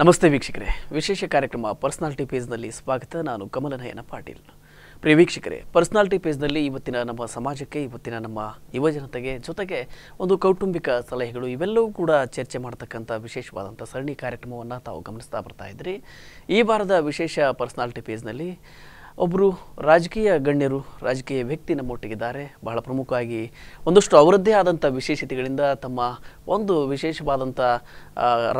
ನಮಸ್ತೆ ವೀಕ್ಷಕರೇ ವಿಶೇಷ ಕಾರ್ಯಕ್ರಮ ಪರ್ಸ್ನಾಲ್ಟಿ ಪೇಜ್ನಲ್ಲಿ ಸ್ವಾಗತ ನಾನು ಕಮಲನಯನ ಪಾಟೀಲ್ ಪ್ರಿಯ ವೀಕ್ಷಕರೇ ಪರ್ಸನಾಲಿಟಿ ಪೇಜ್ನಲ್ಲಿ ಇವತ್ತಿನ ನಮ್ಮ ಸಮಾಜಕ್ಕೆ ಇವತ್ತಿನ ನಮ್ಮ ಯುವಜನತೆಗೆ ಜೊತೆಗೆ ಒಂದು ಕೌಟುಂಬಿಕ ಸಲಹೆಗಳು ಇವೆಲ್ಲವೂ ಕೂಡ ಚರ್ಚೆ ಮಾಡ್ತಕ್ಕಂಥ ವಿಶೇಷವಾದಂಥ ಸರಣಿ ಕಾರ್ಯಕ್ರಮವನ್ನು ತಾವು ಗಮನಿಸ್ತಾ ಬರ್ತಾ ಇದ್ರಿ ಈ ವಾರದ ವಿಶೇಷ ಪರ್ಸ್ನಾಲ್ಟಿ ಪೇಜ್ನಲ್ಲಿ ಒಬ್ಬರು ರಾಜಕೀಯ ಗಣ್ಯರು ರಾಜಕೀಯ ವ್ಯಕ್ತಿ ನಮ್ಮೊಟ್ಟಿಗಿದ್ದಾರೆ ಬಹಳ ಪ್ರಮುಖವಾಗಿ ಒಂದಷ್ಟು ಅವರದ್ದೇ ಆದಂಥ ವಿಶೇಷತೆಗಳಿಂದ ತಮ್ಮ ಒಂದು ವಿಶೇಷವಾದಂಥ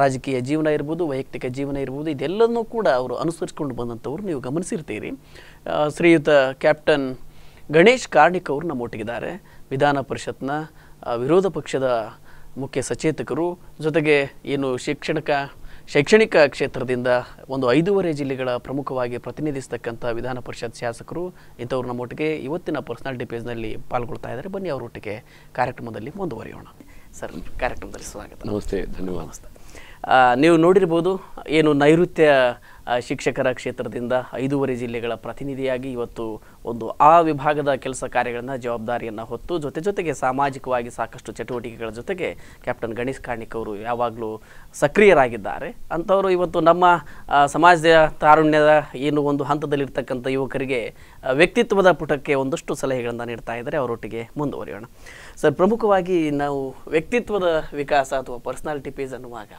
ರಾಜಕೀಯ ಜೀವನ ಇರ್ಬೋದು ವೈಯಕ್ತಿಕ ಜೀವನ ಇರ್ಬೋದು ಇದೆಲ್ಲವನ್ನೂ ಕೂಡ ಅವರು ಅನುಸರಿಸಿಕೊಂಡು ಬಂದಂಥವ್ರು ನೀವು ಗಮನಿಸಿರ್ತೀರಿ ಶ್ರೀಯುತ ಕ್ಯಾಪ್ಟನ್ ಗಣೇಶ್ ಕಾರ್ಣಿಕ್ ಅವರು ನಮ್ಮೊಟ್ಟಿಗಿದ್ದಾರೆ ವಿಧಾನ ಪರಿಷತ್ನ ವಿರೋಧ ಪಕ್ಷದ ಮುಖ್ಯ ಸಚೇತಕರು ಜೊತೆಗೆ ಏನು ಶಿಕ್ಷಣಕ ಶೈಕ್ಷಣಿಕ ಕ್ಷೇತ್ರದಿಂದ ಒಂದು ಐದೂವರೆ ಜಿಲ್ಲೆಗಳ ಪ್ರಮುಖವಾಗಿ ಪ್ರತಿನಿಧಿಸತಕ್ಕಂಥ ವಿಧಾನ ಪರಿಷತ್ ಶಾಸಕರು ಇಂಥವ್ರು ಒಟ್ಟಿಗೆ ಇವತ್ತಿನ ಪರ್ಸನಾಲಿಟಿ ಪೇಜ್ನಲ್ಲಿ ಪಾಲ್ಗೊಳ್ತಾ ಇದ್ದಾರೆ ಬನ್ನಿ ಅವರೊಟ್ಟಿಗೆ ಕಾರ್ಯಕ್ರಮದಲ್ಲಿ ಮುಂದುವರಿಯೋಣ ಸರ್ ಕಾರ್ಯಕ್ರಮದಲ್ಲಿ ಸ್ವಾಗತ ನಮಸ್ತೆ ಧನ್ಯವಾದ ನೀವು ನೋಡಿರ್ಬೋದು ಏನು ನೈಋತ್ಯ ಶಿಕ್ಷಕರ ಕ್ಷೇತ್ರದಿಂದ ಐದೂವರೆ ಜಿಲ್ಲೆಗಳ ಪ್ರತಿನಿಧಿಯಾಗಿ ಇವತ್ತು ಒಂದು ಆ ವಿಭಾಗದ ಕೆಲಸ ಕಾರ್ಯಗಳನ್ನು ಜವಾಬ್ದಾರಿಯನ್ನು ಹೊತ್ತು ಜೊತೆ ಜೊತೆಗೆ ಸಾಮಾಜಿಕವಾಗಿ ಸಾಕಷ್ಟು ಚಟುವಟಿಕೆಗಳ ಜೊತೆಗೆ ಕ್ಯಾಪ್ಟನ್ ಗಣೇಶ್ ಕಾರ್ಣಿಕ್ ಅವರು ಯಾವಾಗಲೂ ಸಕ್ರಿಯರಾಗಿದ್ದಾರೆ ಅಂಥವರು ಇವತ್ತು ನಮ್ಮ ಸಮಾಜದ ತಾರುಣ್ಯದ ಏನು ಒಂದು ಹಂತದಲ್ಲಿರ್ತಕ್ಕಂಥ ಯುವಕರಿಗೆ ವ್ಯಕ್ತಿತ್ವದ ಪುಟಕ್ಕೆ ಒಂದಷ್ಟು ಸಲಹೆಗಳನ್ನು ನೀಡ್ತಾ ಇದ್ದಾರೆ ಅವರೊಟ್ಟಿಗೆ ಮುಂದುವರಿಯೋಣ ಸರ್ ಪ್ರಮುಖವಾಗಿ ನಾವು ವ್ಯಕ್ತಿತ್ವದ ವಿಕಾಸ ಅಥವಾ ಪರ್ಸ್ನಾಲಿಟಿ ಪೇಜ್ ಅನ್ನುವಾಗ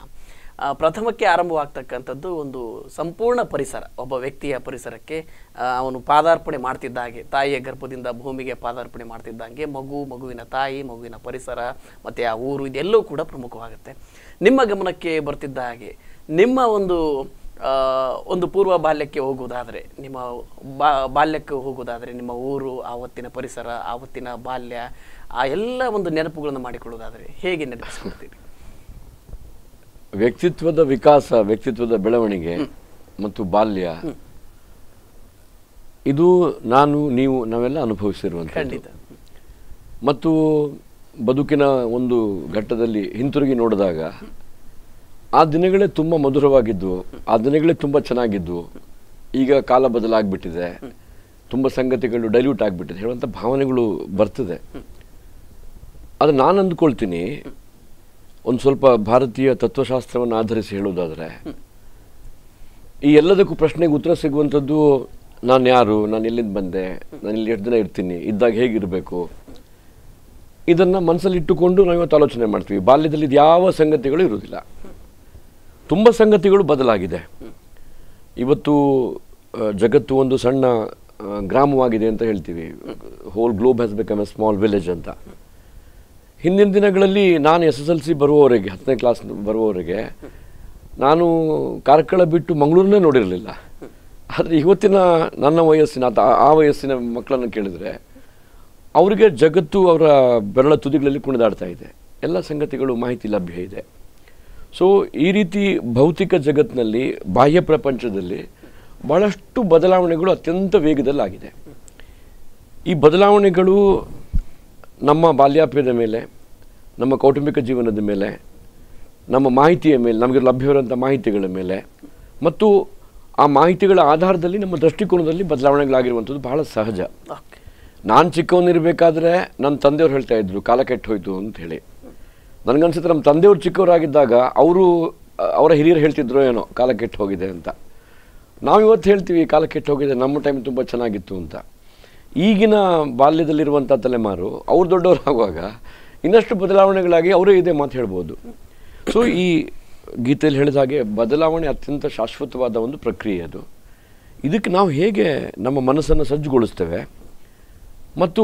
ಪ್ರಥಮಕ್ಕೆ ಆರಂಭವಾಗ್ತಕ್ಕಂಥದ್ದು ಒಂದು ಸಂಪೂರ್ಣ ಪರಿಸರ ಒಬ್ಬ ವ್ಯಕ್ತಿಯ ಪರಿಸರಕ್ಕೆ ಅವನು ಪಾದಾರ್ಪಣೆ ಮಾಡ್ತಿದ್ದ ಹಾಗೆ ತಾಯಿಯ ಗರ್ಭದಿಂದ ಭೂಮಿಗೆ ಪಾದಾರ್ಪಣೆ ಮಾಡ್ತಿದ್ದಂಗೆ ಮಗು ಮಗುವಿನ ತಾಯಿ ಮಗುವಿನ ಪರಿಸರ ಮತ್ತು ಆ ಊರು ಇದೆಲ್ಲವೂ ಕೂಡ ಪ್ರಮುಖವಾಗುತ್ತೆ ನಿಮ್ಮ ಗಮನಕ್ಕೆ ಬರ್ತಿದ್ದ ಹಾಗೆ ನಿಮ್ಮ ಒಂದು ಒಂದು ಪೂರ್ವ ಬಾಲ್ಯಕ್ಕೆ ಹೋಗುವುದಾದರೆ ನಿಮ್ಮ ಬಾ ಬಾಲ್ಯಕ್ಕೆ ಹೋಗುವುದಾದರೆ ನಿಮ್ಮ ಊರು ಆವತ್ತಿನ ಪರಿಸರ ಆವತ್ತಿನ ಬಾಲ್ಯ ಆ ಎಲ್ಲ ಒಂದು ನೆನಪುಗಳನ್ನು ಮಾಡಿಕೊಳ್ಳುವುದಾದರೆ ಹೇಗೆ ನೆನಪಿಸ್ಕೊಳ್ತೀರಿ ವ್ಯಕ್ತಿತ್ವದ ವಿಕಾಸ ವ್ಯಕ್ತಿತ್ವದ ಬೆಳವಣಿಗೆ ಮತ್ತು ಬಾಲ್ಯ ಇದು ನಾನು ನೀವು ನಾವೆಲ್ಲ ಅನುಭವಿಸಿರುವಂಥದ್ದು ಮತ್ತು ಬದುಕಿನ ಒಂದು ಘಟ್ಟದಲ್ಲಿ ಹಿಂತಿರುಗಿ ನೋಡಿದಾಗ ಆ ದಿನಗಳೇ ತುಂಬ ಮಧುರವಾಗಿದ್ದು ಆ ದಿನಗಳೇ ತುಂಬ ಚೆನ್ನಾಗಿದ್ದವು ಈಗ ಕಾಲ ಬದಲಾಗ್ಬಿಟ್ಟಿದೆ ತುಂಬ ಸಂಗತಿಗಳು ಡೈಲ್ಯೂಟ್ ಆಗಿಬಿಟ್ಟಿದೆ ಹೇಳುವಂಥ ಭಾವನೆಗಳು ಬರ್ತದೆ ಅದು ನಾನು ಅಂದ್ಕೊಳ್ತೀನಿ ಒಂದು ಸ್ವಲ್ಪ ಭಾರತೀಯ ತತ್ವಶಾಸ್ತ್ರವನ್ನು ಆಧರಿಸಿ ಹೇಳುವುದಾದರೆ ಈ ಎಲ್ಲದಕ್ಕೂ ಪ್ರಶ್ನೆಗೆ ಉತ್ತರ ಸಿಗುವಂಥದ್ದು ನಾನು ಯಾರು ನಾನು ಇಲ್ಲಿಂದ ಬಂದೆ ನಾನು ಇಲ್ಲಿ ಎಷ್ಟು ದಿನ ಇರ್ತೀನಿ ಇದ್ದಾಗ ಹೇಗಿರಬೇಕು ಇದನ್ನು ಮನಸ್ಸಲ್ಲಿಟ್ಟುಕೊಂಡು ನಾವು ಇವತ್ತು ಆಲೋಚನೆ ಮಾಡ್ತೀವಿ ಬಾಲ್ಯದಲ್ಲಿ ಇದು ಯಾವ ಸಂಗತಿಗಳು ಇರುವುದಿಲ್ಲ ತುಂಬ ಸಂಗತಿಗಳು ಬದಲಾಗಿದೆ ಇವತ್ತು ಜಗತ್ತು ಒಂದು ಸಣ್ಣ ಗ್ರಾಮವಾಗಿದೆ ಅಂತ ಹೇಳ್ತೀವಿ whole globe has become a small village ಅಂತ ಹಿಂದಿನ ದಿನಗಳಲ್ಲಿ ನಾನು ಎಸ್ ಎಸ್ ಎಲ್ ಸಿ ಬರುವವರೆಗೆ ಹತ್ತನೇ ಕ್ಲಾಸ್ ಬರುವವರೆಗೆ ನಾನು ಕಾರ್ಕಳ ಬಿಟ್ಟು ಮಂಗಳೂರನ್ನೇ ನೋಡಿರಲಿಲ್ಲ ಆದರೆ ಇವತ್ತಿನ ನನ್ನ ವಯಸ್ಸಿನ ಅಥವಾ ಆ ವಯಸ್ಸಿನ ಮಕ್ಕಳನ್ನು ಕೇಳಿದರೆ ಅವರಿಗೆ ಜಗತ್ತು ಅವರ ಬೆರಳ ತುದಿಗಳಲ್ಲಿ ಕುಣಿದಾಡ್ತಾ ಇದೆ ಎಲ್ಲ ಸಂಗತಿಗಳು ಮಾಹಿತಿ ಲಭ್ಯ ಇದೆ ಸೊ ಈ ರೀತಿ ಭೌತಿಕ ಜಗತ್ತಿನಲ್ಲಿ ಬಾಹ್ಯ ಪ್ರಪಂಚದಲ್ಲಿ ಬಹಳಷ್ಟು ಬದಲಾವಣೆಗಳು ಅತ್ಯಂತ ವೇಗದಲ್ಲಾಗಿದೆ ಈ ಬದಲಾವಣೆಗಳು ನಮ್ಮ ಬಾಲ್ಯಾಪ್ಯದ ಮೇಲೆ ನಮ್ಮ ಕೌಟುಂಬಿಕ ಜೀವನದ ಮೇಲೆ ನಮ್ಮ ಮಾಹಿತಿಯ ಮೇಲೆ ನಮಗೆ ಲಭ್ಯವಿರುವಂಥ ಮಾಹಿತಿಗಳ ಮೇಲೆ ಮತ್ತು ಆ ಮಾಹಿತಿಗಳ ಆಧಾರದಲ್ಲಿ ನಮ್ಮ ದೃಷ್ಟಿಕೋನದಲ್ಲಿ ಬದಲಾವಣೆಗಳಾಗಿರುವಂಥದ್ದು ಬಹಳ ಸಹಜ ನಾನು ಚಿಕ್ಕವನಿರಬೇಕಾದ್ರೆ ನನ್ನ ತಂದೆಯವರು ಹೇಳ್ತಾ ಇದ್ರು ಕಾಲ ಕೆಟ್ಟು ಹೋಯಿತು ಅಂತ ಹೇಳಿ ನನಗನ್ಸುತ್ತೆ ನಮ್ಮ ತಂದೆಯವರು ಚಿಕ್ಕವರಾಗಿದ್ದಾಗ ಅವರು ಅವರ ಹಿರಿಯರು ಹೇಳ್ತಿದ್ರು ಏನೋ ಕಾಲ ಕೆಟ್ಟು ಹೋಗಿದೆ ಅಂತ ನಾವು ಇವತ್ತು ಹೇಳ್ತೀವಿ ಕಾಲ ಕೆಟ್ಟು ಹೋಗಿದೆ ನಮ್ಮ ಟೈಮ್ ತುಂಬ ಚೆನ್ನಾಗಿತ್ತು ಅಂತ ಈಗಿನ ಬಾಲ್ಯದಲ್ಲಿರುವಂಥ ತಲೆಮಾರು ಅವ್ರು ದೊಡ್ಡವರಾಗುವಾಗ ಇನ್ನಷ್ಟು ಬದಲಾವಣೆಗಳಾಗಿ ಅವರೇ ಇದೆ ಮಾತು ಹೇಳ್ಬೋದು ಸೊ ಈ ಗೀತೆಯಲ್ಲಿ ಹೇಳಿದ ಹಾಗೆ ಬದಲಾವಣೆ ಅತ್ಯಂತ ಶಾಶ್ವತವಾದ ಒಂದು ಪ್ರಕ್ರಿಯೆ ಅದು ಇದಕ್ಕೆ ನಾವು ಹೇಗೆ ನಮ್ಮ ಮನಸ್ಸನ್ನು ಸಜ್ಜುಗೊಳಿಸ್ತೇವೆ ಮತ್ತು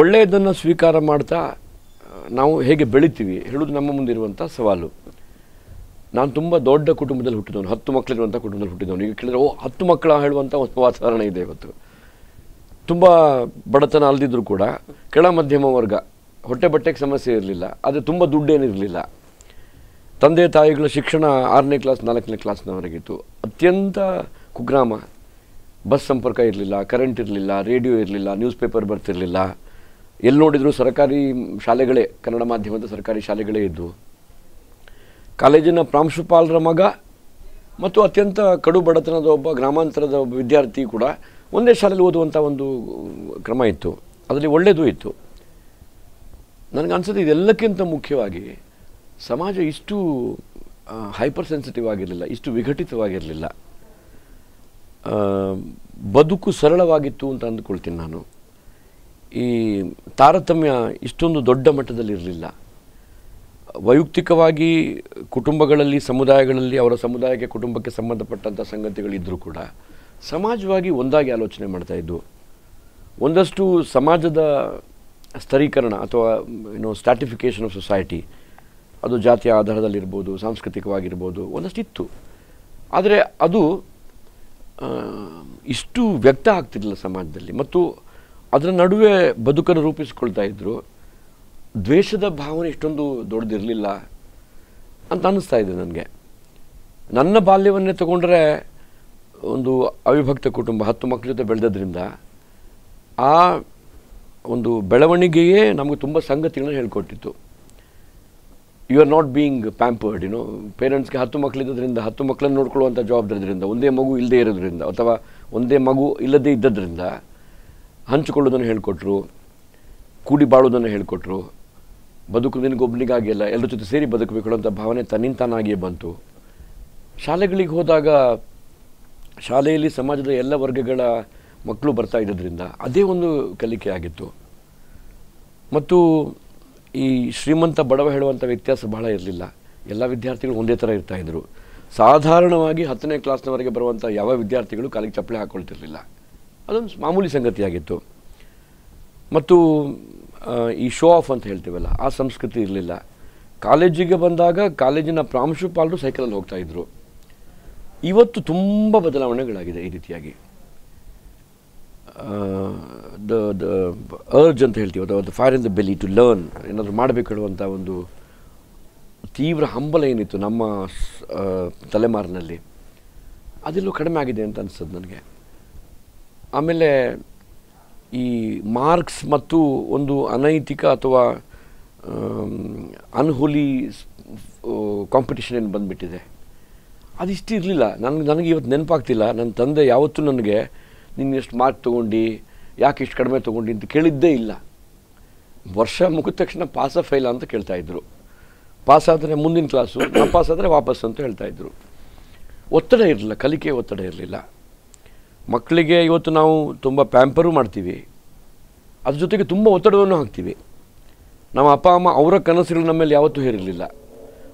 ಒಳ್ಳೆಯದನ್ನು ಸ್ವೀಕಾರ ಮಾಡ್ತಾ ನಾವು ಹೇಗೆ ಬೆಳಿತೀವಿ ಹೇಳೋದು ನಮ್ಮ ಮುಂದಿರುವಂಥ ಸವಾಲು ನಾನು ತುಂಬ ದೊಡ್ಡ ಕುಟುಂಬದಲ್ಲಿ ಹುಟ್ಟಿದವನು ಹತ್ತು ಮಕ್ಕಳಿರುವಂಥ ಕುಟುಂಬದಲ್ಲಿ ಹುಟ್ಟಿದವನು ಈಗ ಕೇಳಿದ್ರೆ ಓ ಹತ್ತು ಮಕ್ಕಳ ಹೇಳುವಂಥ ಒಂದು ವಾತಾವರಣ ಇದೆ ಇವತ್ತು ತುಂಬ ಬಡತನ ಅಲ್ದಿದ್ರು ಕೂಡ ಕೆಳ ಮಧ್ಯಮ ವರ್ಗ ಹೊಟ್ಟೆ ಬಟ್ಟೆಗೆ ಸಮಸ್ಯೆ ಇರಲಿಲ್ಲ ಆದರೆ ತುಂಬ ದುಡ್ಡೇನಿರಲಿಲ್ಲ ತಂದೆ ತಾಯಿಗಳ ಶಿಕ್ಷಣ ಆರನೇ ಕ್ಲಾಸ್ ನಾಲ್ಕನೇ ಕ್ಲಾಸ್ನವರೆಗಿತ್ತು ಅತ್ಯಂತ ಕುಗ್ರಾಮ ಬಸ್ ಸಂಪರ್ಕ ಇರಲಿಲ್ಲ ಕರೆಂಟ್ ಇರಲಿಲ್ಲ ರೇಡಿಯೋ ಇರಲಿಲ್ಲ ನ್ಯೂಸ್ ಪೇಪರ್ ಬರ್ತಿರಲಿಲ್ಲ ಎಲ್ಲಿ ನೋಡಿದರೂ ಸರ್ಕಾರಿ ಶಾಲೆಗಳೇ ಕನ್ನಡ ಮಾಧ್ಯಮದ ಸರ್ಕಾರಿ ಶಾಲೆಗಳೇ ಇದ್ದವು ಕಾಲೇಜಿನ ಪ್ರಾಂಶುಪಾಲರ ಮಗ ಮತ್ತು ಅತ್ಯಂತ ಕಡು ಬಡತನದ ಒಬ್ಬ ಗ್ರಾಮಾಂತರದ ಒಬ್ಬ ವಿದ್ಯಾರ್ಥಿ ಕೂಡ ಒಂದೇ ಶಾಲೆಯಲ್ಲಿ ಓದುವಂಥ ಒಂದು ಕ್ರಮ ಇತ್ತು ಅದರಲ್ಲಿ ಒಳ್ಳೆಯದು ಇತ್ತು ನನಗೆ ಅನಿಸುತ್ತೆ ಇದೆಲ್ಲಕ್ಕಿಂತ ಮುಖ್ಯವಾಗಿ ಸಮಾಜ ಇಷ್ಟು ಹೈಪರ್ ಸೆನ್ಸಿಟಿವ್ ಆಗಿರಲಿಲ್ಲ ಇಷ್ಟು ವಿಘಟಿತವಾಗಿರಲಿಲ್ಲ ಬದುಕು ಸರಳವಾಗಿತ್ತು ಅಂತ ಅಂದುಕೊಳ್ತೀನಿ ನಾನು ಈ ತಾರತಮ್ಯ ಇಷ್ಟೊಂದು ದೊಡ್ಡ ಮಟ್ಟದಲ್ಲಿರಲಿಲ್ಲ ವೈಯಕ್ತಿಕವಾಗಿ ಕುಟುಂಬಗಳಲ್ಲಿ ಸಮುದಾಯಗಳಲ್ಲಿ ಅವರ ಸಮುದಾಯಕ್ಕೆ ಕುಟುಂಬಕ್ಕೆ ಸಂಬಂಧಪಟ್ಟಂಥ ಸಂಗತಿಗಳಿದ್ದರೂ ಕೂಡ ಸಮಾಜವಾಗಿ ಒಂದಾಗಿ ಆಲೋಚನೆ ಮಾಡ್ತಾ ಇದ್ದವು ಒಂದಷ್ಟು ಸಮಾಜದ ಸ್ಥರೀಕರಣ ಅಥವಾ ಏನು ಸ್ಟ್ಯಾಟಿಫಿಕೇಷನ್ ಆಫ್ ಸೊಸೈಟಿ ಅದು ಜಾತಿಯ ಆಧಾರದಲ್ಲಿರ್ಬೋದು ಸಾಂಸ್ಕೃತಿಕವಾಗಿರ್ಬೋದು ಒಂದಷ್ಟಿತ್ತು ಆದರೆ ಅದು ಇಷ್ಟು ವ್ಯಕ್ತ ಆಗ್ತಿರಲಿಲ್ಲ ಸಮಾಜದಲ್ಲಿ ಮತ್ತು ಅದರ ನಡುವೆ ಬದುಕನ್ನು ರೂಪಿಸ್ಕೊಳ್ತಾ ಇದ್ದರು ದ್ವೇಷದ ಭಾವನೆ ಇಷ್ಟೊಂದು ದೊಡ್ಡದಿರಲಿಲ್ಲ ಅಂತ ಅನ್ನಿಸ್ತಾ ಇದೆ ನನಗೆ ನನ್ನ ಬಾಲ್ಯವನ್ನೇ ತಗೊಂಡ್ರೆ ಒಂದು ಅವಿಭಕ್ತ ಕುಟುಂಬ ಹತ್ತು ಮಕ್ಕಳ ಜೊತೆ ಬೆಳೆದ್ರಿಂದ ಆ ಒಂದು ಬೆಳವಣಿಗೆಯೇ ನಮಗೆ ತುಂಬ ಸಂಗತಿಗಳನ್ನ ಹೇಳ್ಕೊಟ್ಟಿತ್ತು you are not being pampered ಏನು ಪೇರೆಂಟ್ಸ್ಗೆ ಹತ್ತು ಮಕ್ಕಳಿದ್ದರಿಂದ ಹತ್ತು ಮಕ್ಕಳನ್ನು ನೋಡ್ಕೊಳ್ಳುವಂಥ ಜವಾಬ್ದಾರಿದ್ರಿಂದ ಒಂದೇ ಮಗು ಇಲ್ಲದೇ ಇರೋದ್ರಿಂದ ಅಥವಾ ಒಂದೇ ಮಗು ಇಲ್ಲದೇ ಇದ್ದದ್ರಿಂದ ಹಂಚಿಕೊಳ್ಳೋದನ್ನು ಹೇಳಿಕೊಟ್ರು ಕೂಡಿ ಬಾಳೋದನ್ನು ಹೇಳಿಕೊಟ್ರು ಬದುಕು ನಿನಗೊಬ್ಬನಿಗಾಗಿ ಅಲ್ಲ ಎಲ್ಲರ ಜೊತೆ ಸೇರಿ ಬದುಕಬೇಕು ಅಂತ ಭಾವನೆ ತನ್ನಿಂತಾನಾಗಿಯೇ ಬಂತು ಶಾಲೆಗಳಿಗೆ ಹೋದಾಗ ಶಾಲೆಯಲ್ಲಿ ಸಮಾಜದ ಎಲ್ಲ ವರ್ಗಗಳ ಮಕ್ಕಳು ಬರ್ತಾ ಇದ್ದರಿಂದ ಅದೇ ಒಂದು ಕಲಿಕೆ ಆಗಿತ್ತು ಮತ್ತು ಈ ಶ್ರೀಮಂತ ಬಡವ ಹೇಳುವಂಥ ವ್ಯತ್ಯಾಸ ಬಹಳ ಇರಲಿಲ್ಲ ಎಲ್ಲ ವಿದ್ಯಾರ್ಥಿಗಳು ಒಂದೇ ಥರ ಇರ್ತಾಯಿದ್ರು ಸಾಧಾರಣವಾಗಿ ಹತ್ತನೇ ಕ್ಲಾಸ್ನವರೆಗೆ ಬರುವಂಥ ಯಾವ ವಿದ್ಯಾರ್ಥಿಗಳು ಕಾಲಿಗೆ ಚಪ್ಪಳೆ ಹಾಕ್ಕೊಳ್ತಿರಲಿಲ್ಲ ಅದೊಂದು ಮಾಮೂಲಿ ಸಂಗತಿಯಾಗಿತ್ತು ಮತ್ತು ಈ ಶೋ ಆಫ್ ಅಂತ ಹೇಳ್ತೀವಲ್ಲ ಆ ಸಂಸ್ಕೃತಿ ಇರಲಿಲ್ಲ ಕಾಲೇಜಿಗೆ ಬಂದಾಗ ಕಾಲೇಜಿನ ಪ್ರಾಂಶುಪಾಲರು ಸೈಕಲಲ್ಲಿ ಹೋಗ್ತಾಯಿದ್ರು ಇವತ್ತು ತುಂಬ ಬದಲಾವಣೆಗಳಾಗಿದೆ ಈ ರೀತಿಯಾಗಿ ದ ದ ಅರ್ಜ್ ಅಂತ ಹೇಳ್ತೀವಿ ಅಥವಾ the fire in the belly to learn ಏನಾದರೂ ಮಾಡಬೇಕು ಹೇಳುವಂಥ ಒಂದು ತೀವ್ರ ಹಂಬಲ ಏನಿತ್ತು ನಮ್ಮ ತಲೆಮಾರಿನಲ್ಲಿ ಅದೆಲ್ಲೂ ಕಡಿಮೆ ಆಗಿದೆ ಅಂತ ಅನಿಸ್ತದೆ ನನಗೆ ಆಮೇಲೆ ಈ ಮಾರ್ಕ್ಸ್ ಮತ್ತು ಒಂದು ಅನೈತಿಕ ಅಥವಾ ಅನ್ಹೋಲಿ ಕಾಂಪಿಟೇಷನ್ ಏನು ಬಂದುಬಿಟ್ಟಿದೆ ಅದಿಷ್ಟು ಇರಲಿಲ್ಲ ನನಗೆ ನನಗೆ ಇವತ್ತು ನೆನಪಾಗ್ತಿಲ್ಲ ನನ್ನ ತಂದೆ ಯಾವತ್ತೂ ನನಗೆ ನೀನು ಮಾರ್ಕ್ ತೊಗೊಂಡು ಯಾಕೆ ಇಷ್ಟು ಕಡಿಮೆ ತೊಗೊಂಡು ಅಂತ ಕೇಳಿದ್ದೇ ಇಲ್ಲ ವರ್ಷ ಮುಗಿದ ತಕ್ಷಣ ಪಾಸ ಫೈಲ ಅಂತ ಕೇಳ್ತಾಯಿದ್ರು ಪಾಸ್ ಆದರೆ ಮುಂದಿನ ಕ್ಲಾಸು ನಾ ಪಾಸ್ ಆದರೆ ವಾಪಸ್ ಅಂತ ಹೇಳ್ತಾಯಿದ್ರು ಒತ್ತಡ ಇರಲಿಲ್ಲ ಕಲಿಕೆ ಒತ್ತಡ ಇರಲಿಲ್ಲ ಮಕ್ಕಳಿಗೆ ಇವತ್ತು ನಾವು ತುಂಬ ಪ್ಯಾಂಪರು ಮಾಡ್ತೀವಿ ಅದ್ರ ಜೊತೆಗೆ ತುಂಬ ಒತ್ತಡವನ್ನು ಹಾಕ್ತೀವಿ ನಮ್ಮ ಅಪ್ಪ ಅಮ್ಮ ಅವರ ಕನಸುಗಳು ನಮ್ಮಲ್ಲಿ ಯಾವತ್ತೂ ಹೇರಿರಲಿಲ್ಲ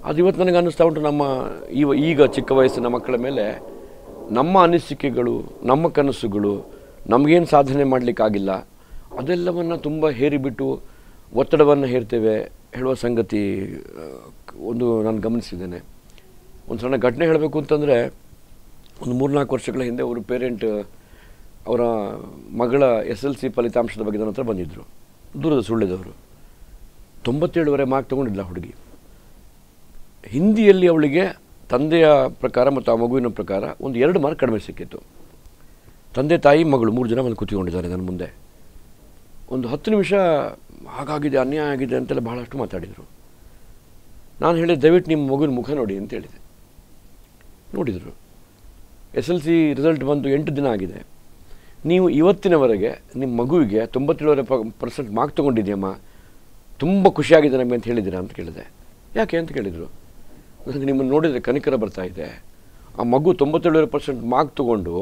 ಅದು ಇವತ್ತು ನನಗೆ ಅನ್ನಿಸ್ತಾ ಉಂಟು ನಮ್ಮ ಇವ ಈಗ ಚಿಕ್ಕ ವಯಸ್ಸಿನ ಮಕ್ಕಳ ಮೇಲೆ ನಮ್ಮ ಅನಿಸಿಕೆಗಳು ನಮ್ಮ ಕನಸುಗಳು ನಮಗೇನು ಸಾಧನೆ ಮಾಡಲಿಕ್ಕಾಗಿಲ್ಲ ಅದೆಲ್ಲವನ್ನು ತುಂಬ ಹೇರಿಬಿಟ್ಟು ಒತ್ತಡವನ್ನು ಹೇರ್ತೇವೆ ಹೇಳುವ ಸಂಗತಿ ಒಂದು ನಾನು ಗಮನಿಸಿದ್ದೇನೆ ಒಂದು ಸಣ್ಣ ಘಟನೆ ಹೇಳಬೇಕು ಅಂತಂದರೆ ಒಂದು ಮೂರ್ನಾಲ್ಕು ವರ್ಷಗಳ ಹಿಂದೆ ಅವರು ಪೇರೆಂಟ್ ಅವರ ಮಗಳ ಎಸ್ ಎಲ್ ಸಿ ಫಲಿತಾಂಶದ ಬಗ್ಗೆ ನನ್ನ ಹತ್ರ ಬಂದಿದ್ದರು ದೂರದ ಸುಳ್ಳಿದವರು ತೊಂಬತ್ತೇಳುವರೆ ಮಾರ್ಕ್ ತೊಗೊಂಡಿದ್ದ ಹುಡುಗಿ ಹಿಂದಿಯಲ್ಲಿ ಅವಳಿಗೆ ತಂದೆಯ ಪ್ರಕಾರ ಮತ್ತು ಆ ಮಗುವಿನ ಪ್ರಕಾರ ಒಂದು ಎರಡು ಮಾರ್ಕ್ ಕಡಿಮೆ ಸಿಕ್ಕಿತ್ತು ತಂದೆ ತಾಯಿ ಮಗಳು ಮೂರು ಜನ ಬಂದು ಕೂತಿಕೊಂಡಿದ್ದಾರೆ ನನ್ನ ಮುಂದೆ ಒಂದು ಹತ್ತು ನಿಮಿಷ ಹಾಗಾಗಿದೆ ಅನ್ಯಾಯ ಆಗಿದೆ ಅಂತೆಲ್ಲ ಬಹಳಷ್ಟು ಮಾತಾಡಿದರು ನಾನು ಹೇಳಿದೆ ದಯವಿಟ್ಟು ನಿಮ್ಮ ಮಗುವಿನ ಮುಖ ನೋಡಿ ಅಂತ ಹೇಳಿದೆ ನೋಡಿದರು ಎಸ್ ಎಲ್ ಸಿ ರಿಸಲ್ಟ್ ಬಂದು ಎಂಟು ದಿನ ಆಗಿದೆ ನೀವು ಇವತ್ತಿನವರೆಗೆ ನಿಮ್ಮ ಮಗುವಿಗೆ ತೊಂಬತ್ತೇಳುವರೆ ಪ ಪರ್ಸೆಂಟ್ ಮಾರ್ಕ್ ತೊಗೊಂಡಿದ್ದೀಯಮ್ಮ ತುಂಬ ಖುಷಿಯಾಗಿದೆ ನಮಗೆ ಅಂತ ಹೇಳಿದ್ದೀರಾ ಅಂತ ಕೇಳಿದೆ ಯಾಕೆ ಅಂತ ಕೇಳಿದರು ನನಗೆ ನಿಮ್ಮನ್ನು ನೋಡಿದರೆ ಕನಿಕರ ಬರ್ತಾ ಇದೆ ಆ ಮಗು ತೊಂಬತ್ತೇಳುವರೆ ಪರ್ಸೆಂಟ್ ಮಾರ್ಕ್ ತೊಗೊಂಡು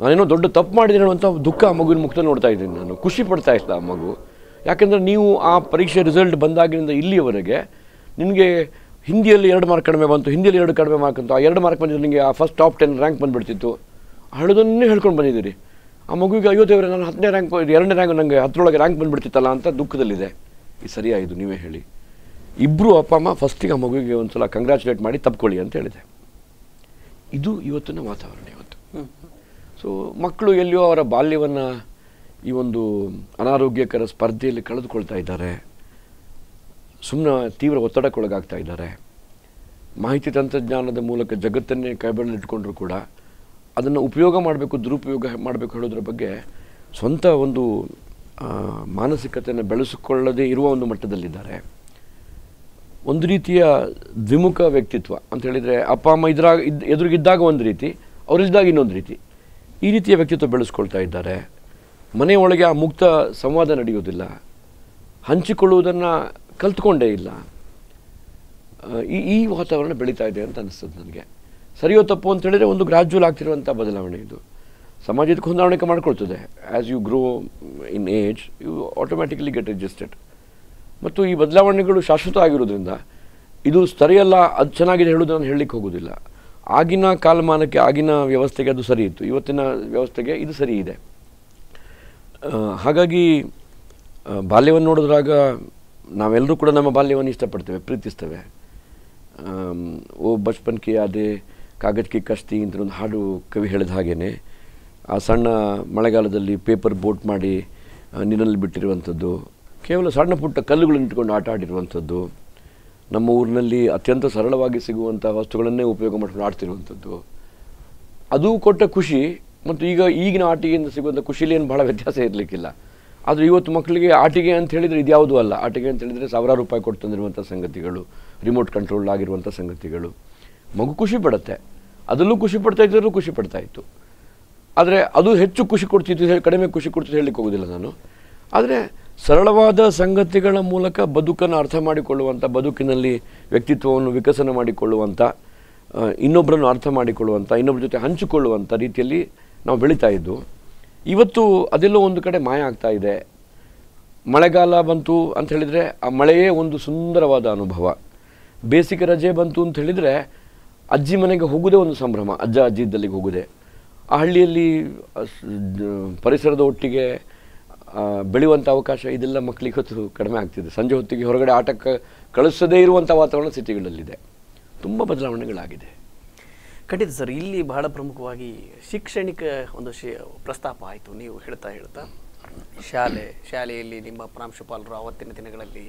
ನಾನೇನೋ ದೊಡ್ಡ ತಪ್ಪು ಮಾಡಿದ್ದೀನಿ ಅನ್ನೋಂಥ ದುಃಖ ಆ ಮಗುವಿನ ಮುಖದಲ್ಲಿ ನೋಡ್ತಾ ಇದ್ದೀನಿ ನಾನು ಖುಷಿ ಪಡ್ತಾ ಇಲ್ಲ ಆ ಮಗು ಯಾಕೆಂದರೆ ನೀವು ಆ ಪರೀಕ್ಷೆ ರಿಸಲ್ಟ್ ಬಂದಾಗಿನಿಂದ ಇಲ್ಲಿಯವರೆಗೆ ನಿಮಗೆ ಹಿಂದಿಯಲ್ಲಿ ಎರಡು ಮಾರ್ಕ್ ಕಡಿಮೆ ಬಂತು ಹಿಂದಿಯಲ್ಲಿ ಎರಡು ಕಡಿಮೆ ಮಾರ್ಕ್ ಅಂತ ಆ ಎರಡು ಮಾರ್ಕ್ ಬಂದಿದ್ದು ನಿಮಗೆ ಆ ಫಸ್ಟ್ ಟಾಪ್ ಟೆನ್ ರ್ಯಾಂಕ್ ಬಂದುಬಿಡ್ತಿತ್ತು ಹಳದನ್ನೇ ಹೇಳ್ಕೊಂಡು ಬಂದಿದ್ದೀರಿ ಆ ಮಗುವಿಗೆ ಅಯ್ಯೋ ದೇವರೇ ನಾನು ಹತ್ತನೇ ರ್ಯಾಂಕ್ ಎರಡನೇ ರ್ಯಾಂಕ್ ನನಗೆ ಹತ್ತರೊಳಗೆ ರ್ಯಾಂಕ್ ಬಂದುಬಿಡ್ತಿತ್ತಲ್ಲ ಅಂತ ದುಃಖದಲ್ಲಿದೆ ಈ ಸರಿಯಾಯಿತು ನೀವೇ ಹೇಳಿ ಇಬ್ಬರು ಅಪ್ಪ ಅಮ್ಮ ಫಸ್ಟಿಗೆ ಆ ಮಗುವಿಗೆ ಒಂದು ಸಲ ಕಂಗ್ರ್ಯಾಚುಲೇಟ್ ಮಾಡಿ ತಪ್ಕೊಳ್ಳಿ ಅಂತ ಹೇಳಿದೆ ಇದು ಇವತ್ತಿನ ವಾತಾವರಣ ಇವತ್ತು ಸೊ ಮಕ್ಕಳು ಎಲ್ಲಿಯೋ ಅವರ ಬಾಲ್ಯವನ್ನು ಈ ಒಂದು ಅನಾರೋಗ್ಯಕರ ಸ್ಪರ್ಧೆಯಲ್ಲಿ ಕಳೆದುಕೊಳ್ತಾ ಇದ್ದಾರೆ ಸುಮ್ಮನೆ ತೀವ್ರ ಒತ್ತಡಕ್ಕೊಳಗಾಗ್ತಾ ಇದ್ದಾರೆ ಮಾಹಿತಿ ತಂತ್ರಜ್ಞಾನದ ಮೂಲಕ ಜಗತ್ತನ್ನೇ ಕೈಬೆಳೆದಿಟ್ಕೊಂಡ್ರೂ ಕೂಡ ಅದನ್ನು ಉಪಯೋಗ ಮಾಡಬೇಕು ದುರುಪಯೋಗ ಮಾಡಬೇಕು ಹೇಳೋದ್ರ ಬಗ್ಗೆ ಸ್ವಂತ ಒಂದು ಮಾನಸಿಕತೆಯನ್ನು ಬೆಳೆಸಿಕೊಳ್ಳದೇ ಇರುವ ಒಂದು ಮಟ್ಟದಲ್ಲಿದ್ದಾರೆ ಒಂದು ರೀತಿಯ ದ್ವಿಮುಖ ವ್ಯಕ್ತಿತ್ವ ಅಂತ ಹೇಳಿದರೆ ಅಪ್ಪ ಅಮ್ಮ ಇದ್ರಾಗ ಇದ್ ಎದುರಿಗಿದ್ದಾಗ ಒಂದು ರೀತಿ ಅವರಿದ್ದಾಗ ಇನ್ನೊಂದು ರೀತಿ ಈ ರೀತಿಯ ವ್ಯಕ್ತಿತ್ವ ಬೆಳೆಸ್ಕೊಳ್ತಾ ಇದ್ದಾರೆ ಮನೆಯೊಳಗೆ ಆ ಮುಕ್ತ ಸಂವಾದ ನಡೆಯೋದಿಲ್ಲ ಹಂಚಿಕೊಳ್ಳುವುದನ್ನು ಕಲ್ತ್ಕೊಂಡೇ ಇಲ್ಲ ಈ ಈ ವಾತಾವರಣ ಬೆಳೀತಾ ಇದೆ ಅಂತ ಅನ್ನಿಸ್ತದೆ ನನಗೆ ಸರಿಯೋ ತಪ್ಪು ಅಂತ ಹೇಳಿದರೆ ಒಂದು ಗ್ರಾಜ್ಯುವಲ್ ಆಗ್ತಿರುವಂಥ ಬದಲಾವಣೆ ಇದು ಸಮಾಜಕ್ಕೆ ಹೊಂದಾಣಿಕೆ ಮಾಡಿಕೊಳ್ತದೆ as you grow in age you automatically get adjusted ಮತ್ತು ಈ ಬದಲಾವಣೆಗಳು ಶಾಶ್ವತ ಆಗಿರೋದ್ರಿಂದ ಇದು ಸರಿಯಲ್ಲ ಅದು ಚೆನ್ನಾಗಿದೆ ಹೇಳೋದು ನಾನು ಹೇಳಲಿಕ್ಕೆ ಹೋಗೋದಿಲ್ಲ ಆಗಿನ ಕಾಲಮಾನಕ್ಕೆ ಆಗಿನ ವ್ಯವಸ್ಥೆಗೆ ಅದು ಸರಿ ಇತ್ತು ಇವತ್ತಿನ ವ್ಯವಸ್ಥೆಗೆ ಇದು ಸರಿ ಇದೆ ಹಾಗಾಗಿ ಬಾಲ್ಯವನ್ನು ನೋಡಿದ್ರಾಗ ನಾವೆಲ್ಲರೂ ಕೂಡ ನಮ್ಮ ಬಾಲ್ಯವನ್ನು ಇಷ್ಟಪಡ್ತೇವೆ ಪ್ರೀತಿಸ್ತೇವೆ ಓ ಬಚ್ಪನ್ ಕಿ ಯಾದೆ ಕಿ ಕಸ್ತಿ ಅಂತ ಒಂದು ಹಾಡು ಕವಿ ಹೇಳಿದ ಹಾಗೇ ಆ ಸಣ್ಣ ಮಳೆಗಾಲದಲ್ಲಿ ಪೇಪರ್ ಬೋಟ್ ಮಾಡಿ ನೀರಲ್ಲಿ ಬಿಟ್ಟಿರುವಂಥದ್ದು ಕೇವಲ ಸಣ್ಣ ಪುಟ್ಟ ಕಲ್ಲುಗಳನ್ನು ಇಟ್ಕೊಂಡು ಆಟ ಆಡಿರುವಂಥದ್ದು ನಮ್ಮ ಊರಿನಲ್ಲಿ ಅತ್ಯಂತ ಸರಳವಾಗಿ ಸಿಗುವಂಥ ವಸ್ತುಗಳನ್ನೇ ಉಪಯೋಗ ಮಾಡಿಕೊಂಡು ಆಡ್ತಿರುವಂಥದ್ದು ಅದು ಕೊಟ್ಟ ಖುಷಿ ಮತ್ತು ಈಗ ಈಗಿನ ಆಟಿಗೆಯಿಂದ ಸಿಗುವಂಥ ಖುಷಿಯಲ್ಲಿ ಏನು ಭಾಳ ವ್ಯತ್ಯಾಸ ಇರಲಿಕ್ಕಿಲ್ಲ ಆದರೆ ಇವತ್ತು ಮಕ್ಕಳಿಗೆ ಆಟಿಗೆ ಅಂತ ಹೇಳಿದರೆ ಇದ್ಯಾವುದೂ ಅಲ್ಲ ಆಟಿಗೆ ಅಂತ ಹೇಳಿದರೆ ಸಾವಿರಾರು ರೂಪಾಯಿ ಕೊಟ್ಟು ತಂದಿರುವಂಥ ಸಂಗತಿಗಳು ರಿಮೋಟ್ ಕಂಟ್ರೋಲ್ ಆಗಿರುವಂಥ ಸಂಗತಿಗಳು ಮಗು ಖುಷಿ ಪಡುತ್ತೆ ಅದರಲ್ಲೂ ಖುಷಿ ಪಡ್ತಾ ಇದ್ದರೂ ಖುಷಿ ಪಡ್ತಾ ಇತ್ತು ಆದರೆ ಅದು ಹೆಚ್ಚು ಖುಷಿ ಕೊಡ್ತಿತ್ತು ಹೇಳಿ ಕಡಿಮೆ ಖುಷಿ ಕೊಡ್ತಿದ್ದು ಹೇಳಲಿಕ್ಕೆ ಹೋಗೋದಿಲ್ಲ ನಾನು ಆದರೆ ಸರಳವಾದ ಸಂಗತಿಗಳ ಮೂಲಕ ಬದುಕನ್ನು ಅರ್ಥ ಮಾಡಿಕೊಳ್ಳುವಂಥ ಬದುಕಿನಲ್ಲಿ ವ್ಯಕ್ತಿತ್ವವನ್ನು ವಿಕಸನ ಮಾಡಿಕೊಳ್ಳುವಂಥ ಇನ್ನೊಬ್ಬರನ್ನು ಅರ್ಥ ಮಾಡಿಕೊಳ್ಳುವಂಥ ಇನ್ನೊಬ್ಬರ ಜೊತೆ ಹಂಚಿಕೊಳ್ಳುವಂಥ ರೀತಿಯಲ್ಲಿ ನಾವು ಬೆಳೀತಾ ಇದ್ದು ಇವತ್ತು ಅದೆಲ್ಲೋ ಒಂದು ಕಡೆ ಮಾಯ ಆಗ್ತಾ ಇದೆ ಮಳೆಗಾಲ ಬಂತು ಅಂತ ಹೇಳಿದರೆ ಆ ಮಳೆಯೇ ಒಂದು ಸುಂದರವಾದ ಅನುಭವ ಬೇಸಿಗೆ ರಜೆ ಬಂತು ಅಂತ ಹೇಳಿದರೆ ಅಜ್ಜಿ ಮನೆಗೆ ಹೋಗೋದೇ ಒಂದು ಸಂಭ್ರಮ ಅಜ್ಜ ಅಜ್ಜಿ ಇದ್ದಲ್ಲಿಗೆ ಹೋಗೋದೆ ಆ ಹಳ್ಳಿಯಲ್ಲಿ ಪರಿಸರದ ಒಟ್ಟಿಗೆ ಬೆಳೆಯುವಂಥ ಅವಕಾಶ ಇದೆಲ್ಲ ಮಕ್ಕಳಿಗೆ ಹೊತ್ತು ಕಡಿಮೆ ಆಗ್ತಿದೆ ಸಂಜೆ ಹೊತ್ತಿಗೆ ಹೊರಗಡೆ ಆಟಕ್ಕೆ ಕಳಿಸದೇ ಇರುವಂಥ ವಾತಾವರಣ ಸಿಟಿಗಳಲ್ಲಿದೆ ತುಂಬ ಬದಲಾವಣೆಗಳಾಗಿದೆ ಖಂಡಿತ ಸರ್ ಇಲ್ಲಿ ಬಹಳ ಪ್ರಮುಖವಾಗಿ ಶೈಕ್ಷಣಿಕ ಒಂದು ಶಿ ಪ್ರಸ್ತಾಪ ಆಯಿತು ನೀವು ಹೇಳ್ತಾ ಹೇಳ್ತಾ ಶಾಲೆ ಶಾಲೆಯಲ್ಲಿ ನಿಮ್ಮ ಪ್ರಾಂಶುಪಾಲರು ಅವತ್ತಿನ ದಿನಗಳಲ್ಲಿ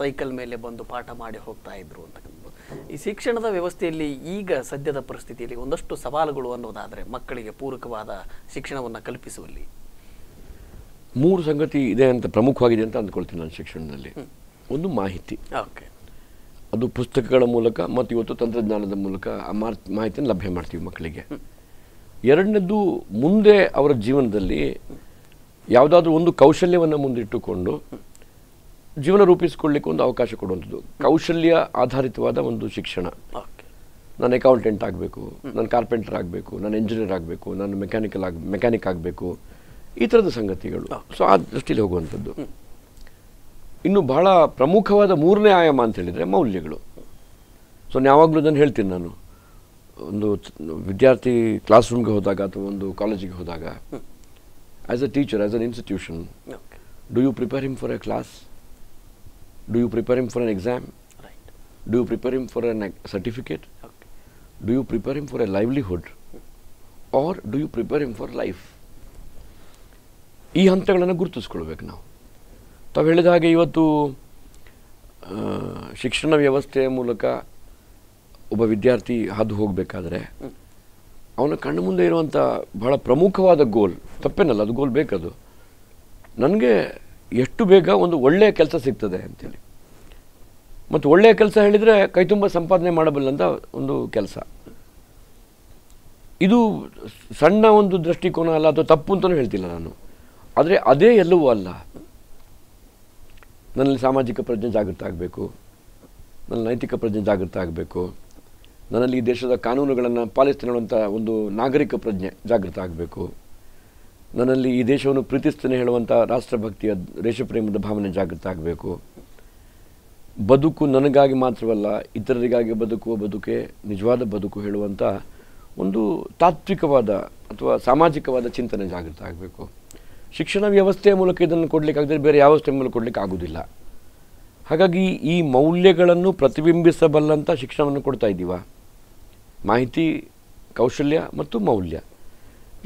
ಸೈಕಲ್ ಮೇಲೆ ಬಂದು ಪಾಠ ಮಾಡಿ ಹೋಗ್ತಾ ಇದ್ರು ಅಂತಕ್ಕಂಥದ್ದು ಈ ಶಿಕ್ಷಣದ ವ್ಯವಸ್ಥೆಯಲ್ಲಿ ಈಗ ಸದ್ಯದ ಪರಿಸ್ಥಿತಿಯಲ್ಲಿ ಒಂದಷ್ಟು ಸವಾಲುಗಳು ಅನ್ನೋದಾದರೆ ಮಕ್ಕಳಿಗೆ ಪೂರಕವಾದ ಶಿಕ್ಷಣವನ್ನು ಕಲ್ಪಿಸುವಲ್ಲಿ ಮೂರು ಸಂಗತಿ ಇದೆ ಅಂತ ಪ್ರಮುಖವಾಗಿದೆ ಅಂತ ಅಂದ್ಕೊಳ್ತೀನಿ ನಾನು ಶಿಕ್ಷಣದಲ್ಲಿ ಒಂದು ಮಾಹಿತಿ ಓಕೆ ಅದು ಪುಸ್ತಕಗಳ ಮೂಲಕ ಮತ್ತು ಇವತ್ತು ತಂತ್ರಜ್ಞಾನದ ಮೂಲಕ ಆ ಮಾಹಿತಿಯನ್ನು ಲಭ್ಯ ಮಾಡ್ತೀವಿ ಮಕ್ಕಳಿಗೆ ಎರಡನೇದು ಮುಂದೆ ಅವರ ಜೀವನದಲ್ಲಿ ಯಾವುದಾದ್ರೂ ಒಂದು ಕೌಶಲ್ಯವನ್ನು ಮುಂದಿಟ್ಟುಕೊಂಡು ಜೀವನ ರೂಪಿಸಿಕೊಳ್ಳಿಕ್ಕೆ ಒಂದು ಅವಕಾಶ ಕೊಡುವಂಥದ್ದು ಕೌಶಲ್ಯ ಆಧಾರಿತವಾದ ಒಂದು ಶಿಕ್ಷಣ ನಾನು ಅಕೌಂಟೆಂಟ್ ಆಗಬೇಕು ನಾನು ಕಾರ್ಪೆಂಟರ್ ಆಗಬೇಕು ನಾನು ಇಂಜಿನಿಯರ್ ಆಗಬೇಕು ನಾನು ಮೆಕ್ಯಾನಿಕಲ್ ಆಗಿ ಮೆಕ್ಯಾನಿಕ್ ಆಗಬೇಕು ಈ ಥರದ ಸಂಗತಿಗಳು ಸೊ ಆ ದೃಷ್ಟಿಲಿ ಹೋಗುವಂಥದ್ದು ಇನ್ನು ಬಹಳ ಪ್ರಮುಖವಾದ ಮೂರನೇ ಆಯಾಮ ಅಂತ ಹೇಳಿದರೆ ಮೌಲ್ಯಗಳು ಸೊ ಯಾವಾಗಲೂ ಇದನ್ನು ಹೇಳ್ತೀನಿ ನಾನು ಒಂದು ವಿದ್ಯಾರ್ಥಿ ಕ್ಲಾಸ್ ರೂಮ್ಗೆ ಹೋದಾಗ ಅಥವಾ ಒಂದು ಕಾಲೇಜಿಗೆ ಹೋದಾಗ as a teacher as an institution do you prepare him for a class do you prepare him for an exam do you prepare him for an certificate do you prepare him for a livelihood or do you prepare him for life ಈ ಹಂತಗಳನ್ನು ಗುರುತಿಸ್ಕೊಳ್ಬೇಕು ನಾವು ತಾವು ಹೇಳಿದ ಹಾಗೆ ಇವತ್ತು ಶಿಕ್ಷಣ ವ್ಯವಸ್ಥೆಯ ಮೂಲಕ ಒಬ್ಬ ವಿದ್ಯಾರ್ಥಿ ಹಾದು ಹೋಗಬೇಕಾದ್ರೆ ಅವನ ಕಣ್ಣು ಮುಂದೆ ಇರುವಂಥ ಬಹಳ ಪ್ರಮುಖವಾದ ಗೋಲ್ ತಪ್ಪೇನಲ್ಲ ಅದು ಗೋಲ್ ಬೇಕದು ನನಗೆ ಎಷ್ಟು ಬೇಗ ಒಂದು ಒಳ್ಳೆಯ ಕೆಲಸ ಸಿಗ್ತದೆ ಅಂತೇಳಿ ಮತ್ತು ಒಳ್ಳೆಯ ಕೆಲಸ ಹೇಳಿದರೆ ಕೈತುಂಬ ಸಂಪಾದನೆ ಮಾಡಬಲ್ಲಂಥ ಒಂದು ಕೆಲಸ ಇದು ಸಣ್ಣ ಒಂದು ದೃಷ್ಟಿಕೋನ ಅಲ್ಲ ಅಥವಾ ತಪ್ಪು ಅಂತಲೂ ಹೇಳ್ತಿಲ್ಲ ನಾನು ಆದರೆ ಅದೇ ಎಲ್ಲವೂ ಅಲ್ಲ ನನ್ನಲ್ಲಿ ಸಾಮಾಜಿಕ ಪ್ರಜ್ಞೆ ಜಾಗೃತ ಆಗಬೇಕು ನನ್ನ ನೈತಿಕ ಪ್ರಜ್ಞೆ ಜಾಗೃತ ಆಗಬೇಕು ನನ್ನಲ್ಲಿ ಈ ದೇಶದ ಕಾನೂನುಗಳನ್ನು ಪಾಲಿಸ್ತೇನೆ ಹೇಳುವಂಥ ಒಂದು ನಾಗರಿಕ ಪ್ರಜ್ಞೆ ಜಾಗೃತ ಆಗಬೇಕು ನನ್ನಲ್ಲಿ ಈ ದೇಶವನ್ನು ಪ್ರೀತಿಸ್ತೇನೆ ಹೇಳುವಂಥ ರಾಷ್ಟ್ರಭಕ್ತಿಯ ದೇಶಪ್ರೇಮದ ಭಾವನೆ ಜಾಗೃತ ಆಗಬೇಕು ಬದುಕು ನನಗಾಗಿ ಮಾತ್ರವಲ್ಲ ಇತರರಿಗಾಗಿ ಬದುಕುವ ಬದುಕೆ ನಿಜವಾದ ಬದುಕು ಹೇಳುವಂಥ ಒಂದು ತಾತ್ವಿಕವಾದ ಅಥವಾ ಸಾಮಾಜಿಕವಾದ ಚಿಂತನೆ ಜಾಗೃತ ಆಗಬೇಕು ಶಿಕ್ಷಣ ವ್ಯವಸ್ಥೆಯ ಮೂಲಕ ಇದನ್ನು ಕೊಡಲಿಕ್ಕಾಗದೆ ಬೇರೆ ಯಾವ ವ್ಯವಸ್ಥೆ ಮೂಲಕ ಕೊಡಲಿಕ್ಕೆ ಹಾಗಾಗಿ ಈ ಮೌಲ್ಯಗಳನ್ನು ಪ್ರತಿಬಿಂಬಿಸಬಲ್ಲಂಥ ಶಿಕ್ಷಣವನ್ನು ಕೊಡ್ತಾ ಇದ್ದೀವ ಮಾಹಿತಿ ಕೌಶಲ್ಯ ಮತ್ತು ಮೌಲ್ಯ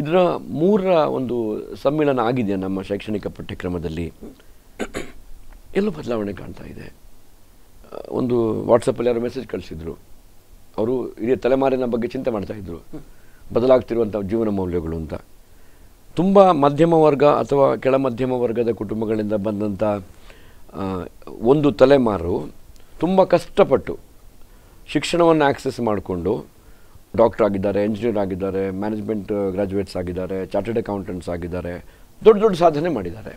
ಇದರ ಮೂರರ ಒಂದು ಸಮ್ಮಿಳನ ಆಗಿದೆ ನಮ್ಮ ಶೈಕ್ಷಣಿಕ ಪಠ್ಯಕ್ರಮದಲ್ಲಿ ಎಲ್ಲ ಬದಲಾವಣೆ ಕಾಣ್ತಾ ಇದೆ ಒಂದು ವಾಟ್ಸಪ್ಪಲ್ಲಿ ಯಾರು ಮೆಸೇಜ್ ಕಳಿಸಿದ್ರು ಅವರು ಇಡೀ ತಲೆಮಾರಿನ ಬಗ್ಗೆ ಚಿಂತೆ ಮಾಡ್ತಾಯಿದ್ರು ಬದಲಾಗ್ತಿರುವಂಥ ಜೀವನ ಮೌಲ್ಯಗಳು ಅಂತ ತುಂಬ ಮಧ್ಯಮ ವರ್ಗ ಅಥವಾ ಕೆಳ ಮಧ್ಯಮ ವರ್ಗದ ಕುಟುಂಬಗಳಿಂದ ಬಂದಂಥ ಒಂದು ತಲೆಮಾರು ತುಂಬ ಕಷ್ಟಪಟ್ಟು ಶಿಕ್ಷಣವನ್ನು ಆಕ್ಸೆಸ್ ಮಾಡಿಕೊಂಡು ಡಾಕ್ಟರ್ ಆಗಿದ್ದಾರೆ ಇಂಜಿನಿಯರ್ ಆಗಿದ್ದಾರೆ ಮ್ಯಾನೇಜ್ಮೆಂಟ್ ಗ್ರಾಜುವೇಟ್ಸ್ ಆಗಿದ್ದಾರೆ ಚಾರ್ಟೆಡ್ ಅಕೌಂಟೆಂಟ್ಸ್ ಆಗಿದ್ದಾರೆ ದೊಡ್ಡ ದೊಡ್ಡ ಸಾಧನೆ ಮಾಡಿದ್ದಾರೆ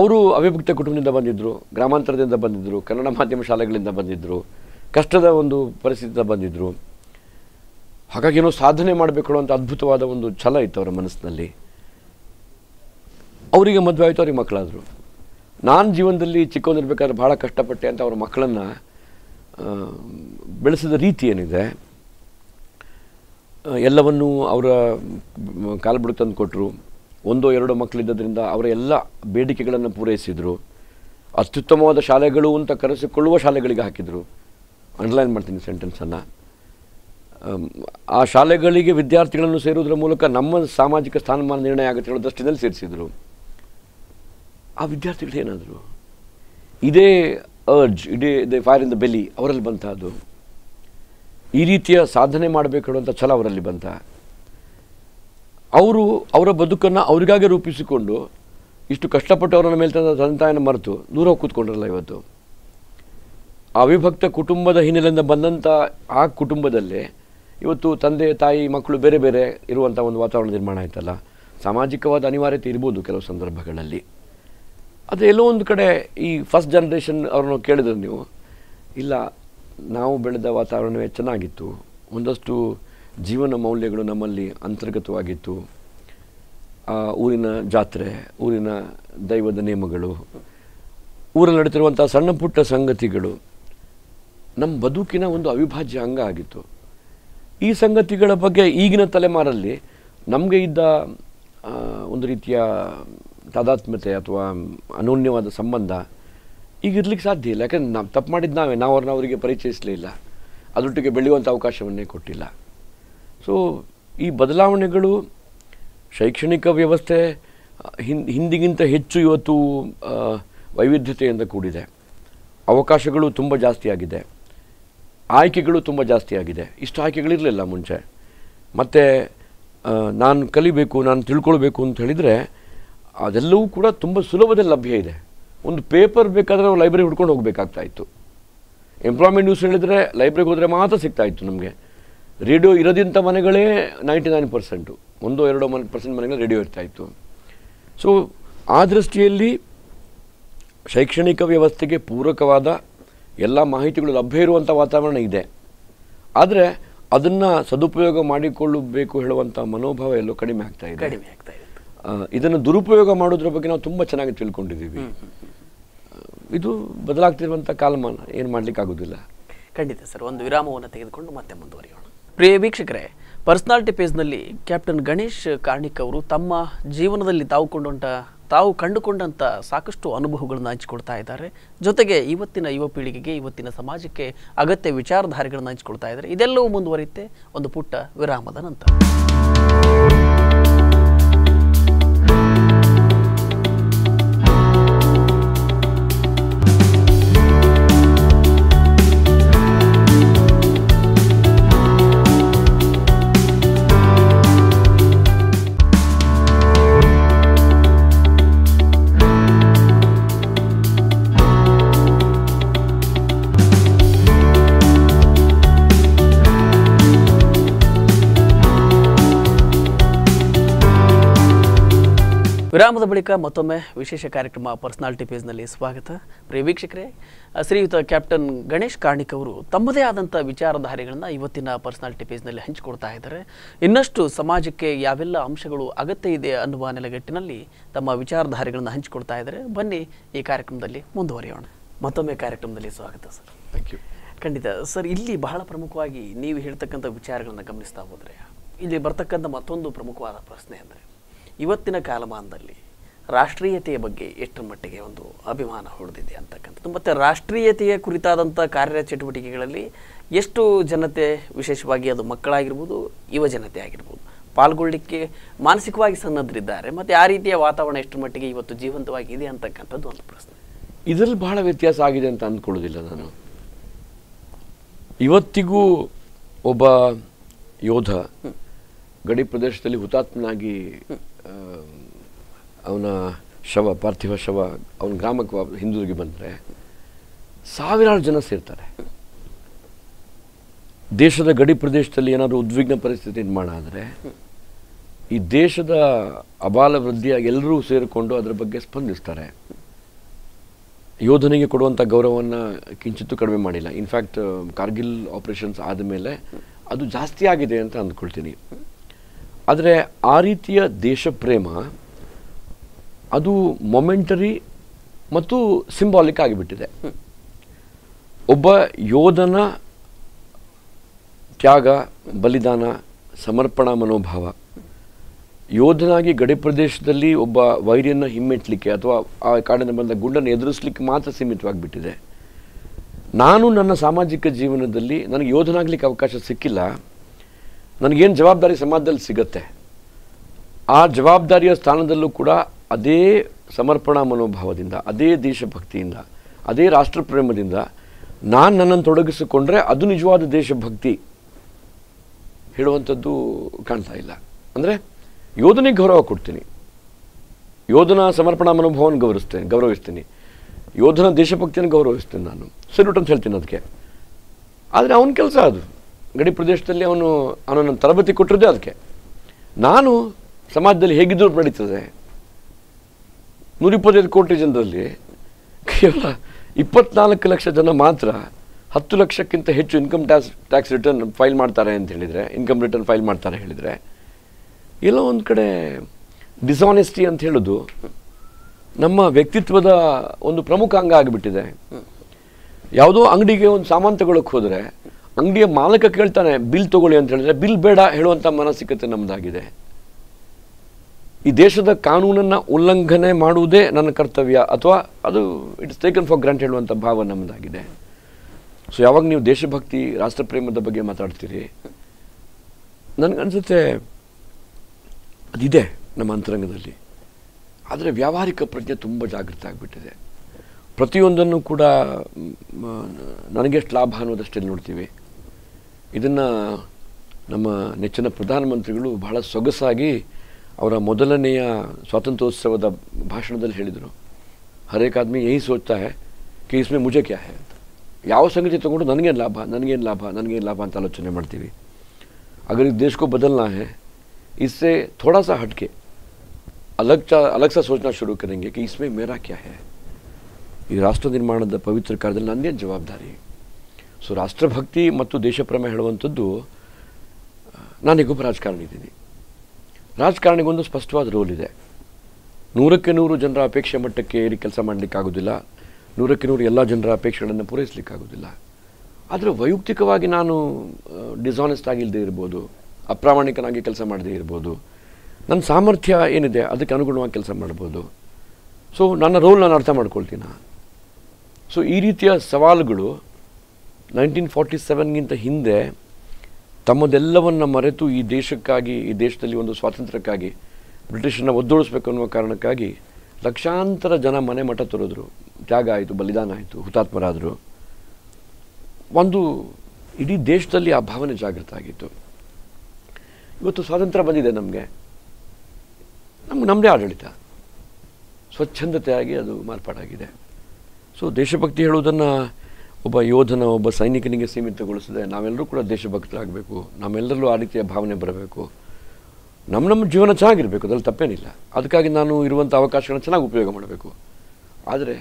ಅವರು ಅವಿಭಕ್ತ ಕುಟುಂಬದಿಂದ ಬಂದಿದ್ದರು ಗ್ರಾಮಾಂತರದಿಂದ ಬಂದಿದ್ದರು ಕನ್ನಡ ಮಾಧ್ಯಮ ಶಾಲೆಗಳಿಂದ ಬಂದಿದ್ದರು ಕಷ್ಟದ ಒಂದು ಪರಿಸ್ಥಿತಿಯಿಂದ ಬಂದಿದ್ದರು ಹಾಗಾಗಿ ಏನೋ ಸಾಧನೆ ಮಾಡಬೇಕು ಅಂತ ಅದ್ಭುತವಾದ ಒಂದು ಛಲ ಇತ್ತು ಅವರ ಮನಸ್ಸಿನಲ್ಲಿ ಅವರಿಗೆ ಮದುವೆ ಆಯಿತು ಅವ್ರಿಗೆ ಮಕ್ಕಳಾದರು ನಾನು ಜೀವನದಲ್ಲಿ ಚಿಕ್ಕವನಿರ್ಬೇಕಾದ್ರೆ ಭಾಳ ಕಷ್ಟಪಟ್ಟೆ ಅಂತ ಅವ್ರ ಮಕ್ಕಳನ್ನು ಬೆಳೆಸಿದ ರೀತಿ ಏನಿದೆ ಎಲ್ಲವನ್ನೂ ಅವರ ಕಾಲ್ಬಿಡು ತಂದು ಕೊಟ್ಟರು ಒಂದೋ ಎರಡೋ ಮಕ್ಕಳಿದ್ದರಿಂದ ಅವರ ಎಲ್ಲ ಬೇಡಿಕೆಗಳನ್ನು ಪೂರೈಸಿದರು ಅತ್ಯುತ್ತಮವಾದ ಶಾಲೆಗಳು ಅಂತ ಕರೆಸಿಕೊಳ್ಳುವ ಶಾಲೆಗಳಿಗೆ ಹಾಕಿದರು ಅಂಡರ್ಲೈನ್ ಮಾಡ್ತೀನಿ ಸೆಂಟೆನ್ಸನ್ನು ಆ ಶಾಲೆಗಳಿಗೆ ವಿದ್ಯಾರ್ಥಿಗಳನ್ನು ಸೇರುವುದರ ಮೂಲಕ ನಮ್ಮ ಸಾಮಾಜಿಕ ಸ್ಥಾನಮಾನ ನಿರ್ಣಯ ಆಗುತ್ತೆ ಹೇಳೋ ದೃಷ್ಟಿಯಲ್ಲಿ ಸೇರಿಸಿದರು ಆ ವಿದ್ಯಾರ್ಥಿಗಳು ಏನಾದರು ಇದೇ ಅರ್ಜ್ ಇಡೀ ದೇ ಫೈರ್ ಇನ್ ದ ಬೆಲಿ ಅವರಲ್ಲಿ ಬಂತ ಅದು ಈ ರೀತಿಯ ಸಾಧನೆ ಮಾಡಬೇಕು ಹೇಳುವಂಥ ಛಲ ಅವರಲ್ಲಿ ಬಂತ ಅವರು ಅವರ ಬದುಕನ್ನು ಅವರಿಗಾಗೆ ರೂಪಿಸಿಕೊಂಡು ಇಷ್ಟು ಕಷ್ಟಪಟ್ಟು ಅವರನ್ನು ಮೇಲೆ ತಂದ ತಾಯಿನ ಮರೆತು ದೂರ ಕೂತ್ಕೊಂಡ್ರಲ್ಲ ಇವತ್ತು ಅವಿಭಕ್ತ ಕುಟುಂಬದ ಹಿನ್ನೆಲೆಯಿಂದ ಬಂದಂಥ ಆ ಕುಟುಂಬದಲ್ಲೇ ಇವತ್ತು ತಂದೆ ತಾಯಿ ಮಕ್ಕಳು ಬೇರೆ ಬೇರೆ ಇರುವಂಥ ಒಂದು ವಾತಾವರಣ ನಿರ್ಮಾಣ ಆಯ್ತಲ್ಲ ಸಾಮಾಜಿಕವಾದ ಅನಿವಾರ್ಯತೆ ಇರ್ಬೋದು ಕೆಲವು ಸಂದರ್ಭಗಳಲ್ಲಿ ಅದು ಎಲ್ಲೋ ಒಂದು ಕಡೆ ಈ ಫಸ್ಟ್ ಜನ್ರೇಷನ್ ಅವ್ರನ್ನ ಕೇಳಿದ್ರು ನೀವು ಇಲ್ಲ ನಾವು ಬೆಳೆದ ವಾತಾವರಣವೇ ಚೆನ್ನಾಗಿತ್ತು ಒಂದಷ್ಟು ಜೀವನ ಮೌಲ್ಯಗಳು ನಮ್ಮಲ್ಲಿ ಅಂತರ್ಗತವಾಗಿತ್ತು ಊರಿನ ಜಾತ್ರೆ ಊರಿನ ದೈವದ ನಿಯಮಗಳು ಊರಲ್ಲಿ ನಡೀತಿರುವಂಥ ಸಣ್ಣ ಪುಟ್ಟ ಸಂಗತಿಗಳು ನಮ್ಮ ಬದುಕಿನ ಒಂದು ಅವಿಭಾಜ್ಯ ಅಂಗ ಆಗಿತ್ತು ಈ ಸಂಗತಿಗಳ ಬಗ್ಗೆ ಈಗಿನ ತಲೆಮಾರಲ್ಲಿ ನಮಗೆ ಇದ್ದ ಒಂದು ರೀತಿಯ ತಾದಾತ್ಮ್ಯತೆ ಅಥವಾ ಅನೂನ್ಯವಾದ ಸಂಬಂಧ ಈಗ ಇರ್ಲಿಕ್ಕೆ ಸಾಧ್ಯ ಇಲ್ಲ ಯಾಕಂದ್ರೆ ನಾವು ತಪ್ಪು ಮಾಡಿದ್ದು ನಾವೇ ನಾವು ಅವ್ರನ್ನ ಅವರಿಗೆ ಪರಿಚಯಿಸಲಿಲ್ಲ ಅದರೊಟ್ಟಿಗೆ ಬೆಳೆಯುವಂಥ ಅವಕಾಶವನ್ನೇ ಕೊಟ್ಟಿಲ್ಲ ಸೊ ಈ ಬದಲಾವಣೆಗಳು ಶೈಕ್ಷಣಿಕ ವ್ಯವಸ್ಥೆ ಹಿಂದ್ ಹಿಂದಿಗಿಂತ ಹೆಚ್ಚು ಇವತ್ತು ವೈವಿಧ್ಯತೆಯಿಂದ ಕೂಡಿದೆ ಅವಕಾಶಗಳು ತುಂಬ ಜಾಸ್ತಿಯಾಗಿದೆ ಆಯ್ಕೆಗಳು ತುಂಬ ಜಾಸ್ತಿ ಆಗಿದೆ ಇಷ್ಟು ಆಯ್ಕೆಗಳಿರಲಿಲ್ಲ ಮುಂಚೆ ಮತ್ತು ನಾನು ಕಲಿಬೇಕು ನಾನು ತಿಳ್ಕೊಳ್ಬೇಕು ಅಂತ ಹೇಳಿದರೆ ಅದೆಲ್ಲವೂ ಕೂಡ ತುಂಬ ಸುಲಭದಲ್ಲಿ ಲಭ್ಯ ಇದೆ ಒಂದು ಪೇಪರ್ ಬೇಕಾದರೆ ನಾವು ಲೈಬ್ರರಿ ಹುಡ್ಕೊಂಡು ಹೋಗಬೇಕಾಗ್ತಾ ಇತ್ತು ಎಂಪ್ಲಾಯ್ಮೆಂಟ್ ನ್ಯೂಸ್ ಹೇಳಿದರೆ ಲೈಬ್ರರಿಗೆ ಹೋದರೆ ಮಾತ್ರ ಸಿಗ್ತಾ ಇತ್ತು ನಮಗೆ ರೇಡಿಯೋ ಇರೋದಿಂಥ ಮನೆಗಳೇ ನೈಂಟಿ ನೈನ್ ಪರ್ಸೆಂಟು ಒಂದೋ ಎರಡೋ ಮನೆ ಪರ್ಸೆಂಟ್ ಮನೆಗಳು ರೇಡಿಯೋ ಇರ್ತಾಯಿತ್ತು ಸೊ ಆ ದೃಷ್ಟಿಯಲ್ಲಿ ಶೈಕ್ಷಣಿಕ ವ್ಯವಸ್ಥೆಗೆ ಪೂರಕವಾದ ಎಲ್ಲ ಮಾಹಿತಿಗಳು ಲಭ್ಯ ಇರುವಂಥ ವಾತಾವರಣ ಇದೆ ಆದರೆ ಅದನ್ನು ಸದುಪಯೋಗ ಮಾಡಿಕೊಳ್ಳಬೇಕು ಹೇಳುವಂಥ ಮನೋಭಾವ ಎಲ್ಲೋ ಕಡಿಮೆ ಆಗ್ತಾ ಇದೆ ಕಡಿಮೆ ಆಗ್ತಾ ಇದೆ ಇದನ್ನು ದುರುಪಯೋಗ ಮಾಡೋದ್ರ ಬಗ್ಗೆ ನಾವು ತುಂಬ ಚೆನ್ನಾಗಿ ತಿಳ್ಕೊಂಡಿದ್ದೀವಿ ಇದು ಬದಲಾಗ್ತಿರುವಂಥ ಕಾಲಮಾನ ಏನು ಆಗೋದಿಲ್ಲ ಖಂಡಿತ ಸರ್ ಒಂದು ವಿರಾಮವನ್ನು ತೆಗೆದುಕೊಂಡು ಮತ್ತೆ ಮುಂದುವರಿಯೋಣ ಪ್ರಿಯ ವೀಕ್ಷಕರೇ ಪರ್ಸ್ನಾಲಿಟಿ ಪೇಜ್ನಲ್ಲಿ ಕ್ಯಾಪ್ಟನ್ ಗಣೇಶ್ ಕಾರ್ಣಿಕ್ ಅವರು ತಮ್ಮ ಜೀವನದಲ್ಲಿ ತಾವು ಕೊಂಡಂಥ ತಾವು ಕಂಡುಕೊಂಡಂಥ ಸಾಕಷ್ಟು ಅನುಭವಗಳನ್ನು ಹಂಚಿಕೊಡ್ತಾ ಇದ್ದಾರೆ ಜೊತೆಗೆ ಇವತ್ತಿನ ಯುವ ಪೀಳಿಗೆಗೆ ಇವತ್ತಿನ ಸಮಾಜಕ್ಕೆ ಅಗತ್ಯ ವಿಚಾರಧಾರೆಗಳನ್ನು ಹಂಚಿಕೊಡ್ತಾ ಇದ್ದಾರೆ ಇದೆಲ್ಲವೂ ಮುಂದುವರಿಯುತ್ತೆ ಒಂದು ಪುಟ್ಟ ವಿರಾಮದ ನಂತರ ವಿರಾಮದ ಬಳಿಕ ಮತ್ತೊಮ್ಮೆ ವಿಶೇಷ ಕಾರ್ಯಕ್ರಮ ಪರ್ಸನಾಲಿಟಿ ಪೇಜ್ನಲ್ಲಿ ಸ್ವಾಗತ ಪ್ರಿಯ ವೀಕ್ಷಕರೇ ಶ್ರೀಯುತ ಕ್ಯಾಪ್ಟನ್ ಗಣೇಶ್ ಕಾರ್ಣಿಕ್ ಅವರು ತಮ್ಮದೇ ಆದಂಥ ವಿಚಾರಧಾರೆಗಳನ್ನು ಇವತ್ತಿನ ಪರ್ಸನಾಲಿಟಿ ಪೇಜ್ನಲ್ಲಿ ಹಂಚಿಕೊಡ್ತಾ ಇದ್ದಾರೆ ಇನ್ನಷ್ಟು ಸಮಾಜಕ್ಕೆ ಯಾವೆಲ್ಲ ಅಂಶಗಳು ಅಗತ್ಯ ಇದೆ ಅನ್ನುವ ನೆಲೆಗಟ್ಟಿನಲ್ಲಿ ತಮ್ಮ ವಿಚಾರಧಾರೆಗಳನ್ನು ಹಂಚಿಕೊಡ್ತಾ ಇದ್ದಾರೆ ಬನ್ನಿ ಈ ಕಾರ್ಯಕ್ರಮದಲ್ಲಿ ಮುಂದುವರಿಯೋಣ ಮತ್ತೊಮ್ಮೆ ಕಾರ್ಯಕ್ರಮದಲ್ಲಿ ಸ್ವಾಗತ ಸರ್ ಥ್ಯಾಂಕ್ ಯು ಖಂಡಿತ ಸರ್ ಇಲ್ಲಿ ಬಹಳ ಪ್ರಮುಖವಾಗಿ ನೀವು ಹೇಳ್ತಕ್ಕಂಥ ವಿಚಾರಗಳನ್ನು ಗಮನಿಸ್ತಾ ಹೋದರೆ ಇಲ್ಲಿ ಬರ್ತಕ್ಕಂಥ ಮತ್ತೊಂದು ಪ್ರಮುಖವಾದ ಪ್ರಶ್ನೆ ಅಂದರೆ ಇವತ್ತಿನ ಕಾಲಮಾನದಲ್ಲಿ ರಾಷ್ಟ್ರೀಯತೆಯ ಬಗ್ಗೆ ಎಷ್ಟರ ಮಟ್ಟಿಗೆ ಒಂದು ಅಭಿಮಾನ ಹೊಡೆದಿದೆ ಅಂತಕ್ಕಂಥದ್ದು ಮತ್ತು ರಾಷ್ಟ್ರೀಯತೆಯ ಕುರಿತಾದಂಥ ಕಾರ್ಯಚಟುವಟಿಕೆಗಳಲ್ಲಿ ಎಷ್ಟು ಜನತೆ ವಿಶೇಷವಾಗಿ ಅದು ಮಕ್ಕಳಾಗಿರ್ಬೋದು ಯುವ ಜನತೆ ಆಗಿರ್ಬೋದು ಪಾಲ್ಗೊಳ್ಳಿಕ್ಕೆ ಮಾನಸಿಕವಾಗಿ ಸನ್ನದ್ಧರಿದ್ದಾರೆ ಮತ್ತು ಆ ರೀತಿಯ ವಾತಾವರಣ ಎಷ್ಟರ ಮಟ್ಟಿಗೆ ಇವತ್ತು ಜೀವಂತವಾಗಿದೆ ಅಂತಕ್ಕಂಥದ್ದು ಒಂದು ಪ್ರಶ್ನೆ ಇದರಲ್ಲಿ ಬಹಳ ವ್ಯತ್ಯಾಸ ಆಗಿದೆ ಅಂತ ಅಂದ್ಕೊಳ್ಳೋದಿಲ್ಲ ನಾನು ಇವತ್ತಿಗೂ ಒಬ್ಬ ಯೋಧ ಗಡಿ ಪ್ರದೇಶದಲ್ಲಿ ಹುತಾತ್ಮನಾಗಿ ಅವನ ಶವ ಪಾರ್ಥಿವ ಶವ ಅವನ ಗ್ರಾಮಕ್ಕೆ ಹಿಂದೂರಿಗೆ ಬಂದರೆ ಸಾವಿರಾರು ಜನ ಸೇರ್ತಾರೆ ದೇಶದ ಗಡಿ ಪ್ರದೇಶದಲ್ಲಿ ಏನಾದರೂ ಉದ್ವಿಗ್ನ ಪರಿಸ್ಥಿತಿ ನಿರ್ಮಾಣ ಆದರೆ ಈ ದೇಶದ ಅಬಾಲ ವೃದ್ಧಿಯಾಗಿ ಎಲ್ಲರೂ ಸೇರಿಕೊಂಡು ಅದರ ಬಗ್ಗೆ ಸ್ಪಂದಿಸ್ತಾರೆ ಯೋಧನಿಗೆ ಕೊಡುವಂಥ ಗೌರವವನ್ನು ಕಿಂಚಿತ್ತೂ ಕಡಿಮೆ ಮಾಡಿಲ್ಲ ಇನ್ಫ್ಯಾಕ್ಟ್ ಕಾರ್ಗಿಲ್ ಆಪರೇಷನ್ಸ್ ಆದಮೇಲೆ ಅದು ಜಾಸ್ತಿ ಆಗಿದೆ ಅಂತ ಅಂದ್ಕೊಳ್ತೀನಿ ಆದರೆ ಆ ರೀತಿಯ ದೇಶಪ್ರೇಮ ಅದು ಮೊಮೆಂಟರಿ ಮತ್ತು ಸಿಂಬಾಲಿಕ್ ಆಗಿಬಿಟ್ಟಿದೆ ಒಬ್ಬ ಯೋಧನ ತ್ಯಾಗ ಬಲಿದಾನ ಸಮರ್ಪಣಾ ಮನೋಭಾವ ಯೋಧನಾಗಿ ಗಡಿ ಪ್ರದೇಶದಲ್ಲಿ ಒಬ್ಬ ವೈರಿಯನ್ನು ಹಿಮ್ಮೆಟ್ಟಲಿಕ್ಕೆ ಅಥವಾ ಆ ಕಾಡಿನ ಬಂದ ಗುಂಡನ್ನು ಎದುರಿಸಲಿಕ್ಕೆ ಮಾತ್ರ ಸೀಮಿತವಾಗಿಬಿಟ್ಟಿದೆ ನಾನು ನನ್ನ ಸಾಮಾಜಿಕ ಜೀವನದಲ್ಲಿ ನನಗೆ ಯೋಧನಾಗಲಿಕ್ಕೆ ಅವಕಾಶ ಸಿಕ್ಕಿಲ್ಲ ನನಗೇನು ಜವಾಬ್ದಾರಿ ಸಮಾಜದಲ್ಲಿ ಸಿಗತ್ತೆ ಆ ಜವಾಬ್ದಾರಿಯ ಸ್ಥಾನದಲ್ಲೂ ಕೂಡ ಅದೇ ಸಮರ್ಪಣಾ ಮನೋಭಾವದಿಂದ ಅದೇ ದೇಶಭಕ್ತಿಯಿಂದ ಅದೇ ರಾಷ್ಟ್ರ ಪ್ರೇಮದಿಂದ ನಾನು ನನ್ನನ್ನು ತೊಡಗಿಸಿಕೊಂಡ್ರೆ ಅದು ನಿಜವಾದ ದೇಶಭಕ್ತಿ ಹೇಳುವಂಥದ್ದು ಕಾಣ್ತಾ ಇಲ್ಲ ಅಂದರೆ ಯೋಧನಿಗೆ ಗೌರವ ಕೊಡ್ತೀನಿ ಯೋಧನ ಸಮರ್ಪಣಾ ಮನೋಭಾವನ ಗೌರವಿಸ್ತೇನೆ ಗೌರವಿಸ್ತೀನಿ ಯೋಧನ ದೇಶಭಕ್ತಿಯನ್ನು ಗೌರವಿಸ್ತೇನೆ ನಾನು ಸಲ್ಯೂಟ್ ಅಂತ ಹೇಳ್ತೀನಿ ಅದಕ್ಕೆ ಆದರೆ ಅವನ ಕೆಲಸ ಅದು ಗಡಿ ಪ್ರದೇಶದಲ್ಲಿ ಅವನು ಅವನನ್ನು ತರಬೇತಿ ಕೊಟ್ಟಿರೋದೇ ಅದಕ್ಕೆ ನಾನು ಸಮಾಜದಲ್ಲಿ ಹೇಗಿದ್ದರೂ ನಡೀತದೆ ನೂರಿಪ್ಪತ್ತೈದು ಕೋಟಿ ಜನರಲ್ಲಿ ಕೇವಲ ಇಪ್ಪತ್ನಾಲ್ಕು ಲಕ್ಷ ಜನ ಮಾತ್ರ ಹತ್ತು ಲಕ್ಷಕ್ಕಿಂತ ಹೆಚ್ಚು income tax tax return file ಮಾಡ್ತಾರೆ ಅಂತ ಹೇಳಿದರೆ ಇನ್ಕಮ್ ರಿಟರ್ನ್ ಫೈಲ್ ಮಾಡ್ತಾರೆ ಹೇಳಿದರೆ ಎಲ್ಲೋ ಒಂದು ಕಡೆ ಡಿಸಾನೆಸ್ಟಿ ಅಂತ ಹೇಳೋದು ನಮ್ಮ ವ್ಯಕ್ತಿತ್ವದ ಒಂದು ಪ್ರಮುಖ ಅಂಗ ಆಗಿಬಿಟ್ಟಿದೆ ಯಾವುದೋ ಅಂಗಡಿಗೆ ಒಂದು ಸಾಮಾನು ತಗೊಳಕ್ಕೆ ಹೋದರೆ ಅಂಗಡಿಯ ಮಾಲಕ ಕೇಳ್ತಾನೆ ಬಿಲ್ ತಗೊಳ್ಳಿ ಅಂತ ಹೇಳಿದ್ರೆ ಬಿಲ್ ಬೇಡ ಹೇಳುವಂಥ ಮಾನಸಿಕತೆ ನಮ್ಮದಾಗಿದೆ ಈ ದೇಶದ ಕಾನೂನನ್ನು ಉಲ್ಲಂಘನೆ ಮಾಡುವುದೇ ನನ್ನ ಕರ್ತವ್ಯ ಅಥವಾ ಅದು ಇಟ್ಸ್ ಟೇಕನ್ ಫಾರ್ ಗ್ರಾಂಟ್ ಹೇಳುವಂಥ ಭಾವ ನಮ್ಮದಾಗಿದೆ ಸೊ ಯಾವಾಗ ನೀವು ದೇಶಭಕ್ತಿ ರಾಷ್ಟ್ರಪ್ರೇಮದ ಬಗ್ಗೆ ಮಾತಾಡ್ತೀರಿ ನನಗನ್ಸುತ್ತೆ ಅದಿದೆ ನಮ್ಮ ಅಂತರಂಗದಲ್ಲಿ ಆದರೆ ವ್ಯಾವಹಾರಿಕ ಪ್ರಜ್ಞೆ ತುಂಬ ಜಾಗೃತ ಆಗಿಬಿಟ್ಟಿದೆ ಪ್ರತಿಯೊಂದನ್ನು ಕೂಡ ನನಗೆಷ್ಟು ಲಾಭ ಅನ್ನೋದಷ್ಟೆಲ್ಲಿ ನೋಡ್ತೀವಿ ಇದನ್ನ ನಮ್ಮ ನೆಚ್ಚಿನ ಪ್ರಧಾನಮಂತ್ರಿಗಳು ಬಹಳ ಸೊಗಸಾಗಿ ಅವರ ಮೊದಲನೇಯ ಸ್ವಾತಂತ್ರ್ಯೋತ್ಸವದ ಭಾಷಣದಲ್ಲಿ ಹೇಳಿದರು ہر એક आदमी ಯೇಹೀ ಸೋಚತಾ ಹೈ ಕೀ ಇಸ್ಮೇ ಮುಝೆ ಕ್ಯಾ ಹೈ ಯಾ ಔಸಂಗಿಟ ತಕೊಂಡ ನನಗೇನ್ ಲಾಭಾ ನನಗೇನ್ ಲಾಭಾ ನನಗೇನ್ ಲಾಭಾ ಅಂತ ಚರ್ಚನೆ ಮಾಡ್ತೀವಿ ಅಗರ್ ದೇಶ ಕೋ ಬದಲನಾ ಹೈ ಇಸ್ಸೆ ಥೋಡಾ ಸಾ ಹಟ್ಕೆ ಅಲಗ್ ಚಾ ಅಲಗ್ ಸೆ ಸೋಚನಾ ಶುರು ಕರೆಂಗೇ ಕೀ ಇಸ್ಮೇ ಮೇರಾ ಕ್ಯಾ ಹೈ ಈ ರಾಷ್ಟ್ರ ನಿರ್ಮಾಣದ ಪವಿತ್ರ ಕಾರ್ಯದಲ್ಲಿ ನಂದೇ ಜವಾಬ್ದಾರಿ ಸೊ ರಾಷ್ಟ್ರಭಕ್ತಿ ಮತ್ತು ದೇಶಪ್ರೇಮ ಹೇಳುವಂಥದ್ದು ನಾನಿಗೊಬ್ಬ ರಾಜಕಾರಣಿ ಇದ್ದೀನಿ ರಾಜಕಾರಣಿಗೊಂದು ಸ್ಪಷ್ಟವಾದ ರೋಲ್ ಇದೆ ನೂರಕ್ಕೆ ನೂರು ಜನರ ಅಪೇಕ್ಷೆ ಮಟ್ಟಕ್ಕೆ ಏರಿ ಕೆಲಸ ಮಾಡಲಿಕ್ಕಾಗೋದಿಲ್ಲ ನೂರಕ್ಕೆ ನೂರು ಎಲ್ಲ ಜನರ ಅಪೇಕ್ಷೆಗಳನ್ನು ಪೂರೈಸಲಿಕ್ಕಾಗೋದಿಲ್ಲ ಆದರೆ ವೈಯಕ್ತಿಕವಾಗಿ ನಾನು ಡಿಸಾನೆಸ್ಟ್ ಆಗಿಲ್ಲದೆ ಇರ್ಬೋದು ಅಪ್ರಾಮಾಣಿಕನಾಗಿ ಕೆಲಸ ಮಾಡದೇ ಇರ್ಬೋದು ನನ್ನ ಸಾಮರ್ಥ್ಯ ಏನಿದೆ ಅದಕ್ಕೆ ಅನುಗುಣವಾಗಿ ಕೆಲಸ ಮಾಡ್ಬೋದು ಸೊ ನನ್ನ ರೋಲ್ ನಾನು ಅರ್ಥ ಮಾಡ್ಕೊಳ್ತೀನಿ ಸೊ ಈ ರೀತಿಯ ಸವಾಲುಗಳು ನೈನ್ಟೀನ್ ಫಾರ್ಟಿ ಸೆವೆನ್ಗಿಂತ ಹಿಂದೆ ತಮ್ಮದೆಲ್ಲವನ್ನು ಮರೆತು ಈ ದೇಶಕ್ಕಾಗಿ ಈ ದೇಶದಲ್ಲಿ ಒಂದು ಸ್ವಾತಂತ್ರ್ಯಕ್ಕಾಗಿ ಬ್ರಿಟಿಷನ್ನು ಒದ್ದೋಳಿಸ್ಬೇಕು ಅನ್ನುವ ಕಾರಣಕ್ಕಾಗಿ ಲಕ್ಷಾಂತರ ಜನ ಮನೆ ಮಠ ತೊರೆದ್ರು ತ್ಯಾಗ ಆಯಿತು ಬಲಿದಾನ ಆಯಿತು ಹುತಾತ್ಮರಾದರು ಒಂದು ಇಡೀ ದೇಶದಲ್ಲಿ ಆ ಭಾವನೆ ಜಾಗೃತ ಆಗಿತ್ತು ಇವತ್ತು ಸ್ವಾತಂತ್ರ್ಯ ಬಂದಿದೆ ನಮಗೆ ನಮ್ಮ ನಮ್ಮದೇ ಆಡಳಿತ ಸ್ವಚ್ಛಂದತೆಯಾಗಿ ಅದು ಮಾರ್ಪಾಡಾಗಿದೆ ಸೊ ದೇಶಭಕ್ತಿ ಹೇಳುವುದನ್ನು ಒಬ್ಬ ಯೋಧನ ಒಬ್ಬ ಸೈನಿಕನಿಗೆ ಸೀಮಿತಗೊಳಿಸದೆ ನಾವೆಲ್ಲರೂ ಕೂಡ ದೇಶಭಕ್ತರಾಗಬೇಕು ನಾವೆಲ್ಲರಲ್ಲೂ ಆ ರೀತಿಯ ಭಾವನೆ ಬರಬೇಕು ನಮ್ಮ ನಮ್ಮ ಜೀವನ ಚೆನ್ನಾಗಿರಬೇಕು ಅದರಲ್ಲಿ ತಪ್ಪೇನಿಲ್ಲ ಅದಕ್ಕಾಗಿ ನಾನು ಇರುವಂಥ ಅವಕಾಶಗಳನ್ನ ಚೆನ್ನಾಗಿ ಉಪಯೋಗ ಮಾಡಬೇಕು ಆದರೆ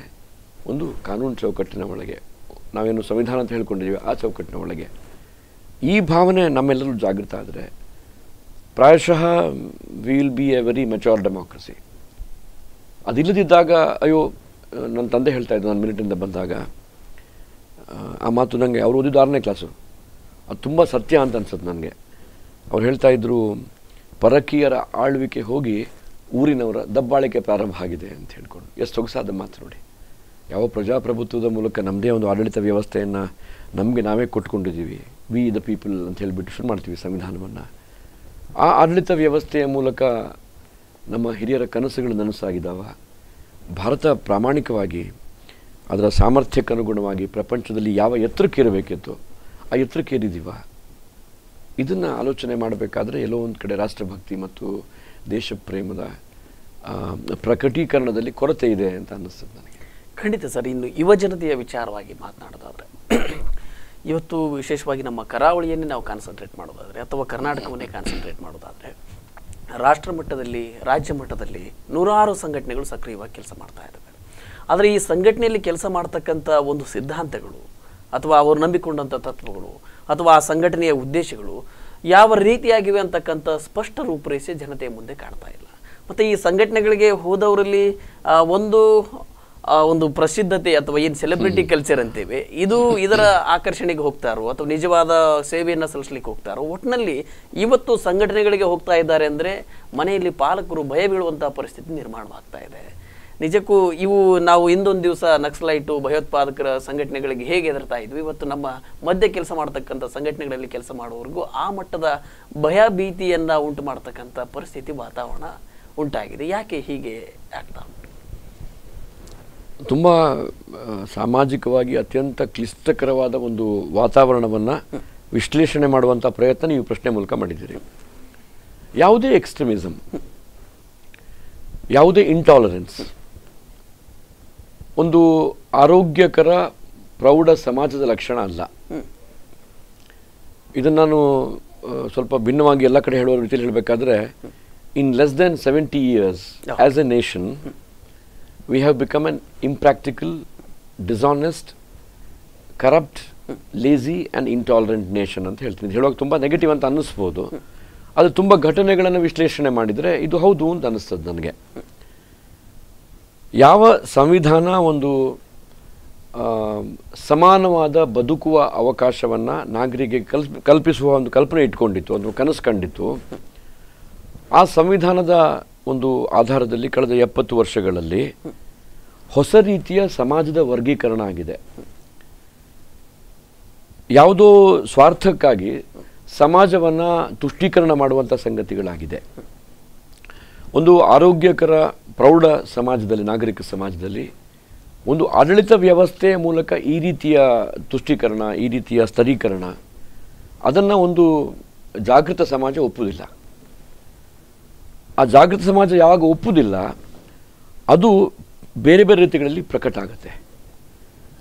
ಒಂದು ಕಾನೂನು ಚೌಕಟ್ಟಿನ ಒಳಗೆ ನಾವೇನು ಸಂವಿಧಾನ ಅಂತ ಹೇಳ್ಕೊಂಡಿದ್ದೀವಿ ಆ ಚೌಕಟ್ಟಿನ ಒಳಗೆ ಈ ಭಾವನೆ ನಮ್ಮೆಲ್ಲರೂ ಜಾಗೃತ ಆದರೆ ಪ್ರಾಯಶಃ will be a very mature democracy ಅದಿಲ್ಲದಿದ್ದಾಗ ಅಯ್ಯೋ ನನ್ನ ತಂದೆ ಹೇಳ್ತಾ ಇದ್ದ ನಾನು ಮಿನಿಟಿಂದ ಬಂದಾಗ ಆ ಮಾತು ನನಗೆ ಅವ್ರು ಓದಿದ್ದು ಆರನೇ ಕ್ಲಾಸು ಅದು ತುಂಬ ಸತ್ಯ ಅಂತ ಅನ್ಸುತ್ತೆ ನನಗೆ ಅವ್ರು ಹೇಳ್ತಾ ಇದ್ರು ಪರಕೀಯರ ಆಳ್ವಿಕೆ ಹೋಗಿ ಊರಿನವರ ದಬ್ಬಾಳಿಕೆ ಪ್ರಾರಂಭ ಆಗಿದೆ ಅಂತ ಹೇಳ್ಕೊಂಡು ಎಷ್ಟು ಸೊಗಸಾದ ಮಾತು ನೋಡಿ ಯಾವ ಪ್ರಜಾಪ್ರಭುತ್ವದ ಮೂಲಕ ನಮ್ಮದೇ ಒಂದು ಆಡಳಿತ ವ್ಯವಸ್ಥೆಯನ್ನು ನಮಗೆ ನಾವೇ ಕೊಟ್ಕೊಂಡಿದ್ದೀವಿ ವಿ ದ ಪೀಪಲ್ ಅಂತ ಹೇಳಿಬಿಟ್ಟು ಶುರು ಮಾಡ್ತೀವಿ ಸಂವಿಧಾನವನ್ನು ಆ ಆಡಳಿತ ವ್ಯವಸ್ಥೆಯ ಮೂಲಕ ನಮ್ಮ ಹಿರಿಯರ ಕನಸುಗಳು ನನಸಾಗಿದ್ದಾವ ಭಾರತ ಪ್ರಾಮಾಣಿಕವಾಗಿ ಅದರ ಸಾಮರ್ಥ್ಯಕ್ಕನುಗುಣವಾಗಿ ಪ್ರಪಂಚದಲ್ಲಿ ಯಾವ ಎತ್ತರಕ್ಕೇರಬೇಕಿತ್ತು ಆ ಎತ್ತರಕ್ಕೆ ಇದನ್ನು ಆಲೋಚನೆ ಮಾಡಬೇಕಾದ್ರೆ ಎಲ್ಲೋ ಒಂದು ಕಡೆ ರಾಷ್ಟ್ರಭಕ್ತಿ ಮತ್ತು ದೇಶ ಪ್ರೇಮದ ಪ್ರಕಟೀಕರಣದಲ್ಲಿ ಕೊರತೆ ಇದೆ ಅಂತ ಅನ್ನಿಸ್ತದೆ ನನಗೆ ಖಂಡಿತ ಸರ್ ಇನ್ನು ಯುವಜನತೆಯ ವಿಚಾರವಾಗಿ ಮಾತನಾಡೋದಾದರೆ ಇವತ್ತು ವಿಶೇಷವಾಗಿ ನಮ್ಮ ಕರಾವಳಿಯನ್ನೇ ನಾವು ಕಾನ್ಸಂಟ್ರೇಟ್ ಮಾಡೋದಾದರೆ ಅಥವಾ ಕರ್ನಾಟಕವನ್ನೇ ಕಾನ್ಸಂಟ್ರೇಟ್ ಮಾಡೋದಾದರೆ ರಾಷ್ಟ್ರ ಮಟ್ಟದಲ್ಲಿ ರಾಜ್ಯ ಮಟ್ಟದಲ್ಲಿ ನೂರಾರು ಸಂಘಟನೆಗಳು ಸಕ್ರಿಯವಾಗಿ ಕೆಲಸ ಮಾಡ್ತಾ ಇದ್ದಾವೆ ಆದರೆ ಈ ಸಂಘಟನೆಯಲ್ಲಿ ಕೆಲಸ ಮಾಡ್ತಕ್ಕಂಥ ಒಂದು ಸಿದ್ಧಾಂತಗಳು ಅಥವಾ ಅವರು ನಂಬಿಕೊಂಡಂಥ ತತ್ವಗಳು ಅಥವಾ ಆ ಸಂಘಟನೆಯ ಉದ್ದೇಶಗಳು ಯಾವ ರೀತಿಯಾಗಿವೆ ಅಂತಕ್ಕಂಥ ಸ್ಪಷ್ಟ ರೂಪರೇಷೆ ಜನತೆಯ ಮುಂದೆ ಕಾಣ್ತಾ ಇಲ್ಲ ಮತ್ತು ಈ ಸಂಘಟನೆಗಳಿಗೆ ಹೋದವರಲ್ಲಿ ಒಂದು ಒಂದು ಪ್ರಸಿದ್ಧತೆ ಅಥವಾ ಏನು ಸೆಲೆಬ್ರಿಟಿ ಕಲ್ಚರ್ ಅಂತೇವೆ ಇದು ಇದರ ಆಕರ್ಷಣೆಗೆ ಹೋಗ್ತಾರೋ ಅಥವಾ ನಿಜವಾದ ಸೇವೆಯನ್ನು ಸಲ್ಲಿಸ್ಲಿಕ್ಕೆ ಹೋಗ್ತಾರೋ ಒಟ್ಟಿನಲ್ಲಿ ಇವತ್ತು ಸಂಘಟನೆಗಳಿಗೆ ಹೋಗ್ತಾ ಇದ್ದಾರೆ ಅಂದರೆ ಮನೆಯಲ್ಲಿ ಪಾಲಕರು ಭಯ ಬೀಳುವಂಥ ಪರಿಸ್ಥಿತಿ ನಿರ್ಮಾಣವಾಗ್ತಾ ಇದೆ ನಿಜಕ್ಕೂ ಇವು ನಾವು ಇಂದೊಂದು ದಿವಸ ನಕ್ಸಲೈಟು ಭಯೋತ್ಪಾದಕರ ಸಂಘಟನೆಗಳಿಗೆ ಹೇಗೆ ಎದುರ್ತಾ ಇದ್ವಿ ಇವತ್ತು ನಮ್ಮ ಮಧ್ಯೆ ಕೆಲಸ ಮಾಡ್ತಕ್ಕಂಥ ಸಂಘಟನೆಗಳಲ್ಲಿ ಕೆಲಸ ಮಾಡುವವರೆಗೂ ಆ ಮಟ್ಟದ ಭಯಭೀತಿಯನ್ನು ಉಂಟು ಮಾಡ್ತಕ್ಕಂಥ ಪರಿಸ್ಥಿತಿ ವಾತಾವರಣ ಉಂಟಾಗಿದೆ ಯಾಕೆ ಹೀಗೆ ಆಗ್ತಾ ತುಂಬ ಸಾಮಾಜಿಕವಾಗಿ ಅತ್ಯಂತ ಕ್ಲಿಷ್ಟಕರವಾದ ಒಂದು ವಾತಾವರಣವನ್ನು ವಿಶ್ಲೇಷಣೆ ಮಾಡುವಂಥ ಪ್ರಯತ್ನ ನೀವು ಪ್ರಶ್ನೆ ಮೂಲಕ ಮಾಡಿದ್ದೀರಿ ಯಾವುದೇ ಎಕ್ಸ್ಟ್ರಿಮಿಸಮ್ ಯಾವುದೇ ಇಂಟಾಲರೆನ್ಸ್ ಒಂದು ಆರೋಗ್ಯಕರ ಪ್ರೌಢ ಸಮಾಜದ ಲಕ್ಷಣ ಅಲ್ಲ ಇದನ್ನು ನಾನು ಸ್ವಲ್ಪ ಭಿನ್ನವಾಗಿ ಎಲ್ಲ ಕಡೆ ಹೇಳುವ ರೀತಿಯಲ್ಲಿ ಹೇಳಬೇಕಾದ್ರೆ in less than seventy years as a nation we have become an impractical dishonest corrupt lazy and intolerant nation ಅಂತ ಹೇಳ್ತೀನಿ ಹೇಳುವಾಗ ತುಂಬ ನೆಗೆಟಿವ್ ಅಂತ ಅನ್ನಿಸ್ಬೋದು ಅದು ತುಂಬ ಘಟನೆಗಳನ್ನು ವಿಶ್ಲೇಷಣೆ ಮಾಡಿದರೆ ಇದು ಹೌದು ಅಂತ ಅನ್ನಿಸ್ತದೆ ನನಗೆ ಯಾವ ಸಂವಿಧಾನ ಒಂದು ಸಮಾನವಾದ ಬದುಕುವ ಅವಕಾಶವನ್ನು ನಾಗರಿಕರಿಗೆ ಕಲ್ಪಿಸುವ ಒಂದು ಕಲ್ಪನೆ ಇಟ್ಕೊಂಡಿತ್ತು ಒಂದು ಕನಸು ಕಂಡಿತ್ತು ಆ ಸಂವಿಧಾನದ ಒಂದು ಆಧಾರದಲ್ಲಿ ಕಳೆದ ಎಪ್ಪತ್ತು ವರ್ಷಗಳಲ್ಲಿ ಹೊಸ ರೀತಿಯ ಸಮಾಜದ ವರ್ಗೀಕರಣ ಆಗಿದೆ ಯಾವುದೋ ಸ್ವಾರ್ಥಕ್ಕಾಗಿ ಸಮಾಜವನ್ನು ತುಷ್ಟೀಕರಣ ಮಾಡುವಂಥ ಸಂಗತಿಗಳಾಗಿದೆ ಒಂದು ಆರೋಗ್ಯಕರ ಪ್ರೌಢ ಸಮಾಜದಲ್ಲಿ ನಾಗರಿಕ ಸಮಾಜದಲ್ಲಿ ಒಂದು ಆಡಳಿತ ವ್ಯವಸ್ಥೆಯ ಮೂಲಕ ಈ ರೀತಿಯ ತುಷ್ಟೀಕರಣ ಈ ರೀತಿಯ ಸ್ತರೀಕರಣ ಅದನ್ನು ಒಂದು ಜಾಗೃತ ಸಮಾಜ ಒಪ್ಪುವುದಿಲ್ಲ ಆ ಜಾಗೃತ ಸಮಾಜ ಯಾವಾಗ ಒಪ್ಪುವುದಿಲ್ಲ ಅದು ಬೇರೆ ಬೇರೆ ರೀತಿಗಳಲ್ಲಿ ಪ್ರಕಟ ಆಗುತ್ತೆ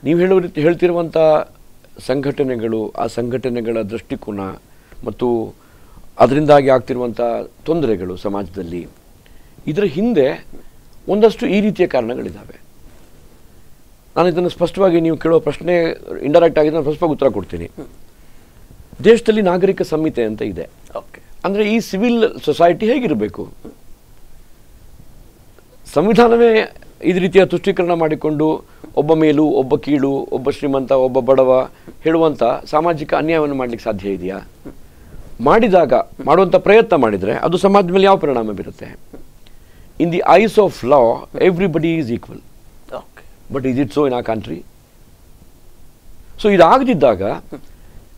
ನೀವು ಹೇಳುವ ರೀತಿ ಹೇಳ್ತಿರುವಂಥ ಸಂಘಟನೆಗಳು ಆ ಸಂಘಟನೆಗಳ ದೃಷ್ಟಿಕೋನ ಮತ್ತು ಅದರಿಂದಾಗಿ ಆಗ್ತಿರುವಂಥ ತೊಂದರೆಗಳು ಸಮಾಜದಲ್ಲಿ ಇದರ ಹಿಂದೆ ಒಂದಷ್ಟು ಈ ರೀತಿಯ ಕಾರಣಗಳಿದ್ದಾವೆ ನಾನು ಇದನ್ನು ಸ್ಪಷ್ಟವಾಗಿ ನೀವು ಕೇಳುವ ಪ್ರಶ್ನೆ ಇಂಡೈರೆಕ್ಟ್ ಆಗಿದ್ದು ನಾನು ಸ್ಪಷ್ಟವಾಗಿ ಉತ್ತರ ಕೊಡ್ತೀನಿ ದೇಶದಲ್ಲಿ ನಾಗರಿಕ ಸಂಹಿತೆ ಅಂತ ಇದೆ ಓಕೆ ಅಂದರೆ ಈ ಸಿವಿಲ್ ಸೊಸೈಟಿ ಹೇಗಿರಬೇಕು ಸಂವಿಧಾನವೇ ಇದು ರೀತಿಯ ತುಷ್ಟೀಕರಣ ಮಾಡಿಕೊಂಡು ಒಬ್ಬ ಮೇಲು ಒಬ್ಬ ಕೀಳು ಒಬ್ಬ ಶ್ರೀಮಂತ ಒಬ್ಬ ಬಡವ ಹೇಳುವಂಥ ಸಾಮಾಜಿಕ ಅನ್ಯಾಯವನ್ನು ಮಾಡಲಿಕ್ಕೆ ಸಾಧ್ಯ ಇದೆಯಾ ಮಾಡಿದಾಗ ಮಾಡುವಂಥ ಪ್ರಯತ್ನ ಮಾಡಿದರೆ ಅದು ಸಮಾಜದ ಮೇಲೆ ಯಾವ ಪರಿಣಾಮ ಬೀರುತ್ತೆ in the eyes of law, everybody is equal. Okay. But is it so in our country? So ಇದಾಗದಿದ್ದಾಗ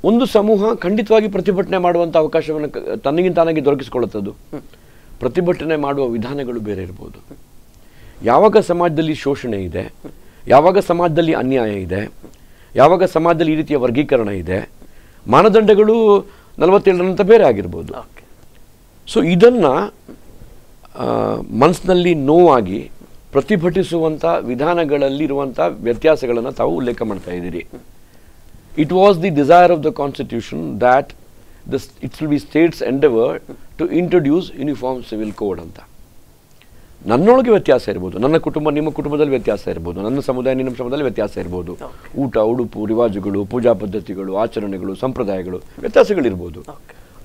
ಒಂದು ಸಮೂಹ ಖಂಡಿತವಾಗಿ ಪ್ರತಿಭಟನೆ ಮಾಡುವಂಥ ಅವಕಾಶವನ್ನು ತನ್ನಗಿಂತಾನಾಗಿ ದೊರಕಿಸಿಕೊಳ್ಳುತ್ತದ್ದು ಪ್ರತಿಭಟನೆ ಮಾಡುವ ವಿಧಾನಗಳು ಬೇರೆ ಇರ್ಬೋದು ಯಾವಾಗ ಸಮಾಜದಲ್ಲಿ ಶೋಷಣೆ ಇದೆ ಯಾವಾಗ ಸಮಾಜದಲ್ಲಿ ಅನ್ಯಾಯ ಇದೆ ಯಾವಾಗ ಸಮಾಜದಲ್ಲಿ ಈ ರೀತಿಯ ವರ್ಗೀಕರಣ ಇದೆ ಮಾನದಂಡಗಳು ನಲವತ್ತೇಳರಂತ ಬೇರೆ ಆಗಿರ್ಬೋದು ಸೊ ಇದನ್ನು ಮನಸ್ಸಿನಲ್ಲಿ ನೋವಾಗಿ ಪ್ರತಿಭಟಿಸುವಂಥ ವಿಧಾನಗಳಲ್ಲಿರುವಂಥ ವ್ಯತ್ಯಾಸಗಳನ್ನು ತಾವು ಉಲ್ಲೇಖ ಮಾಡ್ತಾ ಇದ್ದೀರಿ it was the desire of the constitution that the its will be states endeavour to introduce uniform civil code ಅಂತ ನನ್ನೊಳಗೆ ವ್ಯತ್ಯಾಸ ಇರ್ಬೋದು ನನ್ನ ಕುಟುಂಬ ನಿಮ್ಮ ಕುಟುಂಬದಲ್ಲಿ ವ್ಯತ್ಯಾಸ ಇರ್ಬೋದು ನನ್ನ ಸಮುದಾಯ ನಿಮ್ಮ ಸಮುದಾಯದಲ್ಲಿ ವ್ಯತ್ಯಾಸ ಇರ್ಬೋದು ಊಟ ಉಡುಪು ರಿವಾಜುಗಳು ಪೂಜಾ ಪದ್ಧತಿಗಳು ಆಚರಣೆಗಳು ಸಂಪ್ರದಾಯಗಳು ವ್ಯತ್ಯಾಸಗಳಿರ್ಬೋದು